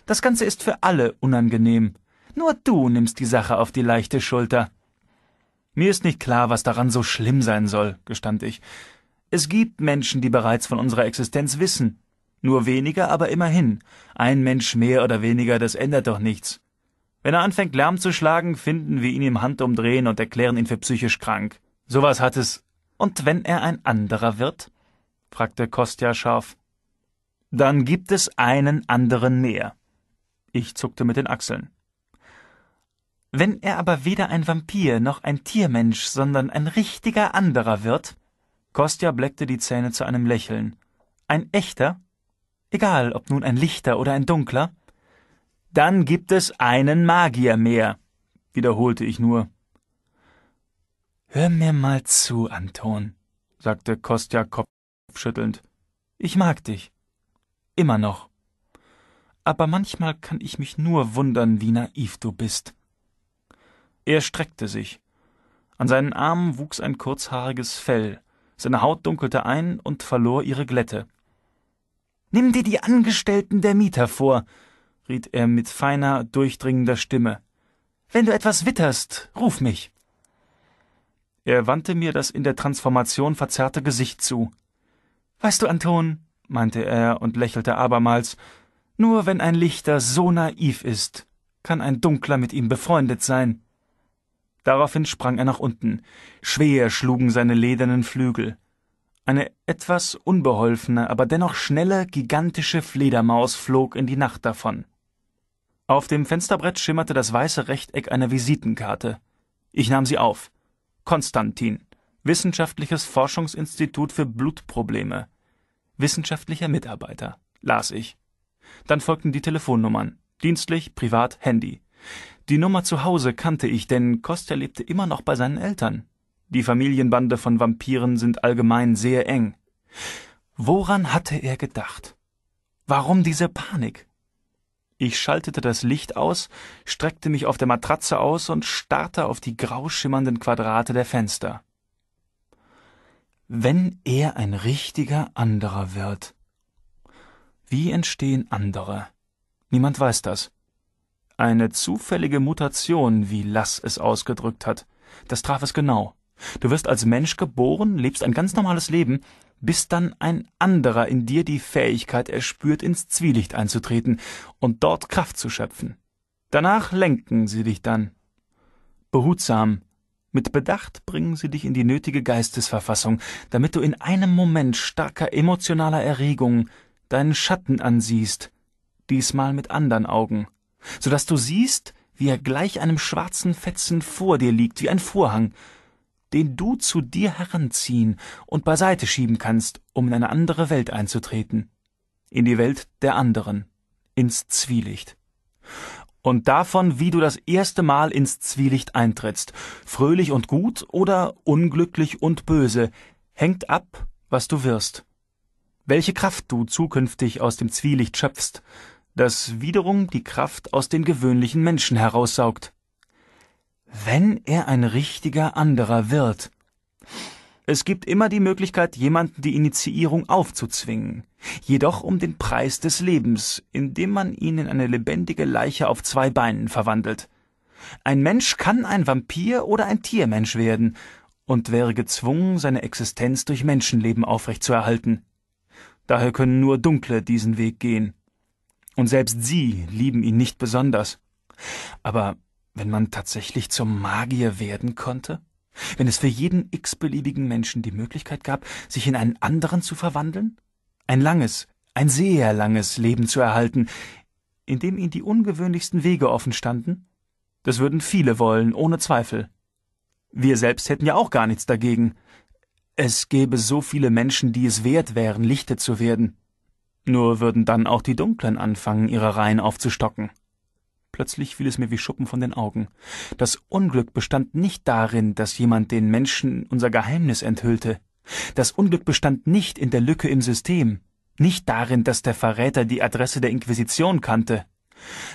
Das Ganze ist für alle unangenehm. Nur du nimmst die Sache auf die leichte Schulter. Mir ist nicht klar, was daran so schlimm sein soll, gestand ich. Es gibt Menschen, die bereits von unserer Existenz wissen. Nur weniger, aber immerhin. Ein Mensch mehr oder weniger, das ändert doch nichts. Wenn er anfängt Lärm zu schlagen, finden wir ihn im Handumdrehen und erklären ihn für psychisch krank. Sowas hat es. Und wenn er ein anderer wird? fragte Kostja scharf. Dann gibt es einen anderen mehr. Ich zuckte mit den Achseln. Wenn er aber weder ein Vampir noch ein Tiermensch, sondern ein richtiger anderer wird? Kostja bleckte die Zähne zu einem Lächeln. Ein echter? Egal, ob nun ein lichter oder ein dunkler? Dann gibt es einen Magier mehr, wiederholte ich nur. Hör mir mal zu, Anton, sagte Kostja kopfschüttelnd. Ich mag dich. Immer noch. Aber manchmal kann ich mich nur wundern, wie naiv du bist. Er streckte sich. An seinen Armen wuchs ein kurzhaariges Fell. Seine Haut dunkelte ein und verlor ihre Glätte. Nimm dir die Angestellten der Mieter vor, riet er mit feiner, durchdringender Stimme. Wenn du etwas witterst, ruf mich. Er wandte mir das in der Transformation verzerrte Gesicht zu. Weißt du, Anton, meinte er und lächelte abermals, nur wenn ein Lichter so naiv ist, kann ein Dunkler mit ihm befreundet sein. Daraufhin sprang er nach unten. Schwer schlugen seine ledernen Flügel. Eine etwas unbeholfene, aber dennoch schnelle, gigantische Fledermaus flog in die Nacht davon. Auf dem Fensterbrett schimmerte das weiße Rechteck einer Visitenkarte. Ich nahm sie auf. Konstantin, Wissenschaftliches Forschungsinstitut für Blutprobleme. Wissenschaftlicher Mitarbeiter, las ich. Dann folgten die Telefonnummern. Dienstlich, privat, Handy. Die Nummer zu Hause kannte ich, denn Kostja lebte immer noch bei seinen Eltern. Die Familienbande von Vampiren sind allgemein sehr eng. Woran hatte er gedacht? Warum diese Panik? Ich schaltete das Licht aus, streckte mich auf der Matratze aus und starrte auf die grau schimmernden Quadrate der Fenster. Wenn er ein richtiger anderer wird. Wie entstehen andere? Niemand weiß das. Eine zufällige Mutation, wie Lass es ausgedrückt hat. Das traf es genau. Du wirst als Mensch geboren, lebst ein ganz normales Leben, bis dann ein anderer in dir die Fähigkeit erspürt, ins Zwielicht einzutreten und dort Kraft zu schöpfen. Danach lenken sie dich dann. Behutsam, mit Bedacht bringen sie dich in die nötige Geistesverfassung, damit du in einem Moment starker emotionaler Erregung deinen Schatten ansiehst, diesmal mit anderen Augen, so dass du siehst, wie er gleich einem schwarzen Fetzen vor dir liegt, wie ein Vorhang, den du zu dir heranziehen und beiseite schieben kannst, um in eine andere Welt einzutreten, in die Welt der anderen, ins Zwielicht. Und davon, wie du das erste Mal ins Zwielicht eintrittst, fröhlich und gut oder unglücklich und böse, hängt ab, was du wirst. Welche Kraft du zukünftig aus dem Zwielicht schöpfst, das wiederum die Kraft aus den gewöhnlichen Menschen heraussaugt wenn er ein richtiger anderer wird. Es gibt immer die Möglichkeit, jemanden die Initiierung aufzuzwingen, jedoch um den Preis des Lebens, indem man ihn in eine lebendige Leiche auf zwei Beinen verwandelt. Ein Mensch kann ein Vampir oder ein Tiermensch werden und wäre gezwungen, seine Existenz durch Menschenleben aufrechtzuerhalten. Daher können nur Dunkle diesen Weg gehen. Und selbst sie lieben ihn nicht besonders. Aber wenn man tatsächlich zum Magier werden konnte? Wenn es für jeden x-beliebigen Menschen die Möglichkeit gab, sich in einen anderen zu verwandeln? Ein langes, ein sehr langes Leben zu erhalten, in dem ihnen die ungewöhnlichsten Wege offen standen? Das würden viele wollen, ohne Zweifel. Wir selbst hätten ja auch gar nichts dagegen. Es gäbe so viele Menschen, die es wert wären, lichtet zu werden. Nur würden dann auch die Dunklen anfangen, ihre Reihen aufzustocken. Plötzlich fiel es mir wie Schuppen von den Augen. Das Unglück bestand nicht darin, dass jemand den Menschen unser Geheimnis enthüllte. Das Unglück bestand nicht in der Lücke im System, nicht darin, dass der Verräter die Adresse der Inquisition kannte,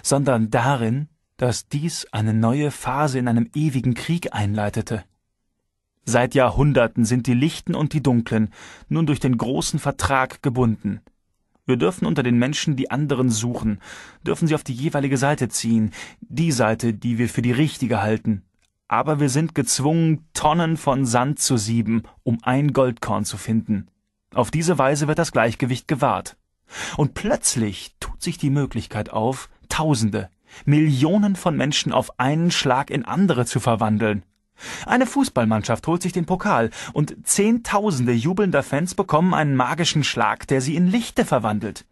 sondern darin, dass dies eine neue Phase in einem ewigen Krieg einleitete. Seit Jahrhunderten sind die Lichten und die Dunklen nun durch den großen Vertrag gebunden. Wir dürfen unter den Menschen die anderen suchen, dürfen sie auf die jeweilige Seite ziehen, die Seite, die wir für die richtige halten. Aber wir sind gezwungen, Tonnen von Sand zu sieben, um ein Goldkorn zu finden. Auf diese Weise wird das Gleichgewicht gewahrt. Und plötzlich tut sich die Möglichkeit auf, Tausende, Millionen von Menschen auf einen Schlag in andere zu verwandeln. Eine Fußballmannschaft holt sich den Pokal und Zehntausende jubelnder Fans bekommen einen magischen Schlag, der sie in Lichte verwandelt.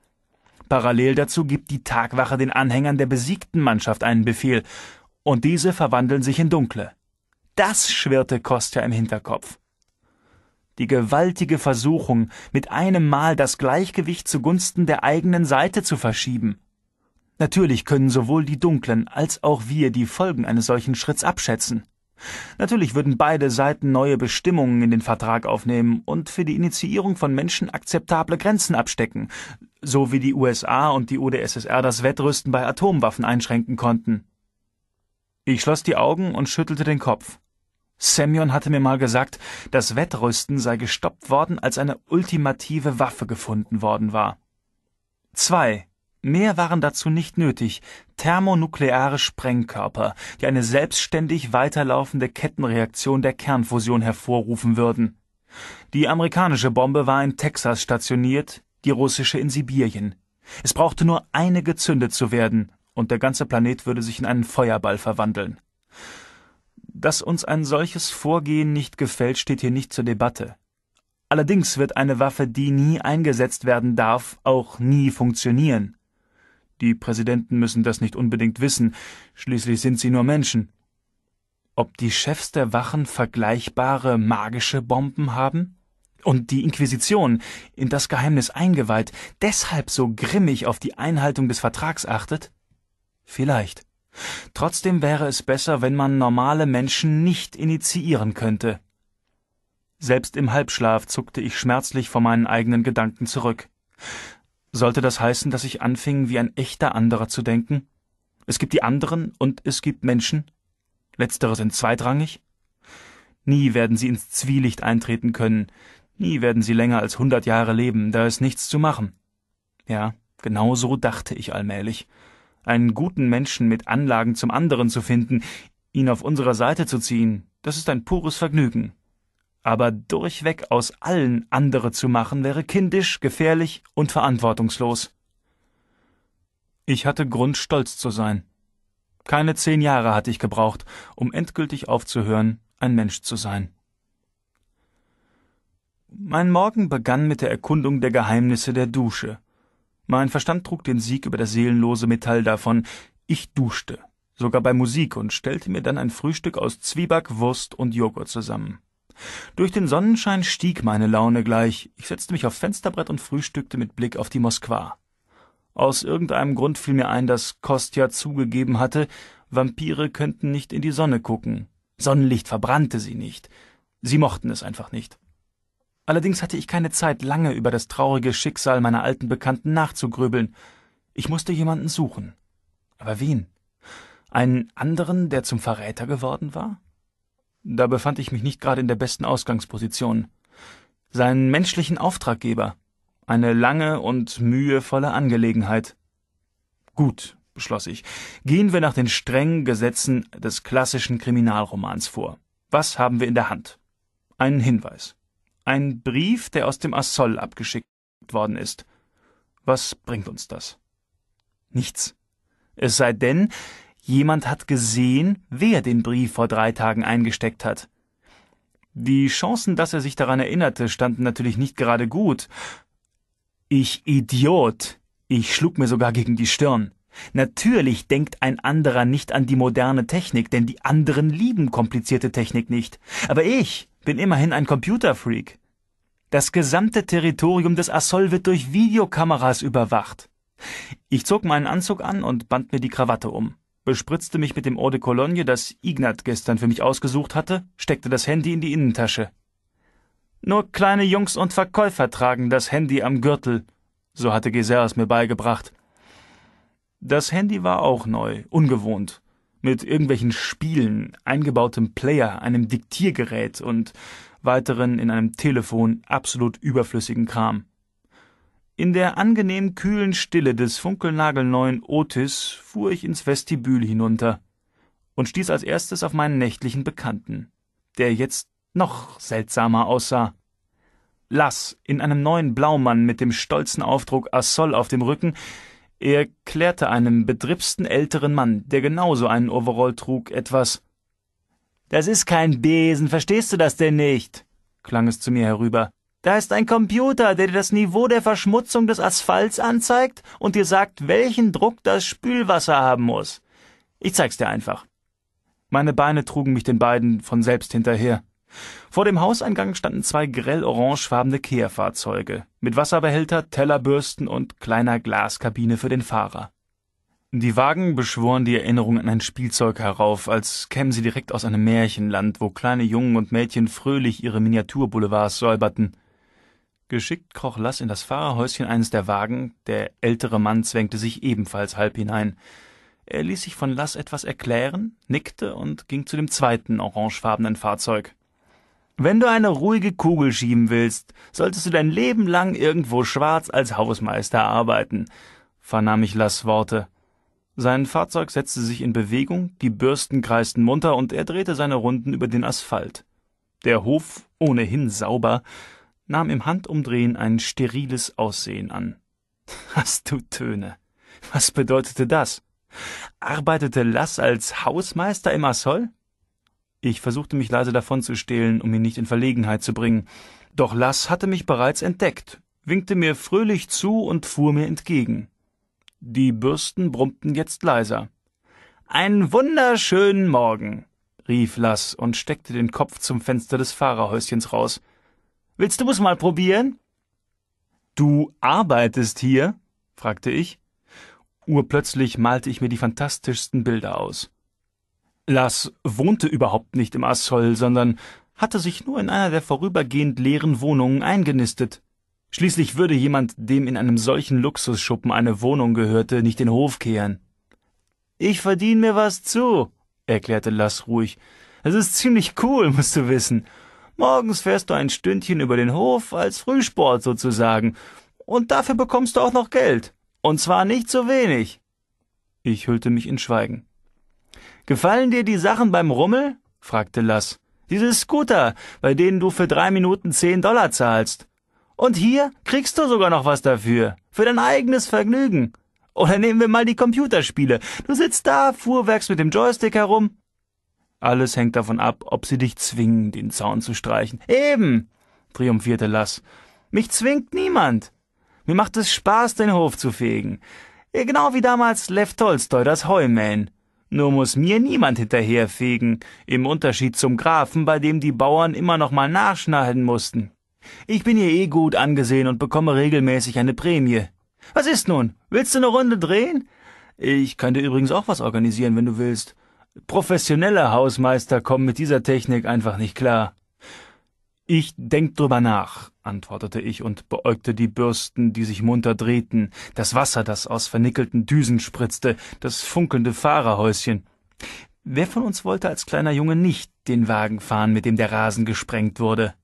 Parallel dazu gibt die Tagwache den Anhängern der besiegten Mannschaft einen Befehl und diese verwandeln sich in Dunkle. Das schwirrte Kostja im Hinterkopf. Die gewaltige Versuchung, mit einem Mal das Gleichgewicht zugunsten der eigenen Seite zu verschieben. Natürlich können sowohl die Dunklen als auch wir die Folgen eines solchen Schritts abschätzen. Natürlich würden beide Seiten neue Bestimmungen in den Vertrag aufnehmen und für die Initiierung von Menschen akzeptable Grenzen abstecken, so wie die USA und die UdSSR das Wettrüsten bei Atomwaffen einschränken konnten. Ich schloss die Augen und schüttelte den Kopf. Semyon hatte mir mal gesagt, das Wettrüsten sei gestoppt worden, als eine ultimative Waffe gefunden worden war. Zwei Mehr waren dazu nicht nötig. Thermonukleare Sprengkörper, die eine selbstständig weiterlaufende Kettenreaktion der Kernfusion hervorrufen würden. Die amerikanische Bombe war in Texas stationiert, die russische in Sibirien. Es brauchte nur eine gezündet zu werden, und der ganze Planet würde sich in einen Feuerball verwandeln. Dass uns ein solches Vorgehen nicht gefällt, steht hier nicht zur Debatte. Allerdings wird eine Waffe, die nie eingesetzt werden darf, auch nie funktionieren. Die Präsidenten müssen das nicht unbedingt wissen, schließlich sind sie nur Menschen. Ob die Chefs der Wachen vergleichbare magische Bomben haben? Und die Inquisition, in das Geheimnis eingeweiht, deshalb so grimmig auf die Einhaltung des Vertrags achtet? Vielleicht. Trotzdem wäre es besser, wenn man normale Menschen nicht initiieren könnte. Selbst im Halbschlaf zuckte ich schmerzlich vor meinen eigenen Gedanken zurück. Sollte das heißen, dass ich anfing, wie ein echter anderer zu denken? Es gibt die anderen und es gibt Menschen. Letztere sind zweitrangig. Nie werden sie ins Zwielicht eintreten können. Nie werden sie länger als hundert Jahre leben. Da ist nichts zu machen. Ja, genau so dachte ich allmählich. Einen guten Menschen mit Anlagen zum anderen zu finden, ihn auf unserer Seite zu ziehen, das ist ein pures Vergnügen aber durchweg aus allen andere zu machen, wäre kindisch, gefährlich und verantwortungslos. Ich hatte Grund, stolz zu sein. Keine zehn Jahre hatte ich gebraucht, um endgültig aufzuhören, ein Mensch zu sein. Mein Morgen begann mit der Erkundung der Geheimnisse der Dusche. Mein Verstand trug den Sieg über das seelenlose Metall davon. Ich duschte, sogar bei Musik, und stellte mir dann ein Frühstück aus Zwieback, Wurst und Joghurt zusammen. Durch den Sonnenschein stieg meine Laune gleich. Ich setzte mich aufs Fensterbrett und frühstückte mit Blick auf die Moskwa. Aus irgendeinem Grund fiel mir ein, dass Kostja zugegeben hatte, Vampire könnten nicht in die Sonne gucken. Sonnenlicht verbrannte sie nicht. Sie mochten es einfach nicht. Allerdings hatte ich keine Zeit, lange über das traurige Schicksal meiner alten Bekannten nachzugrübeln. Ich musste jemanden suchen. Aber wen? Einen anderen, der zum Verräter geworden war? Da befand ich mich nicht gerade in der besten Ausgangsposition. Seinen menschlichen Auftraggeber. Eine lange und mühevolle Angelegenheit. Gut, beschloss ich, gehen wir nach den strengen Gesetzen des klassischen Kriminalromans vor. Was haben wir in der Hand? Einen Hinweis. Ein Brief, der aus dem Assol abgeschickt worden ist. Was bringt uns das? Nichts. Es sei denn, jemand hat gesehen, wer den Brief vor drei Tagen eingesteckt hat. Die Chancen, dass er sich daran erinnerte, standen natürlich nicht gerade gut. Ich Idiot. Ich schlug mir sogar gegen die Stirn. Natürlich denkt ein anderer nicht an die moderne Technik, denn die anderen lieben komplizierte Technik nicht. Aber ich bin immerhin ein Computerfreak. Das gesamte Territorium des Assol wird durch Videokameras überwacht. Ich zog meinen Anzug an und band mir die Krawatte um bespritzte mich mit dem Eau de Cologne, das Ignat gestern für mich ausgesucht hatte, steckte das Handy in die Innentasche. Nur kleine Jungs und Verkäufer tragen das Handy am Gürtel, so hatte Geser es mir beigebracht. Das Handy war auch neu, ungewohnt, mit irgendwelchen Spielen, eingebautem Player, einem Diktiergerät und weiteren in einem Telefon absolut überflüssigen Kram. In der angenehm kühlen Stille des funkelnagelneuen Otis fuhr ich ins Vestibül hinunter und stieß als erstes auf meinen nächtlichen Bekannten, der jetzt noch seltsamer aussah. Lass, in einem neuen Blaumann mit dem stolzen Aufdruck Assol auf dem Rücken, er klärte einem betriebsten älteren Mann, der genauso einen Overall trug, etwas. Das ist kein Besen, verstehst du das denn nicht? klang es zu mir herüber. Da ist ein Computer, der dir das Niveau der Verschmutzung des Asphalts anzeigt und dir sagt, welchen Druck das Spülwasser haben muss. Ich zeig's dir einfach. Meine Beine trugen mich den beiden von selbst hinterher. Vor dem Hauseingang standen zwei grell orangefarbene Kehrfahrzeuge mit Wasserbehälter, Tellerbürsten und kleiner Glaskabine für den Fahrer. Die Wagen beschworen die Erinnerung an ein Spielzeug herauf, als kämen sie direkt aus einem Märchenland, wo kleine Jungen und Mädchen fröhlich ihre Miniaturboulevards säuberten. Geschickt kroch Lass in das Fahrerhäuschen eines der Wagen, der ältere Mann zwängte sich ebenfalls halb hinein. Er ließ sich von Lass etwas erklären, nickte und ging zu dem zweiten orangefarbenen Fahrzeug. Wenn du eine ruhige Kugel schieben willst, solltest du dein Leben lang irgendwo schwarz als Hausmeister arbeiten, vernahm ich Lass Worte. Sein Fahrzeug setzte sich in Bewegung, die Bürsten kreisten munter und er drehte seine Runden über den Asphalt. Der Hof, ohnehin sauber, nahm im Handumdrehen ein steriles Aussehen an. <laughs> Hast du Töne? Was bedeutete das? Arbeitete Lass als Hausmeister im Assol? Ich versuchte mich leise davon zu stehlen, um ihn nicht in Verlegenheit zu bringen. Doch Lass hatte mich bereits entdeckt, winkte mir fröhlich zu und fuhr mir entgegen. Die Bürsten brummten jetzt leiser. Einen wunderschönen Morgen, rief Lass und steckte den Kopf zum Fenster des Fahrerhäuschens raus. Willst du es mal probieren? Du arbeitest hier? fragte ich. Urplötzlich malte ich mir die fantastischsten Bilder aus. Lass wohnte überhaupt nicht im Assoll, sondern hatte sich nur in einer der vorübergehend leeren Wohnungen eingenistet. Schließlich würde jemand, dem in einem solchen Luxusschuppen eine Wohnung gehörte, nicht den Hof kehren. Ich verdien mir was zu, erklärte Lass ruhig. Es ist ziemlich cool, musst du wissen. Morgens fährst du ein Stündchen über den Hof als Frühsport sozusagen. Und dafür bekommst du auch noch Geld. Und zwar nicht so wenig. Ich hüllte mich in Schweigen. Gefallen dir die Sachen beim Rummel? fragte Lass. Diese Scooter, bei denen du für drei Minuten zehn Dollar zahlst. Und hier kriegst du sogar noch was dafür. Für dein eigenes Vergnügen. Oder nehmen wir mal die Computerspiele. Du sitzt da, fuhrwerks mit dem Joystick herum. Alles hängt davon ab, ob sie dich zwingen, den Zaun zu streichen. Eben, triumphierte Lass. Mich zwingt niemand. Mir macht es Spaß, den Hof zu fegen. Genau wie damals Lev Tolstoi das Heumähen. Nur muss mir niemand hinterherfegen, im Unterschied zum Grafen, bei dem die Bauern immer noch mal nachschneiden mussten. Ich bin hier eh gut angesehen und bekomme regelmäßig eine Prämie. Was ist nun? Willst du eine Runde drehen? Ich könnte übrigens auch was organisieren, wenn du willst. Professionelle Hausmeister kommen mit dieser Technik einfach nicht klar. Ich denk drüber nach, antwortete ich und beäugte die Bürsten, die sich munter drehten, das Wasser, das aus vernickelten Düsen spritzte, das funkelnde Fahrerhäuschen. Wer von uns wollte als kleiner Junge nicht den Wagen fahren, mit dem der Rasen gesprengt wurde?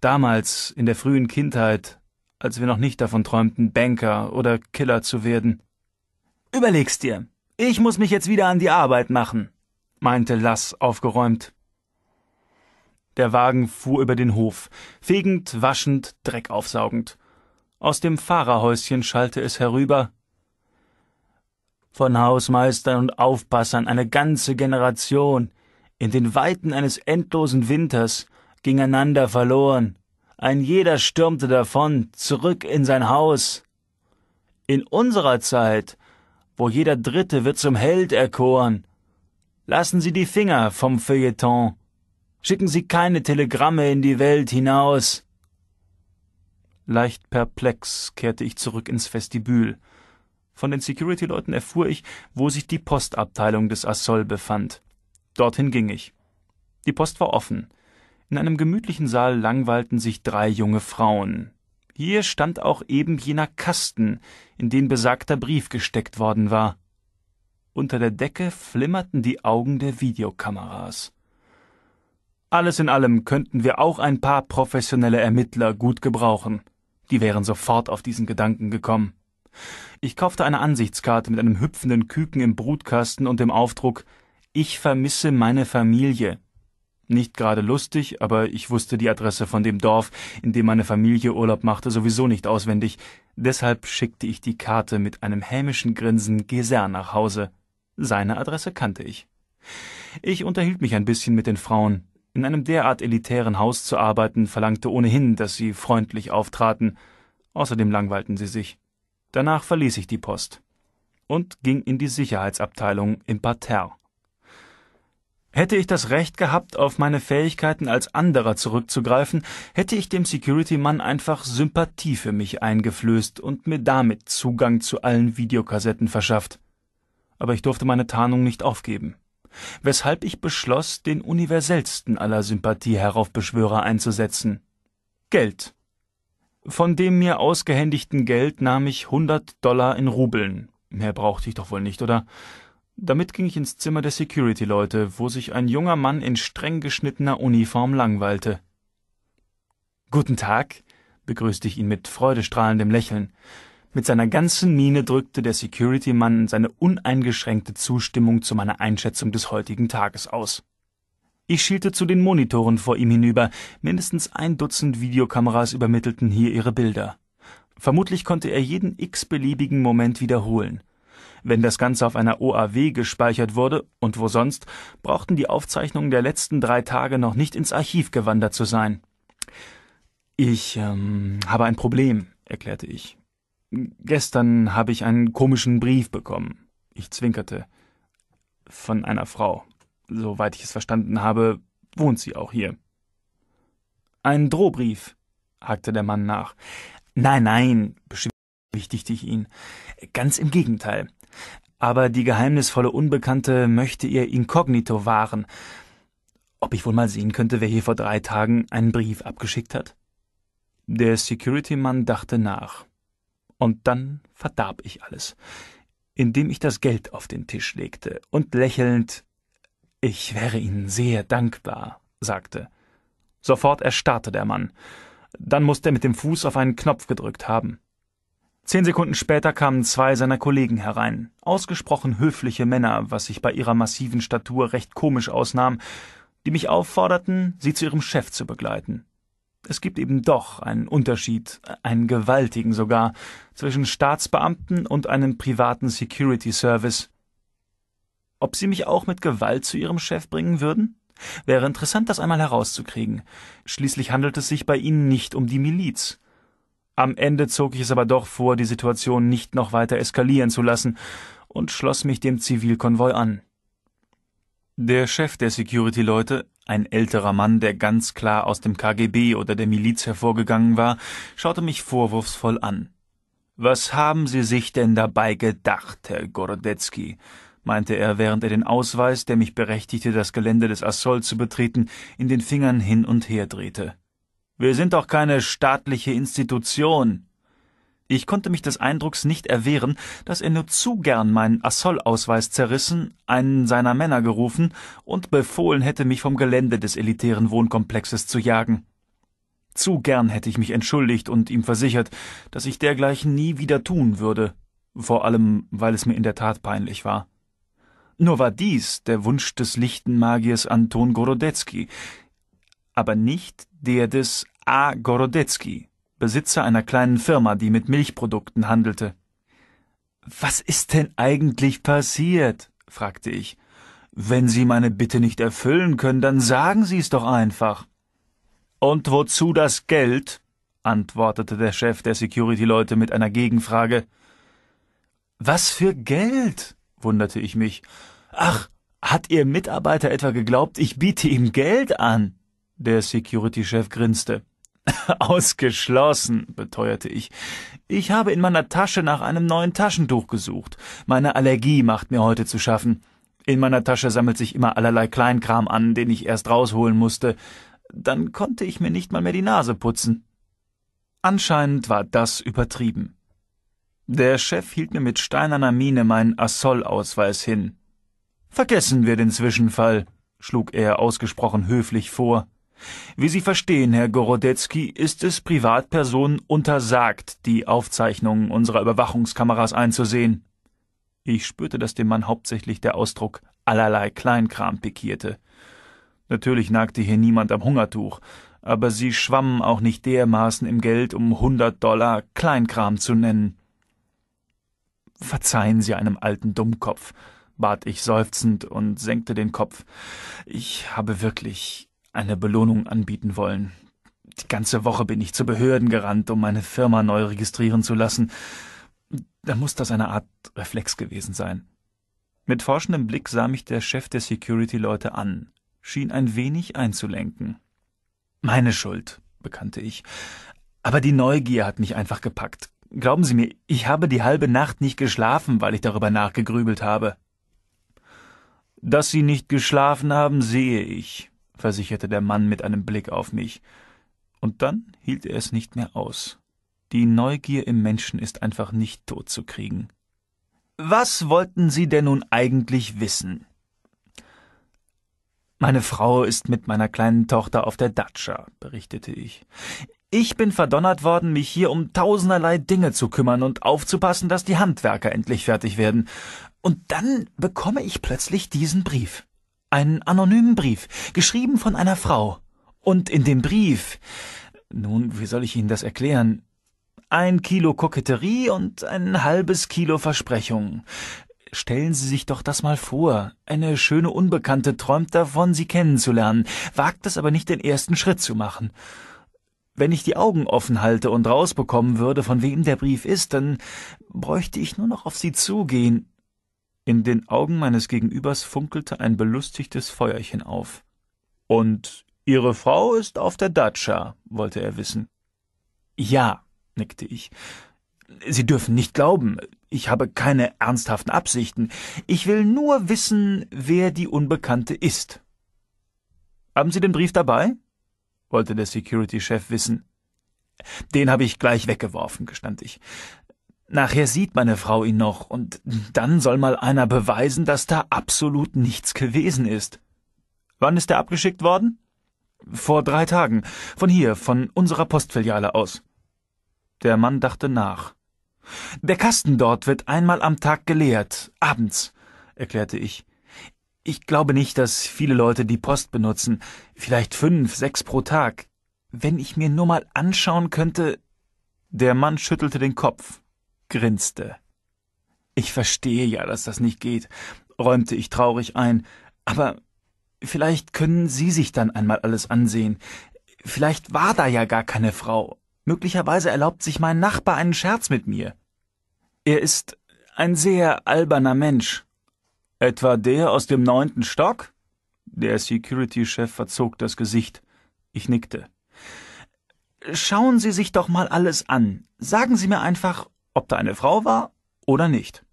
Damals, in der frühen Kindheit, als wir noch nicht davon träumten, Banker oder Killer zu werden. Überleg's dir. Ich muss mich jetzt wieder an die Arbeit machen meinte Lass aufgeräumt. Der Wagen fuhr über den Hof, fegend, waschend, Dreck aufsaugend. Aus dem Fahrerhäuschen schallte es herüber. Von Hausmeistern und Aufpassern eine ganze Generation, in den Weiten eines endlosen Winters, ging einander verloren. Ein jeder stürmte davon, zurück in sein Haus. In unserer Zeit, wo jeder Dritte wird zum Held erkoren, Lassen Sie die Finger vom Feuilleton. Schicken Sie keine Telegramme in die Welt hinaus. Leicht perplex kehrte ich zurück ins Vestibül. Von den Security-Leuten erfuhr ich, wo sich die Postabteilung des Assol befand. Dorthin ging ich. Die Post war offen. In einem gemütlichen Saal langweilten sich drei junge Frauen. Hier stand auch eben jener Kasten, in den besagter Brief gesteckt worden war. Unter der Decke flimmerten die Augen der Videokameras. Alles in allem könnten wir auch ein paar professionelle Ermittler gut gebrauchen. Die wären sofort auf diesen Gedanken gekommen. Ich kaufte eine Ansichtskarte mit einem hüpfenden Küken im Brutkasten und dem Aufdruck Ich vermisse meine Familie. Nicht gerade lustig, aber ich wusste die Adresse von dem Dorf, in dem meine Familie Urlaub machte, sowieso nicht auswendig. Deshalb schickte ich die Karte mit einem hämischen Grinsen Geser nach Hause. Seine Adresse kannte ich. Ich unterhielt mich ein bisschen mit den Frauen. In einem derart elitären Haus zu arbeiten, verlangte ohnehin, dass sie freundlich auftraten. Außerdem langweilten sie sich. Danach verließ ich die Post und ging in die Sicherheitsabteilung im Parterre. Hätte ich das Recht gehabt, auf meine Fähigkeiten als anderer zurückzugreifen, hätte ich dem Security-Mann einfach Sympathie für mich eingeflößt und mir damit Zugang zu allen Videokassetten verschafft aber ich durfte meine Tarnung nicht aufgeben. Weshalb ich beschloss, den universellsten aller Sympathie-Heraufbeschwörer einzusetzen. Geld. Von dem mir ausgehändigten Geld nahm ich hundert Dollar in Rubeln. Mehr brauchte ich doch wohl nicht, oder? Damit ging ich ins Zimmer der Security-Leute, wo sich ein junger Mann in streng geschnittener Uniform langweilte. Guten Tag, begrüßte ich ihn mit freudestrahlendem Lächeln. Mit seiner ganzen Miene drückte der Security-Mann seine uneingeschränkte Zustimmung zu meiner Einschätzung des heutigen Tages aus. Ich schielte zu den Monitoren vor ihm hinüber. Mindestens ein Dutzend Videokameras übermittelten hier ihre Bilder. Vermutlich konnte er jeden x-beliebigen Moment wiederholen. Wenn das Ganze auf einer OAW gespeichert wurde, und wo sonst, brauchten die Aufzeichnungen der letzten drei Tage noch nicht ins Archiv gewandert zu sein. Ich ähm, habe ein Problem, erklärte ich. Gestern habe ich einen komischen Brief bekommen. Ich zwinkerte. Von einer Frau. Soweit ich es verstanden habe, wohnt sie auch hier. Ein Drohbrief, hakte der Mann nach. Nein, nein, beschwichtigte ich ihn. Ganz im Gegenteil. Aber die geheimnisvolle Unbekannte möchte ihr inkognito wahren. Ob ich wohl mal sehen könnte, wer hier vor drei Tagen einen Brief abgeschickt hat? Der Security-Mann dachte nach. Und dann verdarb ich alles, indem ich das Geld auf den Tisch legte und lächelnd Ich wäre Ihnen sehr dankbar, sagte. Sofort erstarrte der Mann. Dann musste er mit dem Fuß auf einen Knopf gedrückt haben. Zehn Sekunden später kamen zwei seiner Kollegen herein, ausgesprochen höfliche Männer, was sich bei ihrer massiven Statur recht komisch ausnahm, die mich aufforderten, sie zu ihrem Chef zu begleiten es gibt eben doch einen Unterschied, einen gewaltigen sogar, zwischen Staatsbeamten und einem privaten Security Service. Ob Sie mich auch mit Gewalt zu Ihrem Chef bringen würden? Wäre interessant, das einmal herauszukriegen. Schließlich handelt es sich bei Ihnen nicht um die Miliz. Am Ende zog ich es aber doch vor, die Situation nicht noch weiter eskalieren zu lassen und schloss mich dem Zivilkonvoi an. Der Chef der Security-Leute, ein älterer Mann, der ganz klar aus dem KGB oder der Miliz hervorgegangen war, schaute mich vorwurfsvoll an. Was haben Sie sich denn dabei gedacht, Herr Gorodetzky? meinte er, während er den Ausweis, der mich berechtigte, das Gelände des Assol zu betreten, in den Fingern hin und her drehte. Wir sind doch keine staatliche Institution. Ich konnte mich des Eindrucks nicht erwehren, dass er nur zu gern meinen Assoll-Ausweis zerrissen, einen seiner Männer gerufen und befohlen hätte, mich vom Gelände des elitären Wohnkomplexes zu jagen. Zu gern hätte ich mich entschuldigt und ihm versichert, dass ich dergleichen nie wieder tun würde, vor allem weil es mir in der Tat peinlich war. Nur war dies der Wunsch des lichten Magiers Anton Gorodetzky, aber nicht der des A. Gorodetzky, Besitzer einer kleinen Firma, die mit Milchprodukten handelte. Was ist denn eigentlich passiert? fragte ich. Wenn Sie meine Bitte nicht erfüllen können, dann sagen Sie es doch einfach. Und wozu das Geld? antwortete der Chef der Security-Leute mit einer Gegenfrage. Was für Geld? wunderte ich mich. Ach, hat Ihr Mitarbeiter etwa geglaubt, ich biete ihm Geld an? Der Security-Chef grinste. <laughs> Ausgeschlossen, beteuerte ich. Ich habe in meiner Tasche nach einem neuen Taschentuch gesucht. Meine Allergie macht mir heute zu schaffen. In meiner Tasche sammelt sich immer allerlei Kleinkram an, den ich erst rausholen musste. Dann konnte ich mir nicht mal mehr die Nase putzen. Anscheinend war das übertrieben. Der Chef hielt mir mit steinerner Miene meinen assol ausweis hin. Vergessen wir den Zwischenfall, schlug er ausgesprochen höflich vor. Wie Sie verstehen, Herr Gorodetzky, ist es Privatpersonen untersagt, die Aufzeichnungen unserer Überwachungskameras einzusehen. Ich spürte, dass dem Mann hauptsächlich der Ausdruck allerlei Kleinkram pikierte. Natürlich nagte hier niemand am Hungertuch, aber sie schwammen auch nicht dermaßen im Geld, um hundert Dollar Kleinkram zu nennen. Verzeihen Sie einem alten Dummkopf, bat ich seufzend und senkte den Kopf. Ich habe wirklich eine Belohnung anbieten wollen. Die ganze Woche bin ich zu Behörden gerannt, um meine Firma neu registrieren zu lassen. Da muss das eine Art Reflex gewesen sein. Mit forschendem Blick sah mich der Chef der Security-Leute an, schien ein wenig einzulenken. Meine Schuld, bekannte ich. Aber die Neugier hat mich einfach gepackt. Glauben Sie mir, ich habe die halbe Nacht nicht geschlafen, weil ich darüber nachgegrübelt habe. Dass Sie nicht geschlafen haben, sehe ich, versicherte der Mann mit einem Blick auf mich, und dann hielt er es nicht mehr aus. Die Neugier im Menschen ist einfach nicht totzukriegen. Was wollten Sie denn nun eigentlich wissen? Meine Frau ist mit meiner kleinen Tochter auf der Datscha, berichtete ich. Ich bin verdonnert worden, mich hier um tausenderlei Dinge zu kümmern und aufzupassen, dass die Handwerker endlich fertig werden. Und dann bekomme ich plötzlich diesen Brief einen anonymen Brief, geschrieben von einer Frau. Und in dem Brief. Nun, wie soll ich Ihnen das erklären? Ein Kilo Koketterie und ein halbes Kilo Versprechung. Stellen Sie sich doch das mal vor. Eine schöne Unbekannte träumt davon, sie kennenzulernen, wagt es aber nicht den ersten Schritt zu machen. Wenn ich die Augen offen halte und rausbekommen würde, von wem der Brief ist, dann bräuchte ich nur noch auf sie zugehen, in den Augen meines Gegenübers funkelte ein belustigtes Feuerchen auf. Und Ihre Frau ist auf der Datscha, wollte er wissen. Ja, nickte ich. Sie dürfen nicht glauben, ich habe keine ernsthaften Absichten. Ich will nur wissen, wer die Unbekannte ist. Haben Sie den Brief dabei? wollte der Security-Chef wissen. Den habe ich gleich weggeworfen, gestand ich. Nachher sieht meine Frau ihn noch, und dann soll mal einer beweisen, dass da absolut nichts gewesen ist. Wann ist er abgeschickt worden? Vor drei Tagen. Von hier, von unserer Postfiliale aus. Der Mann dachte nach. Der Kasten dort wird einmal am Tag geleert, abends, erklärte ich. Ich glaube nicht, dass viele Leute die Post benutzen, vielleicht fünf, sechs pro Tag. Wenn ich mir nur mal anschauen könnte. Der Mann schüttelte den Kopf grinste. Ich verstehe ja, dass das nicht geht, räumte ich traurig ein, aber vielleicht können Sie sich dann einmal alles ansehen. Vielleicht war da ja gar keine Frau. Möglicherweise erlaubt sich mein Nachbar einen Scherz mit mir. Er ist ein sehr alberner Mensch. Etwa der aus dem neunten Stock? Der Security-Chef verzog das Gesicht. Ich nickte. Schauen Sie sich doch mal alles an. Sagen Sie mir einfach, ob da eine Frau war oder nicht.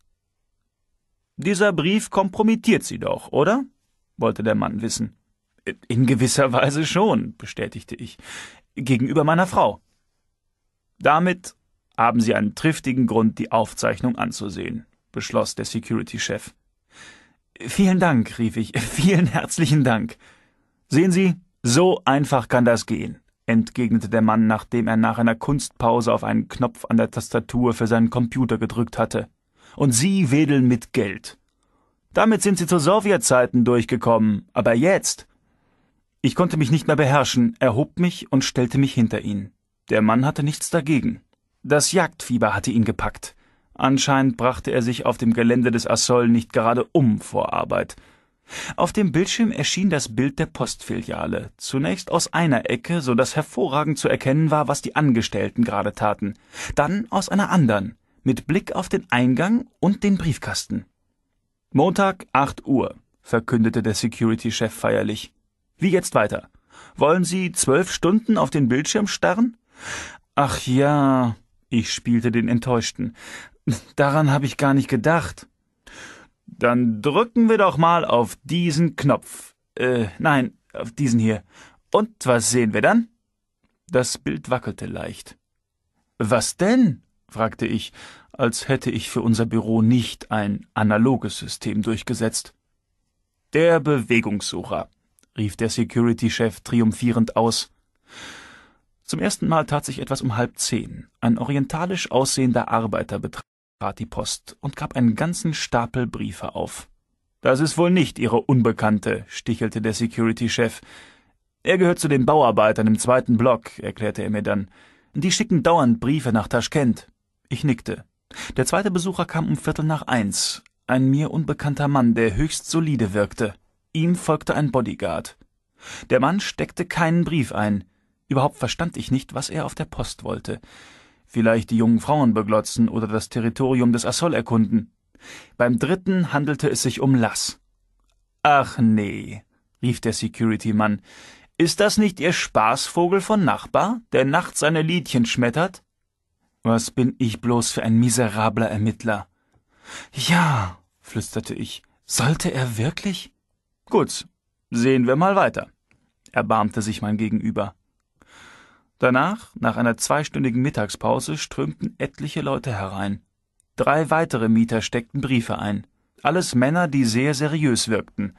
Dieser Brief kompromittiert sie doch, oder? wollte der Mann wissen. In gewisser Weise schon, bestätigte ich, gegenüber meiner Frau. Damit haben Sie einen triftigen Grund, die Aufzeichnung anzusehen, beschloss der Security-Chef. Vielen Dank, rief ich, <laughs> vielen herzlichen Dank. Sehen Sie, so einfach kann das gehen entgegnete der Mann, nachdem er nach einer Kunstpause auf einen Knopf an der Tastatur für seinen Computer gedrückt hatte. Und Sie wedeln mit Geld. Damit sind Sie zu Sowjetzeiten durchgekommen, aber jetzt. Ich konnte mich nicht mehr beherrschen, erhob mich und stellte mich hinter ihn. Der Mann hatte nichts dagegen. Das Jagdfieber hatte ihn gepackt. Anscheinend brachte er sich auf dem Gelände des Assol nicht gerade um vor Arbeit. Auf dem Bildschirm erschien das Bild der Postfiliale, zunächst aus einer Ecke, so dass hervorragend zu erkennen war, was die Angestellten gerade taten, dann aus einer anderen, mit Blick auf den Eingang und den Briefkasten. Montag, acht Uhr, verkündete der Security-Chef feierlich. Wie jetzt weiter? Wollen Sie zwölf Stunden auf den Bildschirm starren? Ach ja, ich spielte den Enttäuschten. Daran habe ich gar nicht gedacht. Dann drücken wir doch mal auf diesen Knopf. Äh, nein, auf diesen hier. Und was sehen wir dann? Das Bild wackelte leicht. Was denn? fragte ich, als hätte ich für unser Büro nicht ein analoges System durchgesetzt. Der Bewegungssucher, rief der Security-Chef triumphierend aus. Zum ersten Mal tat sich etwas um halb zehn. Ein orientalisch aussehender Arbeiter betrat trat die Post und gab einen ganzen Stapel Briefe auf. Das ist wohl nicht Ihre Unbekannte, stichelte der Security-Chef. Er gehört zu den Bauarbeitern im zweiten Block, erklärte er mir dann. Die schicken dauernd Briefe nach Taschkent. Ich nickte. Der zweite Besucher kam um Viertel nach eins, ein mir unbekannter Mann, der höchst solide wirkte. Ihm folgte ein Bodyguard. Der Mann steckte keinen Brief ein. Überhaupt verstand ich nicht, was er auf der Post wollte vielleicht die jungen Frauen beglotzen oder das Territorium des Assol erkunden. Beim dritten handelte es sich um Lass. Ach nee, rief der Security-Mann, ist das nicht Ihr Spaßvogel von Nachbar, der nachts seine Liedchen schmettert? Was bin ich bloß für ein miserabler Ermittler? Ja, flüsterte ich, sollte er wirklich? Gut, sehen wir mal weiter, erbarmte sich mein Gegenüber. Danach, nach einer zweistündigen Mittagspause, strömten etliche Leute herein. Drei weitere Mieter steckten Briefe ein. Alles Männer, die sehr seriös wirkten.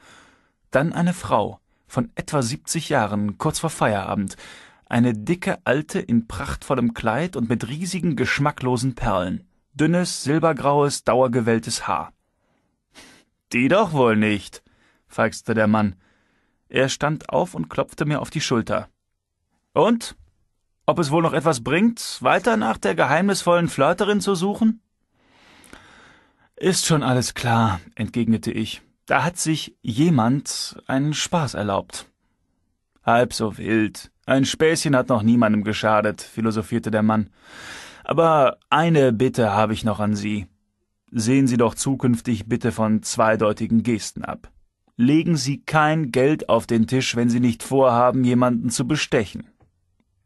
Dann eine Frau, von etwa 70 Jahren, kurz vor Feierabend. Eine dicke Alte in prachtvollem Kleid und mit riesigen, geschmacklosen Perlen. Dünnes, silbergraues, dauergewelltes Haar. Die doch wohl nicht, feixte der Mann. Er stand auf und klopfte mir auf die Schulter. Und? Ob es wohl noch etwas bringt, weiter nach der geheimnisvollen Flirterin zu suchen? Ist schon alles klar, entgegnete ich. Da hat sich jemand einen Spaß erlaubt. Halb so wild. Ein Späßchen hat noch niemandem geschadet, philosophierte der Mann. Aber eine Bitte habe ich noch an Sie. Sehen Sie doch zukünftig bitte von zweideutigen Gesten ab. Legen Sie kein Geld auf den Tisch, wenn Sie nicht vorhaben, jemanden zu bestechen.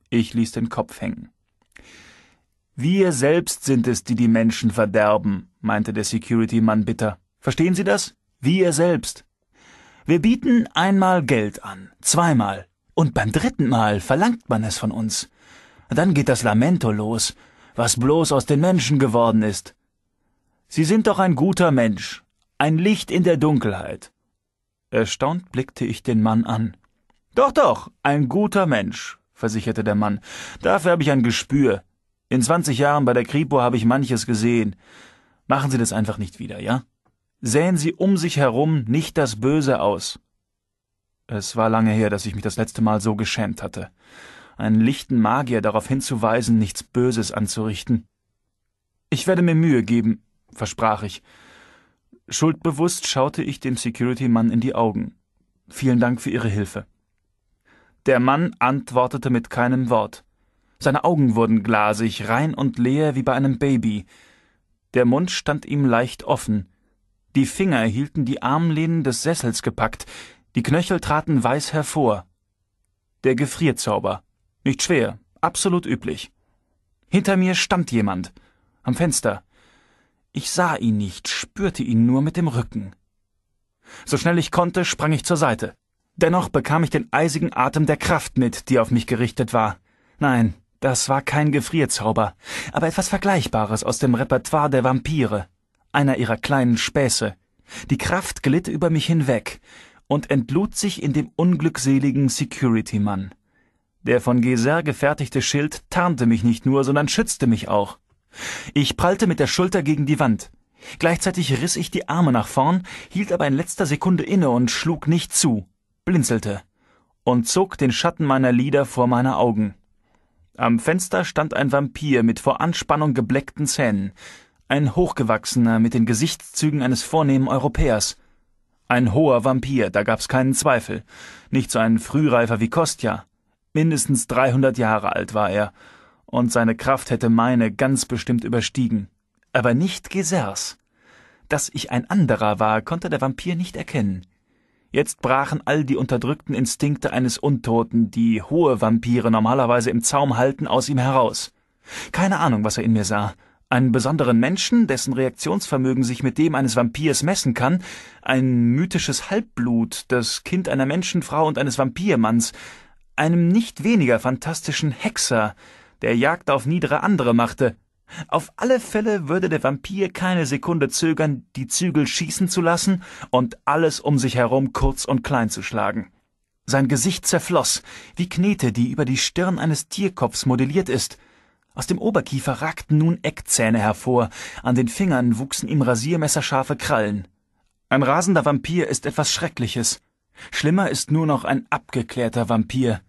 Ich ließ den Kopf hängen. Wir selbst sind es, die die Menschen verderben, meinte der Security-Mann bitter. Verstehen Sie das? Wir selbst. Wir bieten einmal Geld an, zweimal, und beim dritten Mal verlangt man es von uns. Dann geht das Lamento los, was bloß aus den Menschen geworden ist. Sie sind doch ein guter Mensch, ein Licht in der Dunkelheit. Erstaunt blickte ich den Mann an. Doch, doch, ein guter Mensch, versicherte der Mann. Dafür habe ich ein Gespür. In zwanzig Jahren bei der Kripo habe ich manches gesehen. Machen Sie das einfach nicht wieder, ja? Säen Sie um sich herum nicht das Böse aus. Es war lange her, dass ich mich das letzte Mal so geschämt hatte. Einen lichten Magier darauf hinzuweisen, nichts Böses anzurichten. Ich werde mir Mühe geben, versprach ich. Schuldbewusst schaute ich dem Security-Mann in die Augen. Vielen Dank für Ihre Hilfe. Der Mann antwortete mit keinem Wort. Seine Augen wurden glasig, rein und leer wie bei einem Baby. Der Mund stand ihm leicht offen. Die Finger hielten die Armlehnen des Sessels gepackt, die Knöchel traten weiß hervor. Der Gefrierzauber. Nicht schwer, absolut üblich. Hinter mir stand jemand. Am Fenster. Ich sah ihn nicht, spürte ihn nur mit dem Rücken. So schnell ich konnte, sprang ich zur Seite. Dennoch bekam ich den eisigen Atem der Kraft mit, die auf mich gerichtet war. Nein, das war kein Gefrierzauber, aber etwas Vergleichbares aus dem Repertoire der Vampire, einer ihrer kleinen Späße. Die Kraft glitt über mich hinweg und entlud sich in dem unglückseligen Security-Mann. Der von Geser gefertigte Schild tarnte mich nicht nur, sondern schützte mich auch. Ich prallte mit der Schulter gegen die Wand. Gleichzeitig riss ich die Arme nach vorn, hielt aber in letzter Sekunde inne und schlug nicht zu blinzelte und zog den Schatten meiner Lider vor meine Augen. Am Fenster stand ein Vampir mit vor Anspannung gebleckten Zähnen, ein Hochgewachsener mit den Gesichtszügen eines vornehmen Europäers. Ein hoher Vampir, da gab's keinen Zweifel. Nicht so ein Frühreifer wie Kostja. Mindestens 300 Jahre alt war er. Und seine Kraft hätte meine ganz bestimmt überstiegen. Aber nicht Gesers. Dass ich ein anderer war, konnte der Vampir nicht erkennen. Jetzt brachen all die unterdrückten Instinkte eines Untoten, die hohe Vampire normalerweise im Zaum halten, aus ihm heraus. Keine Ahnung, was er in mir sah. Einen besonderen Menschen, dessen Reaktionsvermögen sich mit dem eines Vampirs messen kann, ein mythisches Halbblut, das Kind einer Menschenfrau und eines Vampirmanns, einem nicht weniger fantastischen Hexer, der Jagd auf niedere andere machte, auf alle Fälle würde der Vampir keine Sekunde zögern, die Zügel schießen zu lassen und alles um sich herum kurz und klein zu schlagen. Sein Gesicht zerfloß, wie Knete, die über die Stirn eines Tierkopfs modelliert ist. Aus dem Oberkiefer ragten nun Eckzähne hervor, an den Fingern wuchsen ihm rasiermesserscharfe Krallen. Ein rasender Vampir ist etwas Schreckliches. Schlimmer ist nur noch ein abgeklärter Vampir.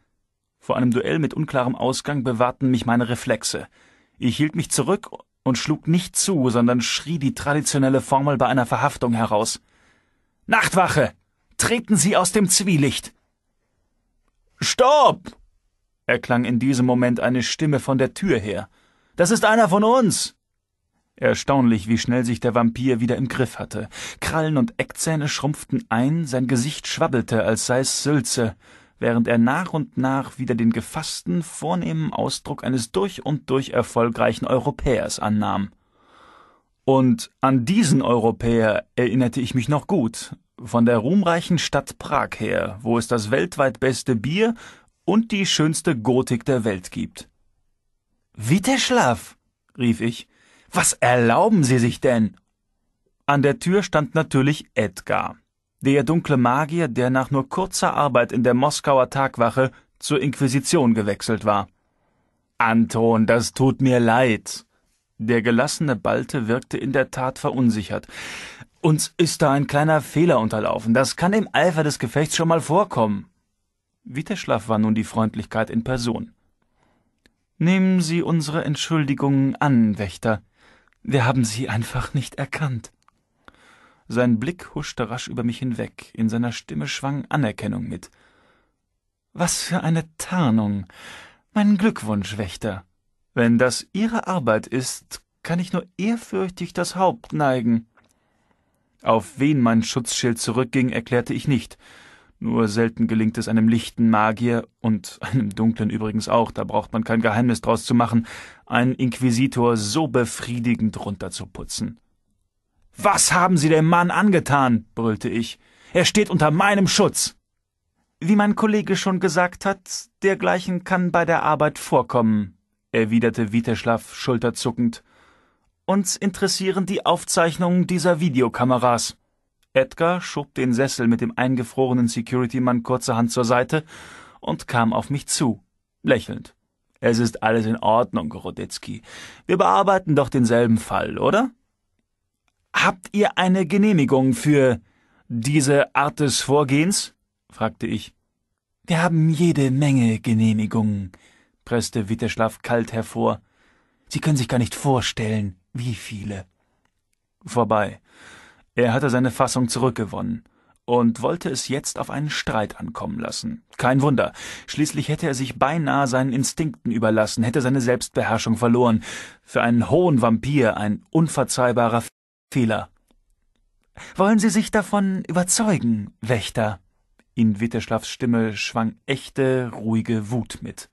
Vor einem Duell mit unklarem Ausgang bewahrten mich meine Reflexe. Ich hielt mich zurück und schlug nicht zu, sondern schrie die traditionelle Formel bei einer Verhaftung heraus. Nachtwache! Treten Sie aus dem Zwielicht! Stopp! erklang in diesem Moment eine Stimme von der Tür her. Das ist einer von uns! Erstaunlich, wie schnell sich der Vampir wieder im Griff hatte. Krallen und Eckzähne schrumpften ein, sein Gesicht schwabbelte, als sei es Sülze während er nach und nach wieder den gefassten, vornehmen Ausdruck eines durch und durch erfolgreichen Europäers annahm. Und an diesen Europäer erinnerte ich mich noch gut, von der ruhmreichen Stadt Prag her, wo es das weltweit beste Bier und die schönste Gotik der Welt gibt. Witteschlaf, rief ich, was erlauben Sie sich denn? An der Tür stand natürlich Edgar der dunkle Magier, der nach nur kurzer Arbeit in der Moskauer Tagwache zur Inquisition gewechselt war. Anton, das tut mir leid. Der gelassene Balte wirkte in der Tat verunsichert. Uns ist da ein kleiner Fehler unterlaufen. Das kann im Eifer des Gefechts schon mal vorkommen. Witeschlaff war nun die Freundlichkeit in Person. Nehmen Sie unsere Entschuldigungen an, Wächter. Wir haben Sie einfach nicht erkannt. Sein Blick huschte rasch über mich hinweg, in seiner Stimme schwang Anerkennung mit. Was für eine Tarnung. Mein Glückwunsch, Wächter. Wenn das Ihre Arbeit ist, kann ich nur ehrfürchtig das Haupt neigen. Auf wen mein Schutzschild zurückging, erklärte ich nicht. Nur selten gelingt es einem lichten Magier, und einem dunklen übrigens auch, da braucht man kein Geheimnis draus zu machen, einen Inquisitor so befriedigend runterzuputzen. Was haben Sie dem Mann angetan? brüllte ich. Er steht unter meinem Schutz. Wie mein Kollege schon gesagt hat, dergleichen kann bei der Arbeit vorkommen, erwiderte Witeschlaff schulterzuckend. Uns interessieren die Aufzeichnungen dieser Videokameras. Edgar schob den Sessel mit dem eingefrorenen Security-Mann kurzerhand zur Seite und kam auf mich zu, lächelnd. Es ist alles in Ordnung, Goroditzky. Wir bearbeiten doch denselben Fall, oder? Habt ihr eine Genehmigung für diese Art des Vorgehens? fragte ich. Wir haben jede Menge Genehmigungen, presste Witterschlaf kalt hervor. Sie können sich gar nicht vorstellen, wie viele. Vorbei. Er hatte seine Fassung zurückgewonnen und wollte es jetzt auf einen Streit ankommen lassen. Kein Wunder, schließlich hätte er sich beinahe seinen Instinkten überlassen, hätte seine Selbstbeherrschung verloren. Für einen hohen Vampir ein unverzeihbarer Fehler. Wollen Sie sich davon überzeugen, Wächter? In Witteschlaffs Stimme schwang echte, ruhige Wut mit.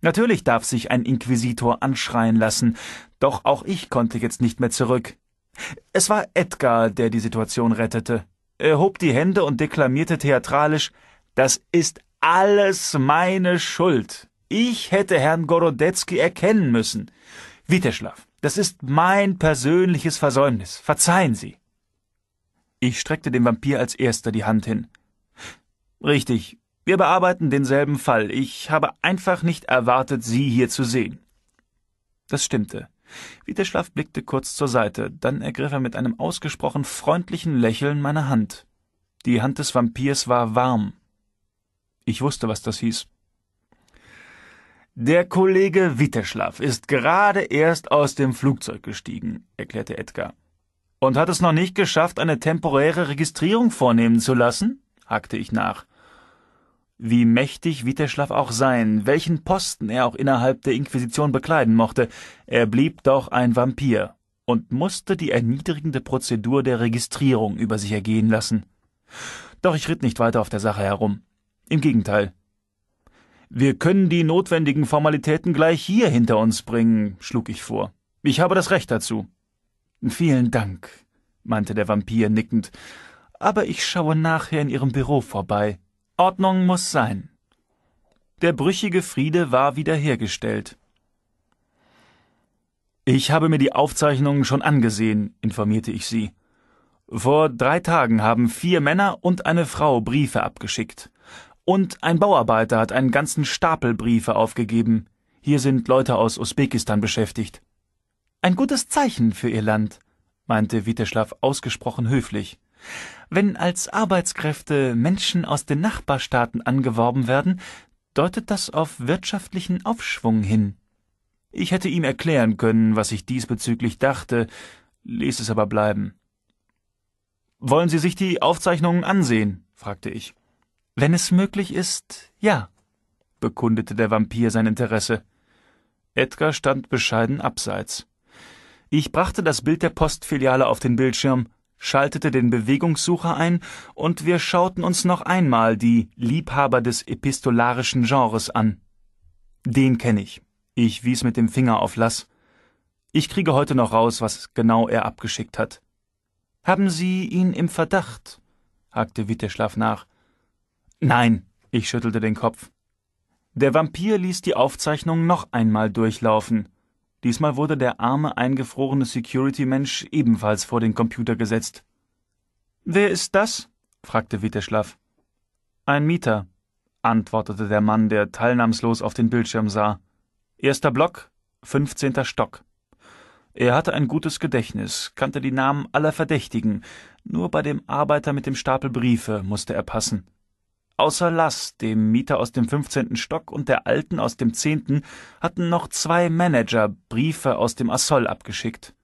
Natürlich darf sich ein Inquisitor anschreien lassen, doch auch ich konnte jetzt nicht mehr zurück. Es war Edgar, der die Situation rettete. Er hob die Hände und deklamierte theatralisch Das ist alles meine Schuld. Ich hätte Herrn Gorodetzky erkennen müssen. Witteschlaff, das ist mein persönliches Versäumnis. Verzeihen Sie. Ich streckte dem Vampir als erster die Hand hin. Richtig, wir bearbeiten denselben Fall. Ich habe einfach nicht erwartet, Sie hier zu sehen. Das stimmte. Wieterschlaf blickte kurz zur Seite, dann ergriff er mit einem ausgesprochen freundlichen Lächeln meine Hand. Die Hand des Vampirs war warm. Ich wusste, was das hieß. Der Kollege Witteschlaff ist gerade erst aus dem Flugzeug gestiegen, erklärte Edgar. Und hat es noch nicht geschafft, eine temporäre Registrierung vornehmen zu lassen? hakte ich nach. Wie mächtig Witterschlaff auch sein, welchen Posten er auch innerhalb der Inquisition bekleiden mochte, er blieb doch ein Vampir und musste die erniedrigende Prozedur der Registrierung über sich ergehen lassen. Doch ich ritt nicht weiter auf der Sache herum. Im Gegenteil, wir können die notwendigen Formalitäten gleich hier hinter uns bringen, schlug ich vor. Ich habe das Recht dazu. Vielen Dank, meinte der Vampir nickend, aber ich schaue nachher in Ihrem Büro vorbei. Ordnung muss sein. Der brüchige Friede war wiederhergestellt. Ich habe mir die Aufzeichnungen schon angesehen, informierte ich sie. Vor drei Tagen haben vier Männer und eine Frau Briefe abgeschickt. Und ein Bauarbeiter hat einen ganzen Stapel Briefe aufgegeben. Hier sind Leute aus Usbekistan beschäftigt. Ein gutes Zeichen für ihr Land, meinte Witeschlaw ausgesprochen höflich. Wenn als Arbeitskräfte Menschen aus den Nachbarstaaten angeworben werden, deutet das auf wirtschaftlichen Aufschwung hin. Ich hätte ihm erklären können, was ich diesbezüglich dachte, ließ es aber bleiben. Wollen Sie sich die Aufzeichnungen ansehen? fragte ich. Wenn es möglich ist, ja, bekundete der Vampir sein Interesse. Edgar stand bescheiden abseits. Ich brachte das Bild der Postfiliale auf den Bildschirm, schaltete den Bewegungssucher ein und wir schauten uns noch einmal die Liebhaber des epistolarischen Genres an. Den kenne ich. Ich wies mit dem Finger auf Lass. Ich kriege heute noch raus, was genau er abgeschickt hat. Haben Sie ihn im Verdacht? hakte Witteschlaf nach. Nein, ich schüttelte den Kopf. Der Vampir ließ die Aufzeichnung noch einmal durchlaufen. Diesmal wurde der arme, eingefrorene Security-Mensch ebenfalls vor den Computer gesetzt. Wer ist das? fragte Witteschlaff. Ein Mieter, antwortete der Mann, der teilnahmslos auf den Bildschirm sah. Erster Block, fünfzehnter Stock. Er hatte ein gutes Gedächtnis, kannte die Namen aller Verdächtigen, nur bei dem Arbeiter mit dem Stapel Briefe musste er passen. Außer Lass, dem Mieter aus dem 15. Stock und der Alten aus dem 10., hatten noch zwei Manager Briefe aus dem Assol abgeschickt.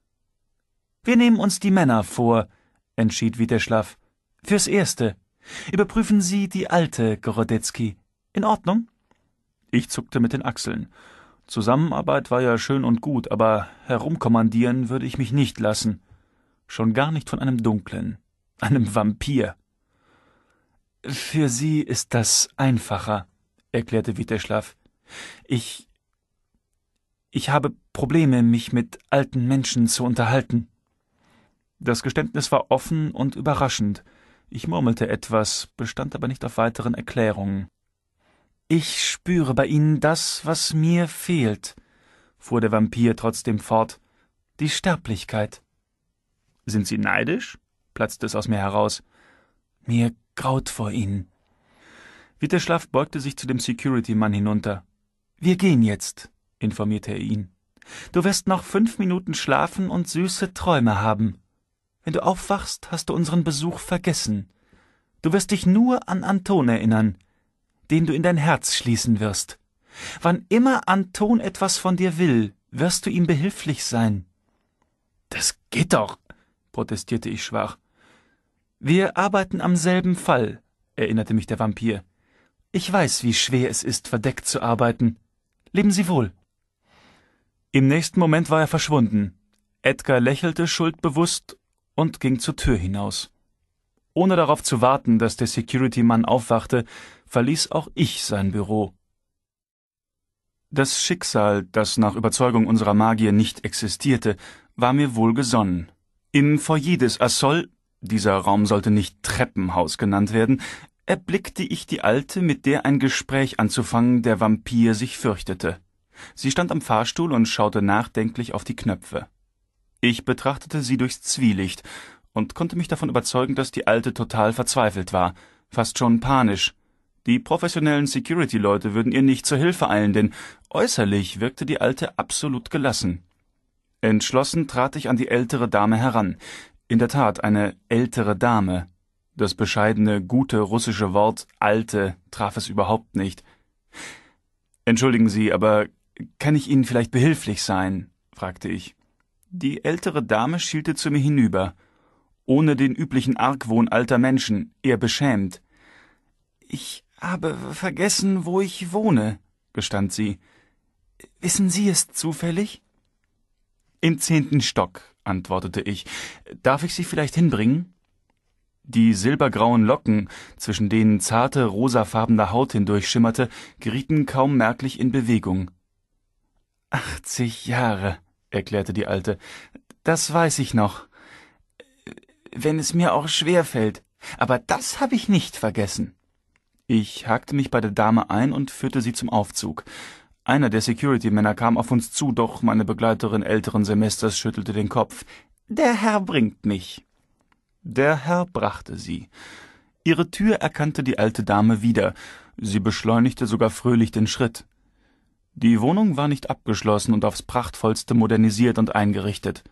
Wir nehmen uns die Männer vor, entschied Wieterschlaff. Fürs Erste. Überprüfen Sie die Alte, Gorodetzky. In Ordnung? Ich zuckte mit den Achseln. Zusammenarbeit war ja schön und gut, aber herumkommandieren würde ich mich nicht lassen. Schon gar nicht von einem Dunklen, einem Vampir. Für Sie ist das einfacher, erklärte Witeschlaf. Ich. Ich habe Probleme, mich mit alten Menschen zu unterhalten. Das Geständnis war offen und überraschend. Ich murmelte etwas, bestand aber nicht auf weiteren Erklärungen. Ich spüre bei Ihnen das, was mir fehlt, fuhr der Vampir trotzdem fort. Die Sterblichkeit. Sind Sie neidisch? platzte es aus mir heraus. Mir graut vor ihnen. Witterschlaf beugte sich zu dem Security-Mann hinunter. Wir gehen jetzt, informierte er ihn. Du wirst noch fünf Minuten schlafen und süße Träume haben. Wenn du aufwachst, hast du unseren Besuch vergessen. Du wirst dich nur an Anton erinnern, den du in dein Herz schließen wirst. Wann immer Anton etwas von dir will, wirst du ihm behilflich sein. Das geht doch, protestierte ich schwach. Wir arbeiten am selben Fall, erinnerte mich der Vampir. Ich weiß, wie schwer es ist, verdeckt zu arbeiten. Leben Sie wohl. Im nächsten Moment war er verschwunden. Edgar lächelte schuldbewusst und ging zur Tür hinaus. Ohne darauf zu warten, dass der Security-Mann aufwachte, verließ auch ich sein Büro. Das Schicksal, das nach Überzeugung unserer Magier nicht existierte, war mir wohlgesonnen. Im Foyer des Assol dieser Raum sollte nicht Treppenhaus genannt werden, erblickte ich die Alte, mit der ein Gespräch anzufangen der Vampir sich fürchtete. Sie stand am Fahrstuhl und schaute nachdenklich auf die Knöpfe. Ich betrachtete sie durchs Zwielicht und konnte mich davon überzeugen, dass die Alte total verzweifelt war, fast schon panisch. Die professionellen Security-Leute würden ihr nicht zur Hilfe eilen, denn äußerlich wirkte die Alte absolut gelassen. Entschlossen trat ich an die ältere Dame heran. In der Tat eine ältere Dame. Das bescheidene, gute russische Wort alte traf es überhaupt nicht. Entschuldigen Sie, aber kann ich Ihnen vielleicht behilflich sein? fragte ich. Die ältere Dame schielte zu mir hinüber, ohne den üblichen Argwohn alter Menschen, eher beschämt. Ich habe vergessen, wo ich wohne, gestand sie. Wissen Sie es zufällig? Im zehnten Stock, antwortete ich. Darf ich Sie vielleicht hinbringen? Die silbergrauen Locken, zwischen denen zarte, rosafarbene Haut hindurchschimmerte, gerieten kaum merklich in Bewegung. Achtzig Jahre, erklärte die Alte. Das weiß ich noch. Wenn es mir auch schwer fällt. Aber das habe ich nicht vergessen. Ich hakte mich bei der Dame ein und führte sie zum Aufzug. Einer der Security-Männer kam auf uns zu, doch meine Begleiterin älteren Semesters schüttelte den Kopf. Der Herr bringt mich. Der Herr brachte sie. Ihre Tür erkannte die alte Dame wieder. Sie beschleunigte sogar fröhlich den Schritt. Die Wohnung war nicht abgeschlossen und aufs prachtvollste modernisiert und eingerichtet.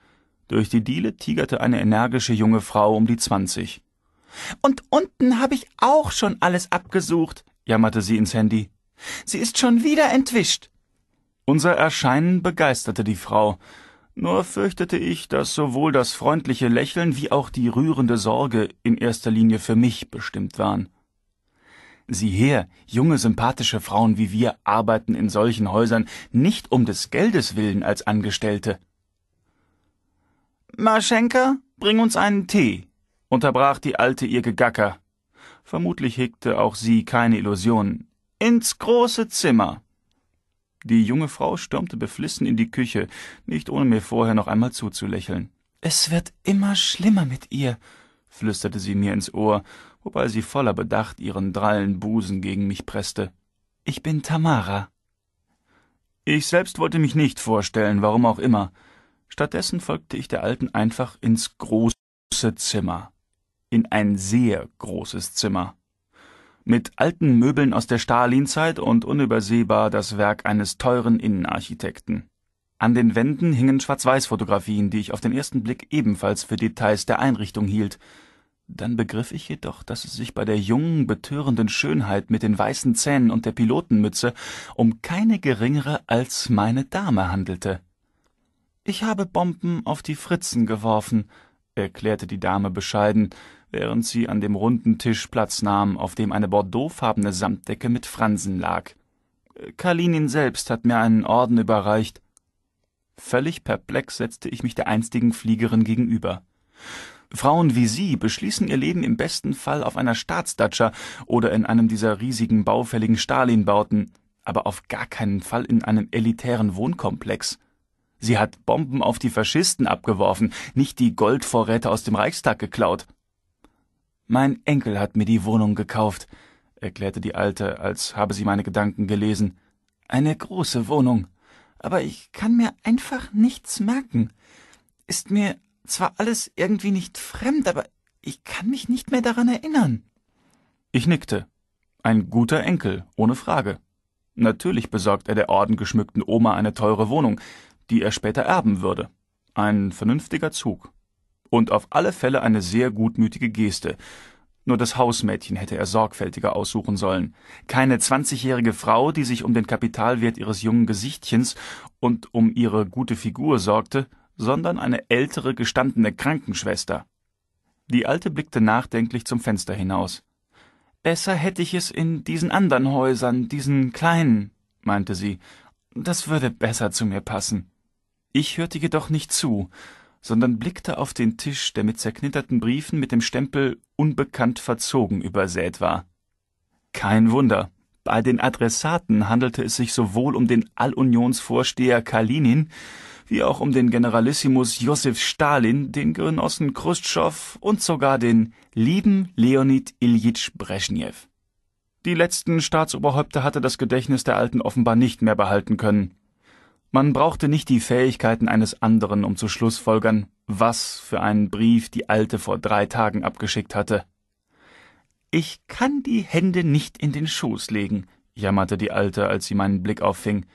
Durch die Diele tigerte eine energische junge Frau um die zwanzig. Und unten habe ich auch schon alles abgesucht, jammerte sie ins Handy. Sie ist schon wieder entwischt. Unser Erscheinen begeisterte die Frau, nur fürchtete ich, dass sowohl das freundliche Lächeln wie auch die rührende Sorge in erster Linie für mich bestimmt waren. Sieh her, junge, sympathische Frauen wie wir arbeiten in solchen Häusern nicht um des Geldes willen als Angestellte. Marschenka, bring uns einen Tee, unterbrach die Alte ihr Gegacker. Vermutlich hegte auch sie keine Illusionen ins große Zimmer. Die junge Frau stürmte beflissen in die Küche, nicht ohne mir vorher noch einmal zuzulächeln. Es wird immer schlimmer mit ihr, flüsterte sie mir ins Ohr, wobei sie voller Bedacht ihren drallen Busen gegen mich presste. Ich bin Tamara. Ich selbst wollte mich nicht vorstellen, warum auch immer. Stattdessen folgte ich der Alten einfach ins große Zimmer. In ein sehr großes Zimmer mit alten Möbeln aus der Stalinzeit und unübersehbar das Werk eines teuren Innenarchitekten. An den Wänden hingen Schwarz-Weiß-Fotografien, die ich auf den ersten Blick ebenfalls für Details der Einrichtung hielt. Dann begriff ich jedoch, dass es sich bei der jungen, betörenden Schönheit mit den weißen Zähnen und der Pilotenmütze um keine geringere als meine Dame handelte. Ich habe Bomben auf die Fritzen geworfen, erklärte die Dame bescheiden, während sie an dem runden Tisch Platz nahm, auf dem eine bordeauxfarbene Samtdecke mit Fransen lag. Kalinin selbst hat mir einen Orden überreicht. Völlig perplex setzte ich mich der einstigen Fliegerin gegenüber. Frauen wie Sie beschließen ihr Leben im besten Fall auf einer Staatsdatscha oder in einem dieser riesigen baufälligen Stalinbauten, aber auf gar keinen Fall in einem elitären Wohnkomplex. Sie hat Bomben auf die Faschisten abgeworfen, nicht die Goldvorräte aus dem Reichstag geklaut. Mein Enkel hat mir die Wohnung gekauft, erklärte die Alte, als habe sie meine Gedanken gelesen. Eine große Wohnung. Aber ich kann mir einfach nichts merken. Ist mir zwar alles irgendwie nicht fremd, aber ich kann mich nicht mehr daran erinnern. Ich nickte. Ein guter Enkel, ohne Frage. Natürlich besorgt er der ordengeschmückten Oma eine teure Wohnung, die er später erben würde. Ein vernünftiger Zug und auf alle Fälle eine sehr gutmütige Geste. Nur das Hausmädchen hätte er sorgfältiger aussuchen sollen. Keine zwanzigjährige Frau, die sich um den Kapitalwert ihres jungen Gesichtchens und um ihre gute Figur sorgte, sondern eine ältere, gestandene Krankenschwester. Die Alte blickte nachdenklich zum Fenster hinaus. Besser hätte ich es in diesen anderen Häusern, diesen kleinen, meinte sie. Das würde besser zu mir passen. Ich hörte jedoch nicht zu, sondern blickte auf den Tisch, der mit zerknitterten Briefen mit dem Stempel unbekannt verzogen übersät war. Kein Wunder. Bei den Adressaten handelte es sich sowohl um den Allunionsvorsteher Kalinin wie auch um den Generalissimus Josef Stalin, den Genossen Khrushchev und sogar den lieben Leonid Iljitsch Brezhnev. Die letzten Staatsoberhäupter hatte das Gedächtnis der Alten offenbar nicht mehr behalten können. Man brauchte nicht die Fähigkeiten eines anderen, um zu schlussfolgern, was für einen Brief die Alte vor drei Tagen abgeschickt hatte. Ich kann die Hände nicht in den Schoß legen, jammerte die Alte, als sie meinen Blick auffing.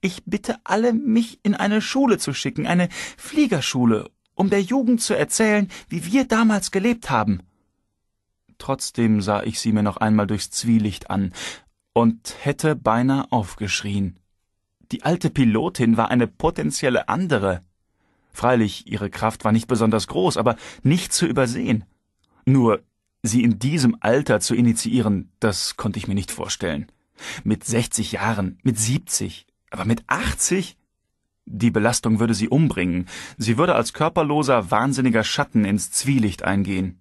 Ich bitte alle, mich in eine Schule zu schicken, eine Fliegerschule, um der Jugend zu erzählen, wie wir damals gelebt haben. Trotzdem sah ich sie mir noch einmal durchs Zwielicht an und hätte beinahe aufgeschrien. Die alte Pilotin war eine potenzielle andere. Freilich, ihre Kraft war nicht besonders groß, aber nicht zu übersehen. Nur, sie in diesem Alter zu initiieren, das konnte ich mir nicht vorstellen. Mit 60 Jahren, mit 70, aber mit 80? Die Belastung würde sie umbringen. Sie würde als körperloser, wahnsinniger Schatten ins Zwielicht eingehen.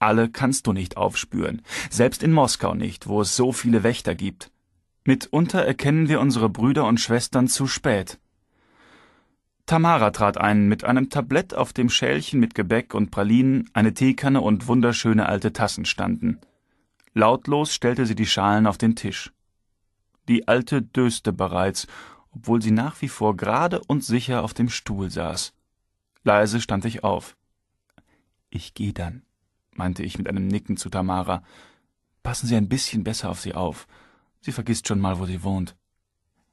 Alle kannst du nicht aufspüren, selbst in Moskau nicht, wo es so viele Wächter gibt. Mitunter erkennen wir unsere Brüder und Schwestern zu spät. Tamara trat ein mit einem Tablett, auf dem Schälchen mit Gebäck und Pralinen, eine Teekanne und wunderschöne alte Tassen standen. Lautlos stellte sie die Schalen auf den Tisch. Die Alte döste bereits, obwohl sie nach wie vor gerade und sicher auf dem Stuhl saß. Leise stand ich auf. Ich gehe dann, meinte ich mit einem Nicken zu Tamara. Passen Sie ein bisschen besser auf sie auf. Sie vergisst schon mal, wo sie wohnt.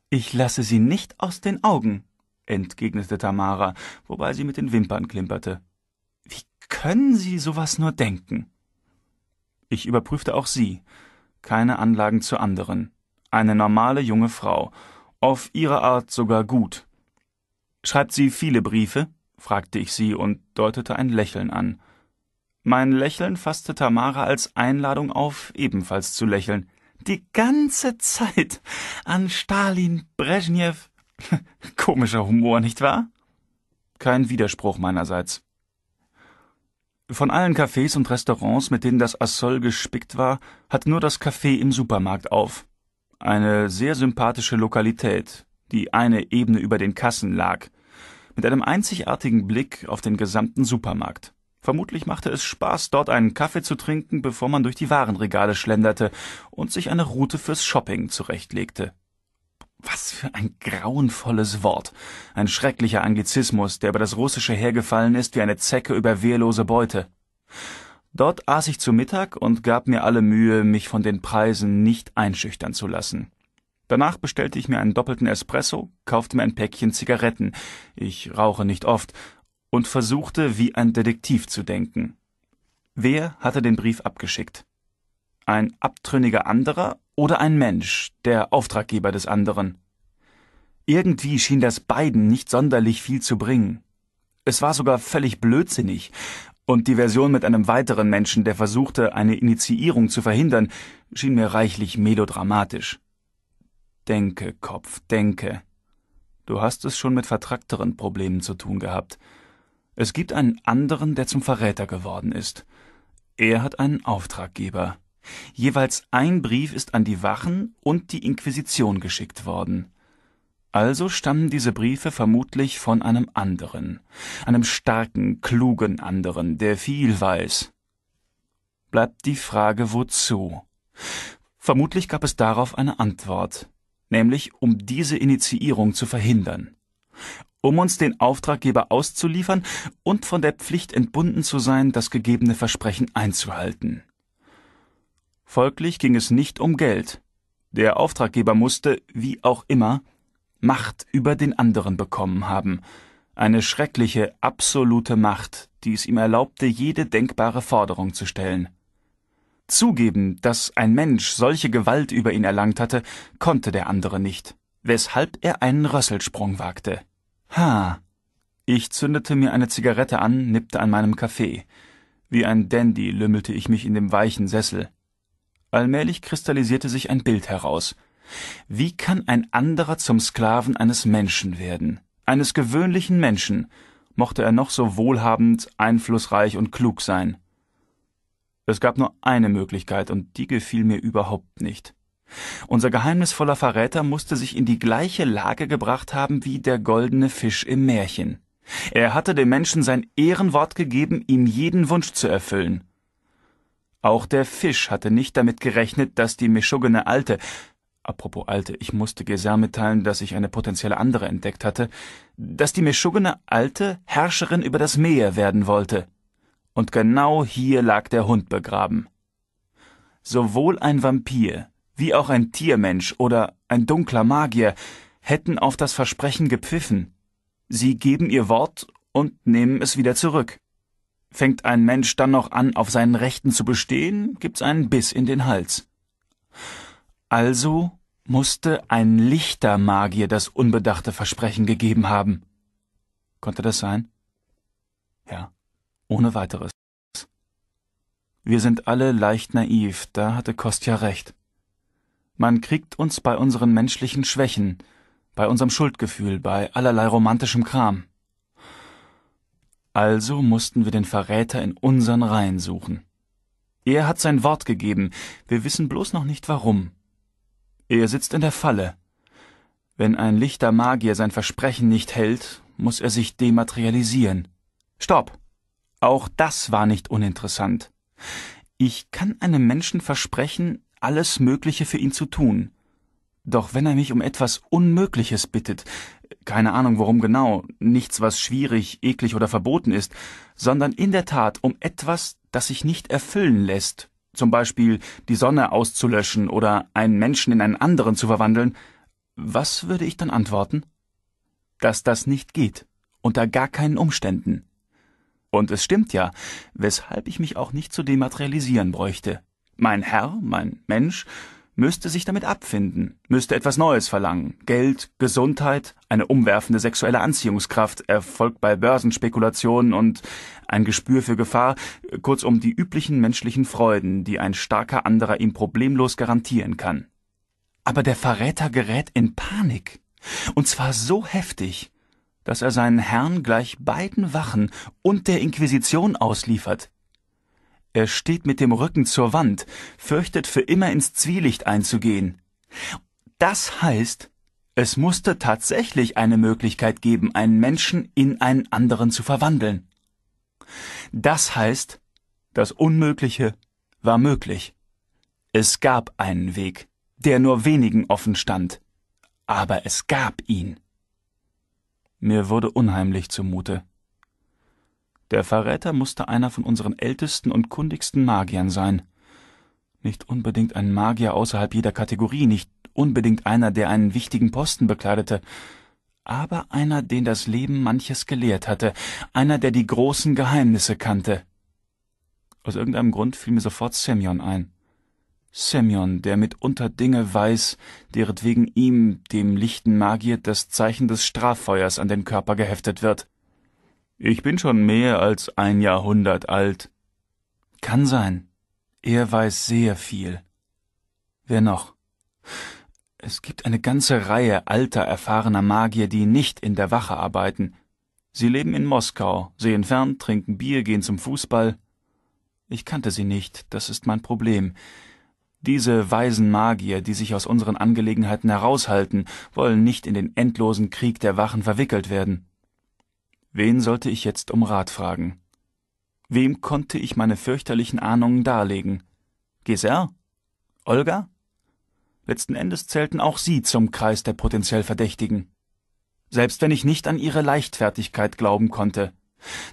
Ich lasse sie nicht aus den Augen, entgegnete Tamara, wobei sie mit den Wimpern klimperte. Wie können Sie sowas nur denken? Ich überprüfte auch sie. Keine Anlagen zu anderen. Eine normale junge Frau. Auf ihre Art sogar gut. Schreibt sie viele Briefe? fragte ich sie und deutete ein Lächeln an. Mein Lächeln fasste Tamara als Einladung auf, ebenfalls zu lächeln die ganze Zeit an Stalin, Brezhnev. <laughs> Komischer Humor, nicht wahr? Kein Widerspruch meinerseits. Von allen Cafés und Restaurants, mit denen das Assol gespickt war, hat nur das Café im Supermarkt auf. Eine sehr sympathische Lokalität, die eine Ebene über den Kassen lag, mit einem einzigartigen Blick auf den gesamten Supermarkt. Vermutlich machte es Spaß, dort einen Kaffee zu trinken, bevor man durch die Warenregale schlenderte und sich eine Route fürs Shopping zurechtlegte. Was für ein grauenvolles Wort. Ein schrecklicher Anglizismus, der über das Russische hergefallen ist wie eine Zecke über wehrlose Beute. Dort aß ich zu Mittag und gab mir alle Mühe, mich von den Preisen nicht einschüchtern zu lassen. Danach bestellte ich mir einen doppelten Espresso, kaufte mir ein Päckchen Zigaretten. Ich rauche nicht oft, und versuchte, wie ein Detektiv zu denken. Wer hatte den Brief abgeschickt? Ein abtrünniger anderer oder ein Mensch, der Auftraggeber des anderen? Irgendwie schien das beiden nicht sonderlich viel zu bringen. Es war sogar völlig blödsinnig, und die Version mit einem weiteren Menschen, der versuchte, eine Initiierung zu verhindern, schien mir reichlich melodramatisch. Denke, Kopf, denke. Du hast es schon mit vertrackteren Problemen zu tun gehabt. Es gibt einen anderen, der zum Verräter geworden ist. Er hat einen Auftraggeber. Jeweils ein Brief ist an die Wachen und die Inquisition geschickt worden. Also stammen diese Briefe vermutlich von einem anderen, einem starken, klugen anderen, der viel weiß. Bleibt die Frage wozu? Vermutlich gab es darauf eine Antwort, nämlich um diese Initiierung zu verhindern um uns den Auftraggeber auszuliefern und von der Pflicht entbunden zu sein, das gegebene Versprechen einzuhalten. Folglich ging es nicht um Geld. Der Auftraggeber musste, wie auch immer, Macht über den anderen bekommen haben, eine schreckliche, absolute Macht, die es ihm erlaubte, jede denkbare Forderung zu stellen. Zugeben, dass ein Mensch solche Gewalt über ihn erlangt hatte, konnte der andere nicht, weshalb er einen Rösselsprung wagte. Ha. Ich zündete mir eine Zigarette an, nippte an meinem Kaffee. Wie ein Dandy lümmelte ich mich in dem weichen Sessel. Allmählich kristallisierte sich ein Bild heraus. Wie kann ein anderer zum Sklaven eines Menschen werden? Eines gewöhnlichen Menschen, mochte er noch so wohlhabend, einflussreich und klug sein. Es gab nur eine Möglichkeit, und die gefiel mir überhaupt nicht. Unser geheimnisvoller Verräter musste sich in die gleiche Lage gebracht haben wie der goldene Fisch im Märchen. Er hatte dem Menschen sein Ehrenwort gegeben, ihm jeden Wunsch zu erfüllen. Auch der Fisch hatte nicht damit gerechnet, dass die Meschugene Alte, apropos Alte, ich musste Geser mitteilen, dass ich eine potenzielle andere entdeckt hatte, dass die Meschugene Alte Herrscherin über das Meer werden wollte. Und genau hier lag der Hund begraben. Sowohl ein Vampir wie auch ein Tiermensch oder ein dunkler Magier, hätten auf das Versprechen gepfiffen. Sie geben ihr Wort und nehmen es wieder zurück. Fängt ein Mensch dann noch an, auf seinen Rechten zu bestehen, gibt's einen Biss in den Hals. Also musste ein lichter Magier das unbedachte Versprechen gegeben haben. Konnte das sein? Ja, ohne weiteres. Wir sind alle leicht naiv, da hatte Kostja recht. Man kriegt uns bei unseren menschlichen Schwächen, bei unserem Schuldgefühl, bei allerlei romantischem Kram. Also mussten wir den Verräter in unseren Reihen suchen. Er hat sein Wort gegeben, wir wissen bloß noch nicht warum. Er sitzt in der Falle. Wenn ein lichter Magier sein Versprechen nicht hält, muss er sich dematerialisieren. Stopp! Auch das war nicht uninteressant. Ich kann einem Menschen versprechen, alles Mögliche für ihn zu tun. Doch wenn er mich um etwas Unmögliches bittet, keine Ahnung worum genau, nichts, was schwierig, eklig oder verboten ist, sondern in der Tat um etwas, das sich nicht erfüllen lässt, zum Beispiel die Sonne auszulöschen oder einen Menschen in einen anderen zu verwandeln, was würde ich dann antworten? Dass das nicht geht, unter gar keinen Umständen. Und es stimmt ja, weshalb ich mich auch nicht zu dematerialisieren bräuchte. Mein Herr, mein Mensch, müsste sich damit abfinden, müsste etwas Neues verlangen. Geld, Gesundheit, eine umwerfende sexuelle Anziehungskraft, Erfolg bei Börsenspekulationen und ein Gespür für Gefahr, kurzum die üblichen menschlichen Freuden, die ein starker anderer ihm problemlos garantieren kann. Aber der Verräter gerät in Panik. Und zwar so heftig, dass er seinen Herrn gleich beiden Wachen und der Inquisition ausliefert, er steht mit dem Rücken zur Wand, fürchtet für immer ins Zwielicht einzugehen. Das heißt, es musste tatsächlich eine Möglichkeit geben, einen Menschen in einen anderen zu verwandeln. Das heißt, das Unmögliche war möglich. Es gab einen Weg, der nur wenigen offen stand, aber es gab ihn. Mir wurde unheimlich zumute. Der Verräter musste einer von unseren ältesten und kundigsten Magiern sein. Nicht unbedingt ein Magier außerhalb jeder Kategorie, nicht unbedingt einer, der einen wichtigen Posten bekleidete, aber einer, den das Leben manches gelehrt hatte, einer, der die großen Geheimnisse kannte. Aus irgendeinem Grund fiel mir sofort Semyon ein. Semyon, der mitunter Dinge weiß, deretwegen ihm, dem lichten Magier, das Zeichen des Straffeuers an den Körper geheftet wird. Ich bin schon mehr als ein Jahrhundert alt. Kann sein. Er weiß sehr viel. Wer noch? Es gibt eine ganze Reihe alter, erfahrener Magier, die nicht in der Wache arbeiten. Sie leben in Moskau, sehen fern, trinken Bier, gehen zum Fußball. Ich kannte sie nicht, das ist mein Problem. Diese weisen Magier, die sich aus unseren Angelegenheiten heraushalten, wollen nicht in den endlosen Krieg der Wachen verwickelt werden. Wen sollte ich jetzt um Rat fragen? Wem konnte ich meine fürchterlichen Ahnungen darlegen? Geser? Olga? Letzten Endes zählten auch sie zum Kreis der potenziell Verdächtigen. Selbst wenn ich nicht an ihre Leichtfertigkeit glauben konnte.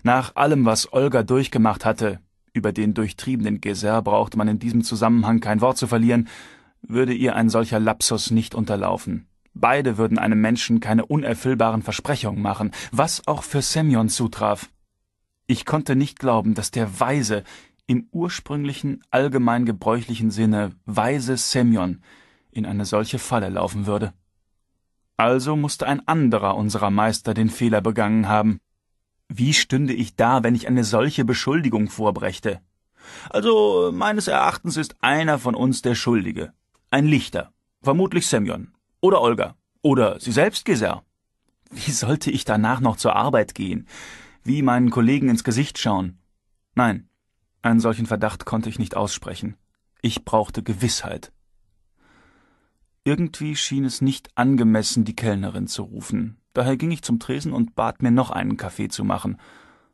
Nach allem, was Olga durchgemacht hatte, über den durchtriebenen Geser brauchte man in diesem Zusammenhang kein Wort zu verlieren, würde ihr ein solcher Lapsus nicht unterlaufen. Beide würden einem Menschen keine unerfüllbaren Versprechungen machen, was auch für Semyon zutraf. Ich konnte nicht glauben, dass der Weise, im ursprünglichen, allgemein gebräuchlichen Sinne weise Semyon in eine solche Falle laufen würde. Also musste ein anderer unserer Meister den Fehler begangen haben. Wie stünde ich da, wenn ich eine solche Beschuldigung vorbrächte? Also meines Erachtens ist einer von uns der Schuldige, ein Lichter, vermutlich Semyon. Oder Olga. Oder Sie selbst, Geser. Wie sollte ich danach noch zur Arbeit gehen? Wie meinen Kollegen ins Gesicht schauen? Nein, einen solchen Verdacht konnte ich nicht aussprechen. Ich brauchte Gewissheit. Irgendwie schien es nicht angemessen, die Kellnerin zu rufen. Daher ging ich zum Tresen und bat mir noch einen Kaffee zu machen.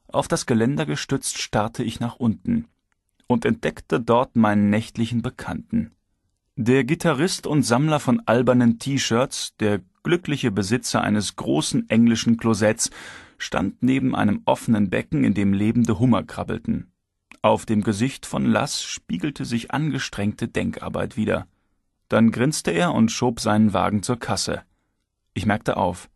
Auf das Geländer gestützt starrte ich nach unten und entdeckte dort meinen nächtlichen Bekannten. Der Gitarrist und Sammler von albernen T-Shirts, der glückliche Besitzer eines großen englischen Klosetts, stand neben einem offenen Becken, in dem lebende Hummer krabbelten. Auf dem Gesicht von Lass spiegelte sich angestrengte Denkarbeit wieder. Dann grinste er und schob seinen Wagen zur Kasse. Ich merkte auf.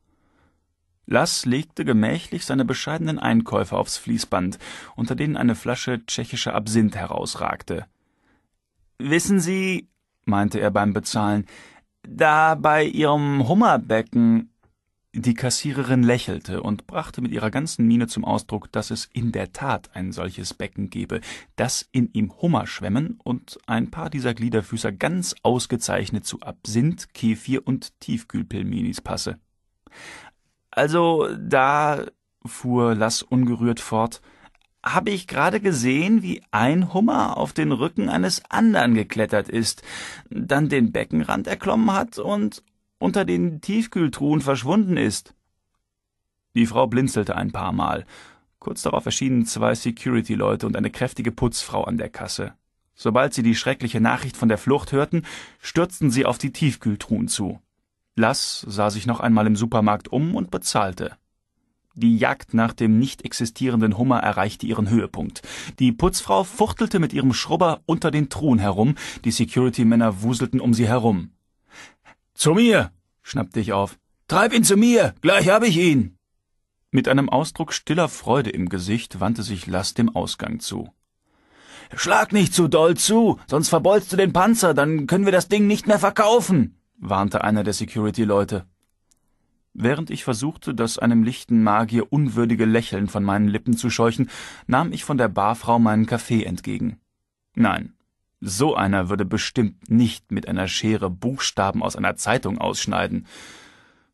Lass legte gemächlich seine bescheidenen Einkäufe aufs Fließband, unter denen eine Flasche tschechischer Absinth herausragte. Wissen Sie, meinte er beim Bezahlen. Da bei Ihrem Hummerbecken. Die Kassiererin lächelte und brachte mit ihrer ganzen Miene zum Ausdruck, dass es in der Tat ein solches Becken gebe, das in ihm Hummer schwemmen und ein paar dieser Gliederfüßer ganz ausgezeichnet zu Absinth, Kefir und Tiefkühlpilminis passe. Also da, fuhr Lass ungerührt fort, habe ich gerade gesehen, wie ein Hummer auf den Rücken eines anderen geklettert ist, dann den Beckenrand erklommen hat und unter den Tiefkühltruhen verschwunden ist. Die Frau blinzelte ein paar Mal. Kurz darauf erschienen zwei Security-Leute und eine kräftige Putzfrau an der Kasse. Sobald sie die schreckliche Nachricht von der Flucht hörten, stürzten sie auf die Tiefkühltruhen zu. Lass sah sich noch einmal im Supermarkt um und bezahlte. Die Jagd nach dem nicht existierenden Hummer erreichte ihren Höhepunkt. Die Putzfrau fuchtelte mit ihrem Schrubber unter den Truhen herum, die Security-Männer wuselten um sie herum. Zu mir! schnappte ich auf. Treib ihn zu mir! Gleich habe ich ihn! Mit einem Ausdruck stiller Freude im Gesicht wandte sich Lass dem Ausgang zu. Schlag nicht zu doll zu, sonst verbeulst du den Panzer, dann können wir das Ding nicht mehr verkaufen, warnte einer der Security-Leute. Während ich versuchte, das einem lichten Magier unwürdige Lächeln von meinen Lippen zu scheuchen, nahm ich von der Barfrau meinen Kaffee entgegen. Nein, so einer würde bestimmt nicht mit einer Schere Buchstaben aus einer Zeitung ausschneiden.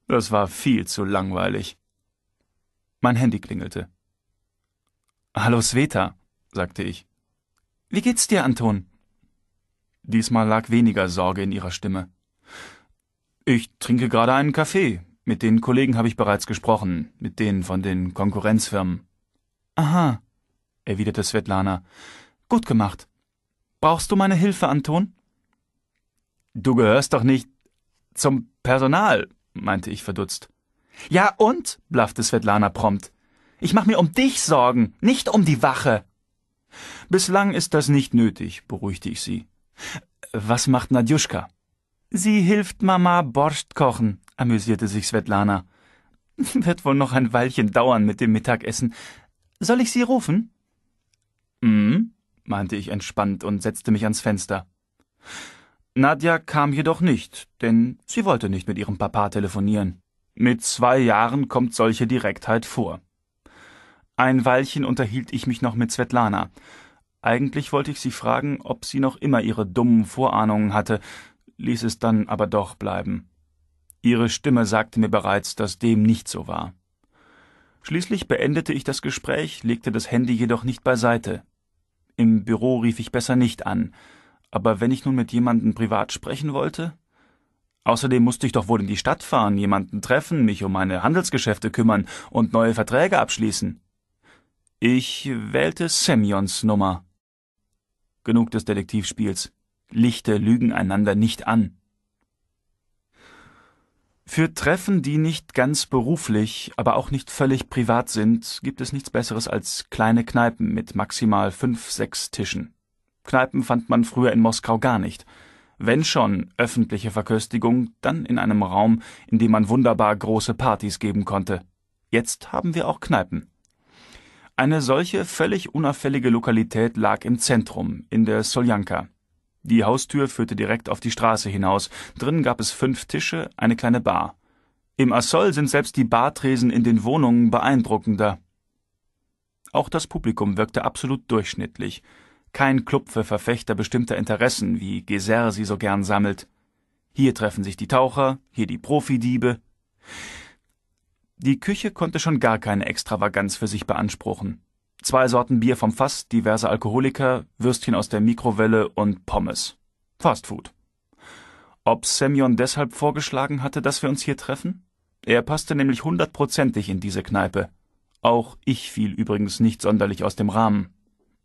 Das war viel zu langweilig. Mein Handy klingelte. Hallo Sveta, sagte ich. Wie geht's dir, Anton? Diesmal lag weniger Sorge in ihrer Stimme. Ich trinke gerade einen Kaffee, mit den Kollegen habe ich bereits gesprochen, mit denen von den Konkurrenzfirmen. Aha, erwiderte Svetlana. Gut gemacht. Brauchst du meine Hilfe, Anton? Du gehörst doch nicht zum Personal, meinte ich verdutzt. Ja und? blaffte Svetlana prompt. Ich mache mir um dich Sorgen, nicht um die Wache. Bislang ist das nicht nötig, beruhigte ich sie. Äh, was macht Nadjuschka? Sie hilft Mama Borscht kochen, amüsierte sich Svetlana. <laughs> Wird wohl noch ein Weilchen dauern mit dem Mittagessen. Soll ich Sie rufen? Hm, meinte ich entspannt und setzte mich ans Fenster. Nadja kam jedoch nicht, denn sie wollte nicht mit ihrem Papa telefonieren. Mit zwei Jahren kommt solche Direktheit vor. Ein Weilchen unterhielt ich mich noch mit Svetlana. Eigentlich wollte ich sie fragen, ob sie noch immer ihre dummen Vorahnungen hatte, ließ es dann aber doch bleiben. Ihre Stimme sagte mir bereits, dass dem nicht so war. Schließlich beendete ich das Gespräch, legte das Handy jedoch nicht beiseite. Im Büro rief ich besser nicht an, aber wenn ich nun mit jemandem privat sprechen wollte? Außerdem musste ich doch wohl in die Stadt fahren, jemanden treffen, mich um meine Handelsgeschäfte kümmern und neue Verträge abschließen. Ich wählte Semyons Nummer. Genug des Detektivspiels. Lichte lügen einander nicht an. Für Treffen, die nicht ganz beruflich, aber auch nicht völlig privat sind, gibt es nichts Besseres als kleine Kneipen mit maximal fünf, sechs Tischen. Kneipen fand man früher in Moskau gar nicht. Wenn schon öffentliche Verköstigung, dann in einem Raum, in dem man wunderbar große Partys geben konnte. Jetzt haben wir auch Kneipen. Eine solche völlig unauffällige Lokalität lag im Zentrum, in der Soljanka. Die Haustür führte direkt auf die Straße hinaus. Drinnen gab es fünf Tische, eine kleine Bar. Im Assol sind selbst die Bartresen in den Wohnungen beeindruckender. Auch das Publikum wirkte absolut durchschnittlich. Kein Club für Verfechter bestimmter Interessen, wie Geser sie so gern sammelt. Hier treffen sich die Taucher, hier die Profidiebe. Die Küche konnte schon gar keine Extravaganz für sich beanspruchen zwei Sorten Bier vom Fass, diverse Alkoholiker, Würstchen aus der Mikrowelle und Pommes. Fastfood. Ob Semyon deshalb vorgeschlagen hatte, dass wir uns hier treffen? Er passte nämlich hundertprozentig in diese Kneipe. Auch ich fiel übrigens nicht sonderlich aus dem Rahmen.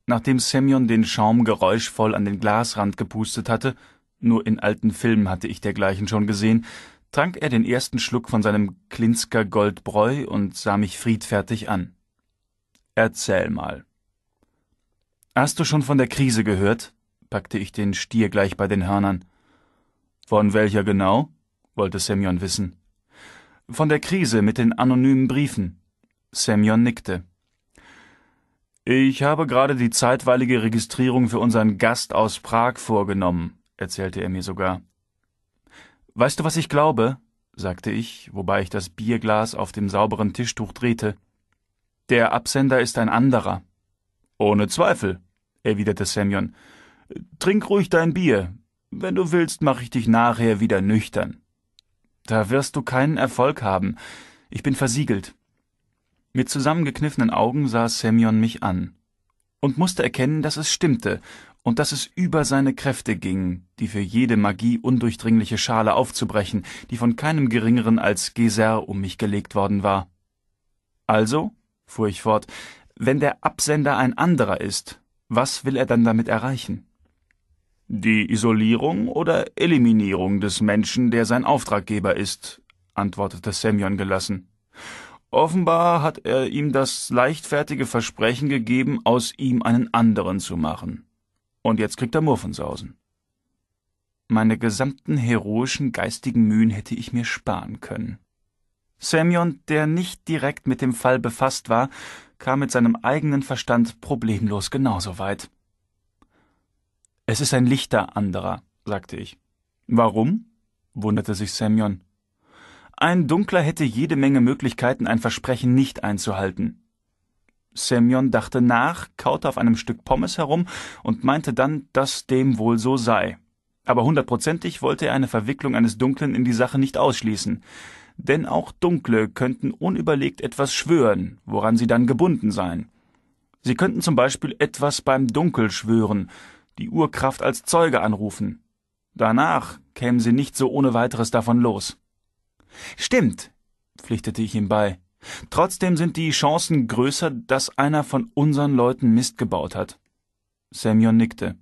Nachdem Semyon den Schaum geräuschvoll an den Glasrand gepustet hatte, nur in alten Filmen hatte ich dergleichen schon gesehen, trank er den ersten Schluck von seinem Klinsker Goldbräu und sah mich friedfertig an. Erzähl mal. Hast du schon von der Krise gehört? packte ich den Stier gleich bei den Hörnern. Von welcher genau? wollte Semyon wissen. Von der Krise mit den anonymen Briefen. Semyon nickte. Ich habe gerade die zeitweilige Registrierung für unseren Gast aus Prag vorgenommen, erzählte er mir sogar. Weißt du, was ich glaube? sagte ich, wobei ich das Bierglas auf dem sauberen Tischtuch drehte. Der Absender ist ein anderer. Ohne Zweifel, erwiderte Semyon. Trink ruhig dein Bier. Wenn du willst, mache ich dich nachher wieder nüchtern. Da wirst du keinen Erfolg haben. Ich bin versiegelt. Mit zusammengekniffenen Augen sah Semyon mich an und musste erkennen, dass es stimmte und dass es über seine Kräfte ging, die für jede Magie undurchdringliche Schale aufzubrechen, die von keinem geringeren als Geser um mich gelegt worden war. Also fuhr ich fort, wenn der Absender ein anderer ist, was will er dann damit erreichen? Die Isolierung oder Eliminierung des Menschen, der sein Auftraggeber ist, antwortete Semyon gelassen. Offenbar hat er ihm das leichtfertige Versprechen gegeben, aus ihm einen anderen zu machen. Und jetzt kriegt er Murfensausen. Meine gesamten heroischen geistigen Mühen hätte ich mir sparen können. Semyon, der nicht direkt mit dem Fall befasst war, kam mit seinem eigenen Verstand problemlos genauso weit. Es ist ein lichter anderer, sagte ich. Warum? wunderte sich Semyon. Ein Dunkler hätte jede Menge Möglichkeiten, ein Versprechen nicht einzuhalten. Semyon dachte nach, kaute auf einem Stück Pommes herum und meinte dann, dass dem wohl so sei. Aber hundertprozentig wollte er eine Verwicklung eines Dunklen in die Sache nicht ausschließen denn auch Dunkle könnten unüberlegt etwas schwören, woran sie dann gebunden seien. Sie könnten zum Beispiel etwas beim Dunkel schwören, die Urkraft als Zeuge anrufen. Danach kämen sie nicht so ohne weiteres davon los. Stimmt, pflichtete ich ihm bei. Trotzdem sind die Chancen größer, dass einer von unseren Leuten Mist gebaut hat. Semyon nickte.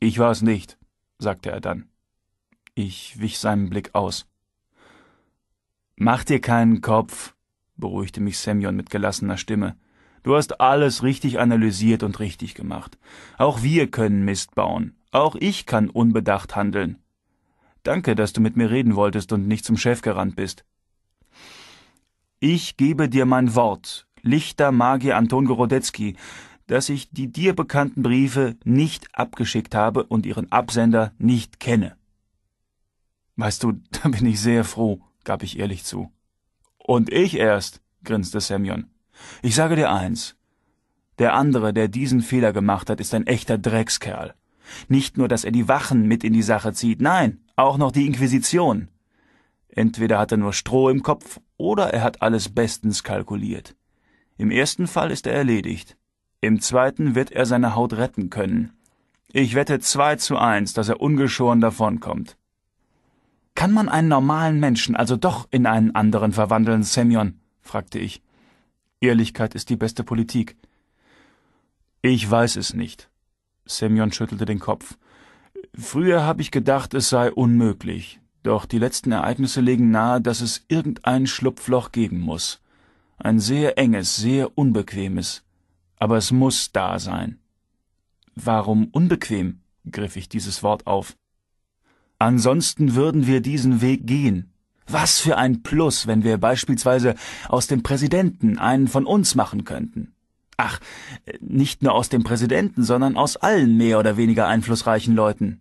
Ich war es nicht, sagte er dann. Ich wich seinem Blick aus. Mach dir keinen Kopf, beruhigte mich Semyon mit gelassener Stimme. Du hast alles richtig analysiert und richtig gemacht. Auch wir können Mist bauen. Auch ich kann unbedacht handeln. Danke, dass du mit mir reden wolltest und nicht zum Chef gerannt bist. Ich gebe dir mein Wort, lichter Magier Anton Gorodetzky, dass ich die dir bekannten Briefe nicht abgeschickt habe und ihren Absender nicht kenne. Weißt du, <laughs> da bin ich sehr froh gab ich ehrlich zu. Und ich erst, grinste Semyon. Ich sage dir eins. Der andere, der diesen Fehler gemacht hat, ist ein echter Dreckskerl. Nicht nur, dass er die Wachen mit in die Sache zieht, nein, auch noch die Inquisition. Entweder hat er nur Stroh im Kopf oder er hat alles bestens kalkuliert. Im ersten Fall ist er erledigt. Im zweiten wird er seine Haut retten können. Ich wette zwei zu eins, dass er ungeschoren davonkommt. Kann man einen normalen Menschen also doch in einen anderen verwandeln, Semyon? fragte ich. Ehrlichkeit ist die beste Politik. Ich weiß es nicht. Semyon schüttelte den Kopf. Früher habe ich gedacht, es sei unmöglich, doch die letzten Ereignisse legen nahe, dass es irgendein Schlupfloch geben muss. Ein sehr enges, sehr unbequemes. Aber es muss da sein. Warum unbequem? griff ich dieses Wort auf. Ansonsten würden wir diesen Weg gehen. Was für ein Plus, wenn wir beispielsweise aus dem Präsidenten einen von uns machen könnten. Ach, nicht nur aus dem Präsidenten, sondern aus allen mehr oder weniger einflussreichen Leuten.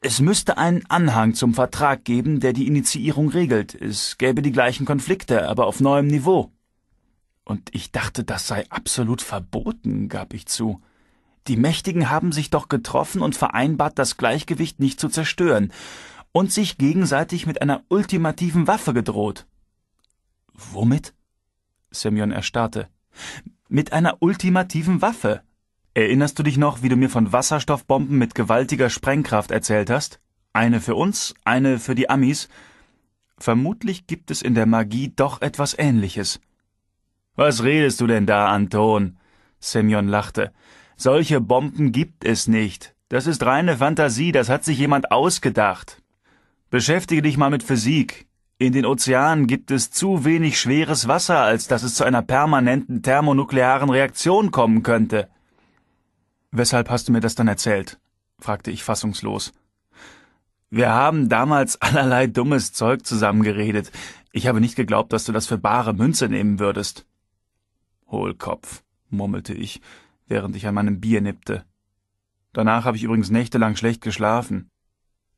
Es müsste einen Anhang zum Vertrag geben, der die Initiierung regelt. Es gäbe die gleichen Konflikte, aber auf neuem Niveau. Und ich dachte, das sei absolut verboten, gab ich zu. Die Mächtigen haben sich doch getroffen und vereinbart, das Gleichgewicht nicht zu zerstören, und sich gegenseitig mit einer ultimativen Waffe gedroht. Womit? Semyon erstarrte. Mit einer ultimativen Waffe. Erinnerst du dich noch, wie du mir von Wasserstoffbomben mit gewaltiger Sprengkraft erzählt hast? Eine für uns, eine für die Amis. Vermutlich gibt es in der Magie doch etwas Ähnliches. Was redest du denn da, Anton? Semyon lachte. Solche Bomben gibt es nicht. Das ist reine Fantasie, das hat sich jemand ausgedacht. Beschäftige dich mal mit Physik. In den Ozeanen gibt es zu wenig schweres Wasser, als dass es zu einer permanenten thermonuklearen Reaktion kommen könnte. Weshalb hast du mir das dann erzählt? fragte ich fassungslos. Wir haben damals <laughs> allerlei dummes Zeug zusammengeredet. Ich habe nicht geglaubt, dass du das für bare Münze nehmen würdest. Hohlkopf, murmelte ich während ich an meinem Bier nippte. Danach habe ich übrigens nächtelang schlecht geschlafen.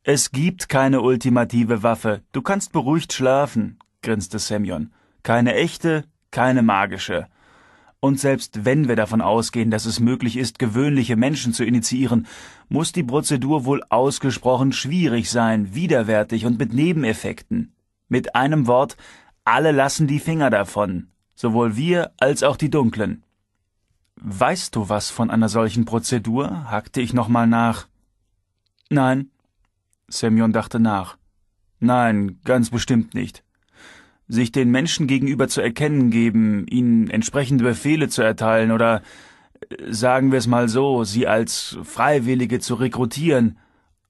Es gibt keine ultimative Waffe. Du kannst beruhigt schlafen, grinste Semyon. Keine echte, keine magische. Und selbst wenn wir davon ausgehen, dass es möglich ist, gewöhnliche Menschen zu initiieren, muss die Prozedur wohl ausgesprochen schwierig sein, widerwärtig und mit Nebeneffekten. Mit einem Wort, alle lassen die Finger davon, sowohl wir als auch die Dunklen. Weißt du was von einer solchen Prozedur? hakte ich nochmal nach. Nein. Semyon dachte nach. Nein, ganz bestimmt nicht. Sich den Menschen gegenüber zu erkennen geben, ihnen entsprechende Befehle zu erteilen oder, äh, sagen wir es mal so, sie als Freiwillige zu rekrutieren,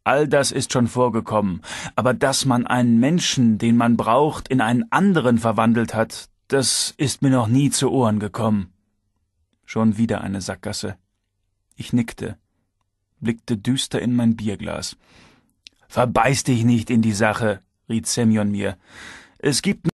all das ist schon vorgekommen. Aber dass man einen Menschen, den man braucht, in einen anderen verwandelt hat, das ist mir noch nie zu Ohren gekommen. Schon wieder eine Sackgasse. Ich nickte, blickte düster in mein Bierglas. Verbeiß dich nicht in die Sache, riet Semyon mir. Es gibt